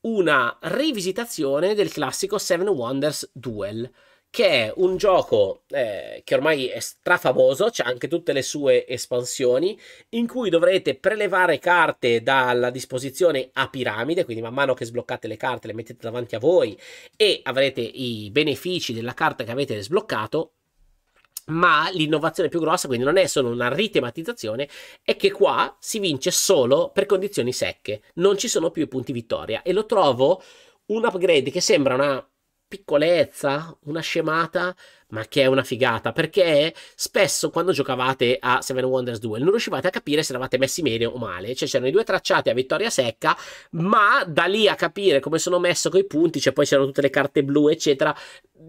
una rivisitazione del classico Seven Wonders Duel che è un gioco eh, che ormai è strafamoso, c'ha anche tutte le sue espansioni, in cui dovrete prelevare carte dalla disposizione a piramide, quindi man mano che sbloccate le carte le mettete davanti a voi e avrete i benefici della carta che avete sbloccato, ma l'innovazione più grossa, quindi non è solo una ritematizzazione, è che qua si vince solo per condizioni secche, non ci sono più i punti vittoria e lo trovo un upgrade che sembra una piccolezza, una scemata, ma che è una figata, perché spesso quando giocavate a Seven Wonders 2 non riuscivate a capire se eravate messi bene o male, cioè c'erano i due tracciati a vittoria secca, ma da lì a capire come sono messo coi punti, cioè poi c'erano tutte le carte blu, eccetera,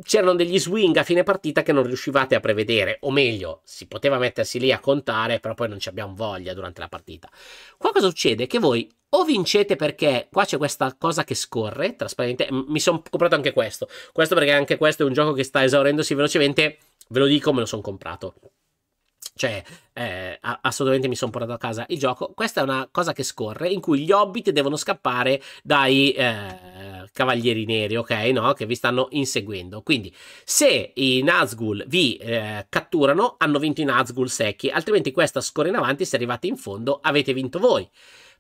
c'erano degli swing a fine partita che non riuscivate a prevedere, o meglio, si poteva mettersi lì a contare, però poi non ci abbiamo voglia durante la partita. Qua cosa succede? Che voi o vincete perché qua c'è questa cosa che scorre, trasparente, mi sono comprato anche questo, questo perché anche questo è un gioco che sta esaurendosi velocemente, ve lo dico, me lo sono comprato. Cioè, eh, assolutamente mi sono portato a casa il gioco. Questa è una cosa che scorre in cui gli hobbit devono scappare dai eh, cavalieri neri, ok? No? Che vi stanno inseguendo. Quindi, se i Nazgul vi eh, catturano, hanno vinto i Nazgul secchi, altrimenti questa scorre in avanti. Se arrivate in fondo, avete vinto voi.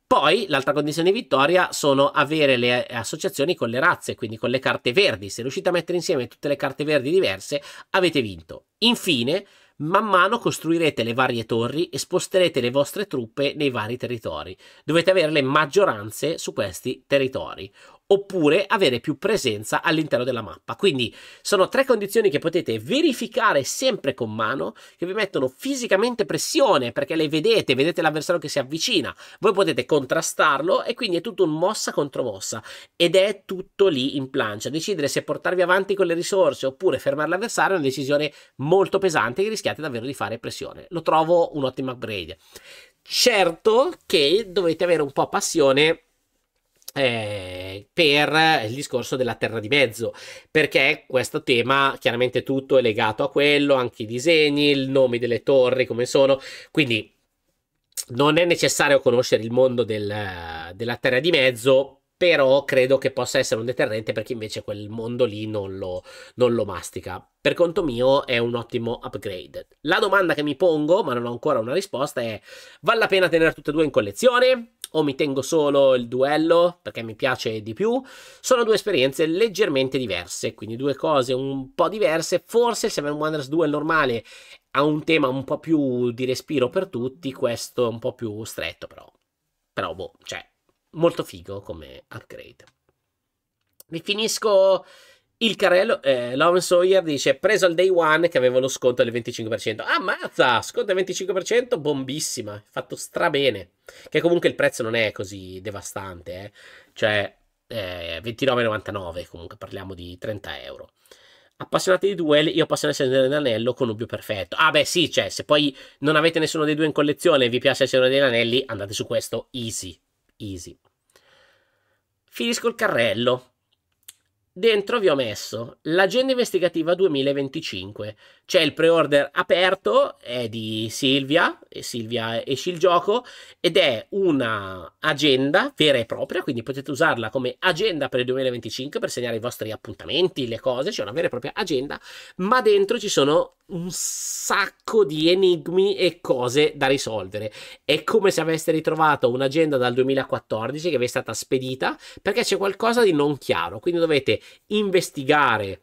Poi l'altra condizione di vittoria sono avere le associazioni con le razze, quindi con le carte verdi. Se riuscite a mettere insieme tutte le carte verdi diverse, avete vinto. Infine, man mano costruirete le varie torri e sposterete le vostre truppe nei vari territori. Dovete avere le maggioranze su questi territori oppure avere più presenza all'interno della mappa. Quindi sono tre condizioni che potete verificare sempre con mano, che vi mettono fisicamente pressione perché le vedete, vedete l'avversario che si avvicina, voi potete contrastarlo e quindi è tutto un mossa contro mossa ed è tutto lì in plancia. Decidere se portarvi avanti con le risorse oppure fermare l'avversario è una decisione molto pesante che rischiate davvero di fare pressione. Lo trovo un ottimo upgrade. Certo che dovete avere un po' passione eh, per il discorso della terra di mezzo, perché questo tema chiaramente tutto è legato a quello, anche i disegni, il nome delle torri, come sono, quindi non è necessario conoscere il mondo del, della terra di mezzo però credo che possa essere un deterrente per chi invece quel mondo lì non lo, non lo, mastica. Per conto mio è un ottimo upgrade. La domanda che mi pongo, ma non ho ancora una risposta, è vale la pena tenere tutte e due in collezione? O mi tengo solo il duello perché mi piace di più? Sono due esperienze leggermente diverse, quindi due cose un po' diverse. Forse il Seven Wonders 2 è normale ha un tema un po' più di respiro per tutti, questo è un po' più stretto però. Però boh, cioè molto figo come upgrade. Vi finisco il carrello. Eh, Lawrence Sawyer dice: Preso il day one che avevo lo sconto del 25%. Ammazza! Sconto del 25%, bombissima. Fatto strabene. Che comunque il prezzo non è così devastante. Eh. Cioè, eh, 29,99. Comunque parliamo di 30 euro. Appassionati di duel, io passo nel Signore dell'Anello con un più Perfetto. Ah, beh, sì, cioè, se poi non avete nessuno dei due in collezione e vi piace essere Signore degli Anelli, andate su questo easy easy. Finisco il carrello, dentro vi ho messo l'agenda investigativa 2025. C'è il pre-order aperto, è di Silvia, e Silvia esce il gioco, ed è una agenda vera e propria, quindi potete usarla come agenda per il 2025 per segnare i vostri appuntamenti, le cose, c'è una vera e propria agenda, ma dentro ci sono un sacco di enigmi e cose da risolvere. È come se aveste ritrovato un'agenda dal 2014 che vi è stata spedita perché c'è qualcosa di non chiaro, quindi dovete investigare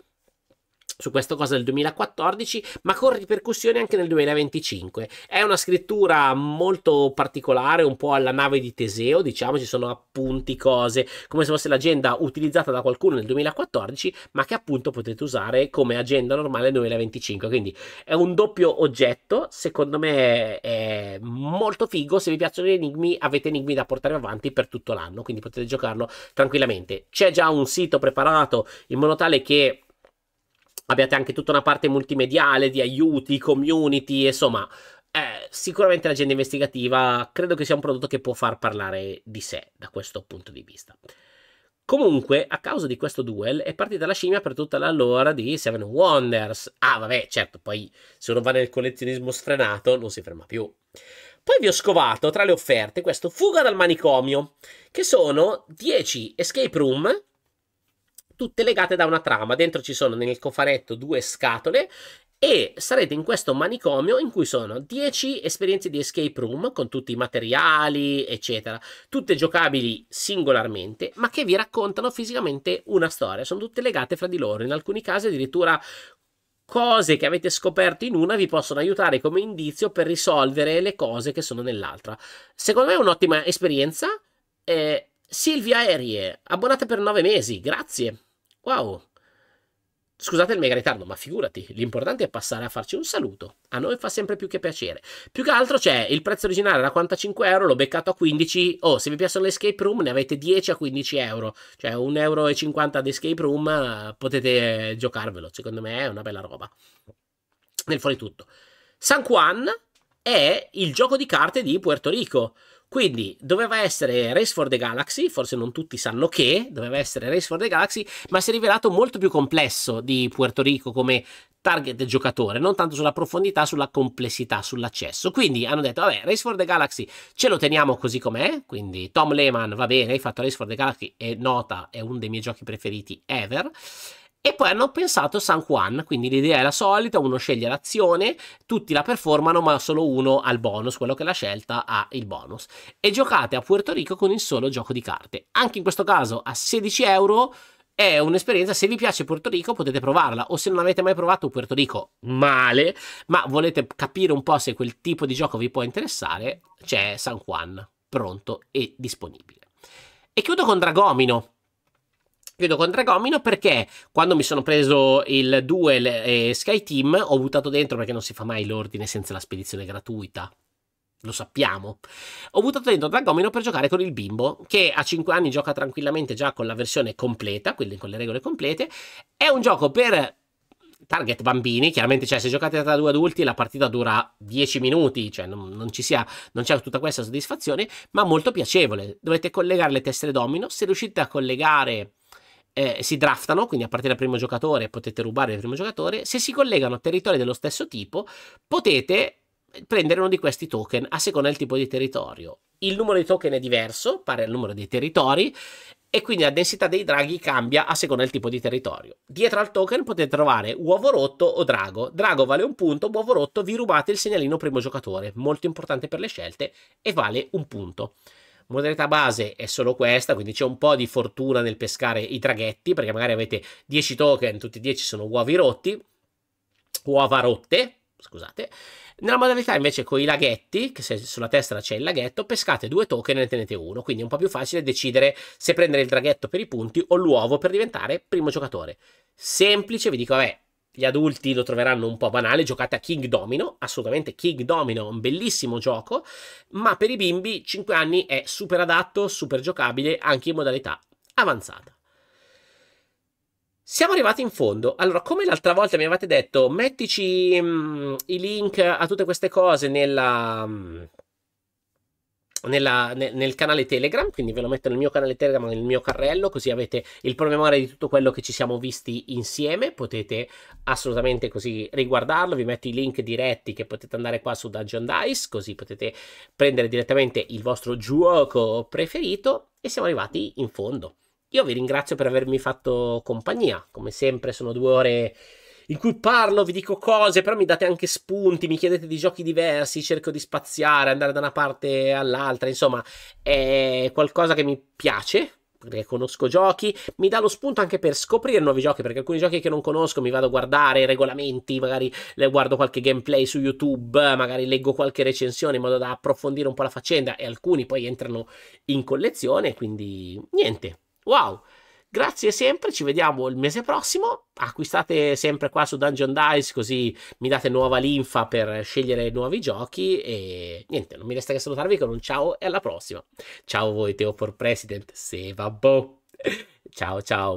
su questa cosa del 2014, ma con ripercussioni anche nel 2025. È una scrittura molto particolare, un po' alla nave di Teseo, diciamo, ci sono appunti cose, come se fosse l'agenda utilizzata da qualcuno nel 2014, ma che appunto potete usare come agenda normale nel 2025. Quindi è un doppio oggetto, secondo me è molto figo, se vi piacciono gli enigmi avete enigmi da portare avanti per tutto l'anno, quindi potete giocarlo tranquillamente. C'è già un sito preparato in modo tale che abbiate anche tutta una parte multimediale di aiuti, community, insomma, eh, sicuramente l'agenda investigativa credo che sia un prodotto che può far parlare di sé da questo punto di vista. Comunque, a causa di questo duel, è partita la scimmia per tutta l'allora di Seven Wonders. Ah, vabbè, certo, poi se uno va nel collezionismo sfrenato non si ferma più. Poi vi ho scovato tra le offerte questo Fuga dal manicomio, che sono 10 escape room tutte legate da una trama. Dentro ci sono nel cofanetto due scatole e sarete in questo manicomio in cui sono 10 esperienze di escape room con tutti i materiali, eccetera, tutte giocabili singolarmente, ma che vi raccontano fisicamente una storia, sono tutte legate fra di loro, in alcuni casi addirittura cose che avete scoperto in una vi possono aiutare come indizio per risolvere le cose che sono nell'altra. Secondo me è un'ottima esperienza. Eh, Silvia Erie, abbonate per 9 mesi, grazie. Wow! Scusate il mega ritardo, ma figurati, l'importante è passare a farci un saluto. A noi fa sempre più che piacere. Più che altro c'è il prezzo originale era 45 euro, l'ho beccato a 15. Oh, se vi piacciono le escape room ne avete 10 a 15 euro. Cioè 1,50 euro ad escape room potete giocarvelo. Secondo me è una bella roba. Nel fuori tutto. San Juan è il gioco di carte di Puerto Rico. Quindi doveva essere Race for the Galaxy, forse non tutti sanno che, doveva essere Race for the Galaxy, ma si è rivelato molto più complesso di Puerto Rico come target del giocatore, non tanto sulla profondità, sulla complessità, sull'accesso. Quindi hanno detto, vabbè, Race for the Galaxy ce lo teniamo così com'è, quindi Tom Lehman va bene, hai fatto Race for the Galaxy e nota, è uno dei miei giochi preferiti ever. E poi hanno pensato San Juan, quindi l'idea è la solita, uno sceglie l'azione, tutti la performano ma solo uno ha il bonus, quello che l'ha scelta ha il bonus. E giocate a Puerto Rico con il solo gioco di carte. Anche in questo caso a 16 euro è un'esperienza, se vi piace Puerto Rico potete provarla o se non avete mai provato Puerto Rico male, ma volete capire un po' se quel tipo di gioco vi può interessare, c'è San Juan pronto e disponibile. E chiudo con Dragomino, chiudo con Dragomino perché quando mi sono preso il duel e eh, Sky Team ho buttato dentro perché non si fa mai l'ordine senza la spedizione gratuita lo sappiamo. Ho buttato dentro Dragomino per giocare con il bimbo, che a 5 anni gioca tranquillamente già con la versione completa, quindi con le regole complete. È un gioco per target bambini, chiaramente cioè, se giocate tra due adulti la partita dura 10 minuti, cioè non, non ci sia, non c'è tutta questa soddisfazione, ma molto piacevole. Dovete collegare le teste domino, se riuscite a collegare eh, si draftano, quindi a partire dal primo giocatore potete rubare il primo giocatore, se si collegano a territori dello stesso tipo potete prendere uno di questi token a seconda del tipo di territorio. Il numero di token è diverso, pari al numero dei territori, e quindi la densità dei draghi cambia a seconda del tipo di territorio. Dietro al token potete trovare uovo rotto o drago. Drago vale un punto, uovo rotto vi rubate il segnalino primo giocatore, molto importante per le scelte, e vale un punto. Modalità base è solo questa, quindi c'è un po' di fortuna nel pescare i traghetti, perché magari avete 10 token, tutti e 10 sono uovi rotti, uova rotte, scusate. Nella modalità invece con i laghetti, che se sulla testa c'è il laghetto, pescate due token e ne tenete uno, quindi è un po' più facile decidere se prendere il draghetto per i punti o l'uovo per diventare primo giocatore. Semplice, vi dico, vabbè, gli adulti lo troveranno un po' banale, giocate a King Domino, assolutamente King Domino, un bellissimo gioco, ma per i bimbi 5 anni è super adatto, super giocabile anche in modalità avanzata. Siamo arrivati in fondo. Allora, come l'altra volta mi avevate detto, mettici mh, mm, i link a tutte queste cose nella, mh, mm, nella, ne, nel canale Telegram, quindi ve lo metto nel mio canale Telegram, nel mio carrello, così avete il promemoria di tutto quello che ci siamo visti insieme, potete assolutamente così riguardarlo, vi metto i link diretti che potete andare qua su Dungeon Dice, così potete prendere direttamente il vostro gioco preferito e siamo arrivati in fondo. Io vi ringrazio per avermi fatto compagnia, come sempre sono due ore in cui parlo, vi dico cose, però mi date anche spunti, mi chiedete di giochi diversi, cerco di spaziare, andare da una parte all'altra, insomma, è qualcosa che mi piace, perché conosco giochi, mi dà lo spunto anche per scoprire nuovi giochi, perché alcuni giochi che non conosco mi vado a guardare i regolamenti, magari guardo qualche gameplay su YouTube, magari leggo qualche recensione in modo da approfondire un po' la faccenda e alcuni poi entrano in collezione, quindi niente. Wow, Grazie sempre, ci vediamo il mese prossimo. Acquistate sempre qua su Dungeon Dice così mi date nuova linfa per scegliere nuovi giochi e niente, non mi resta che salutarvi con un ciao e alla prossima. Ciao voi Teo for President, se va boh. Ciao ciao.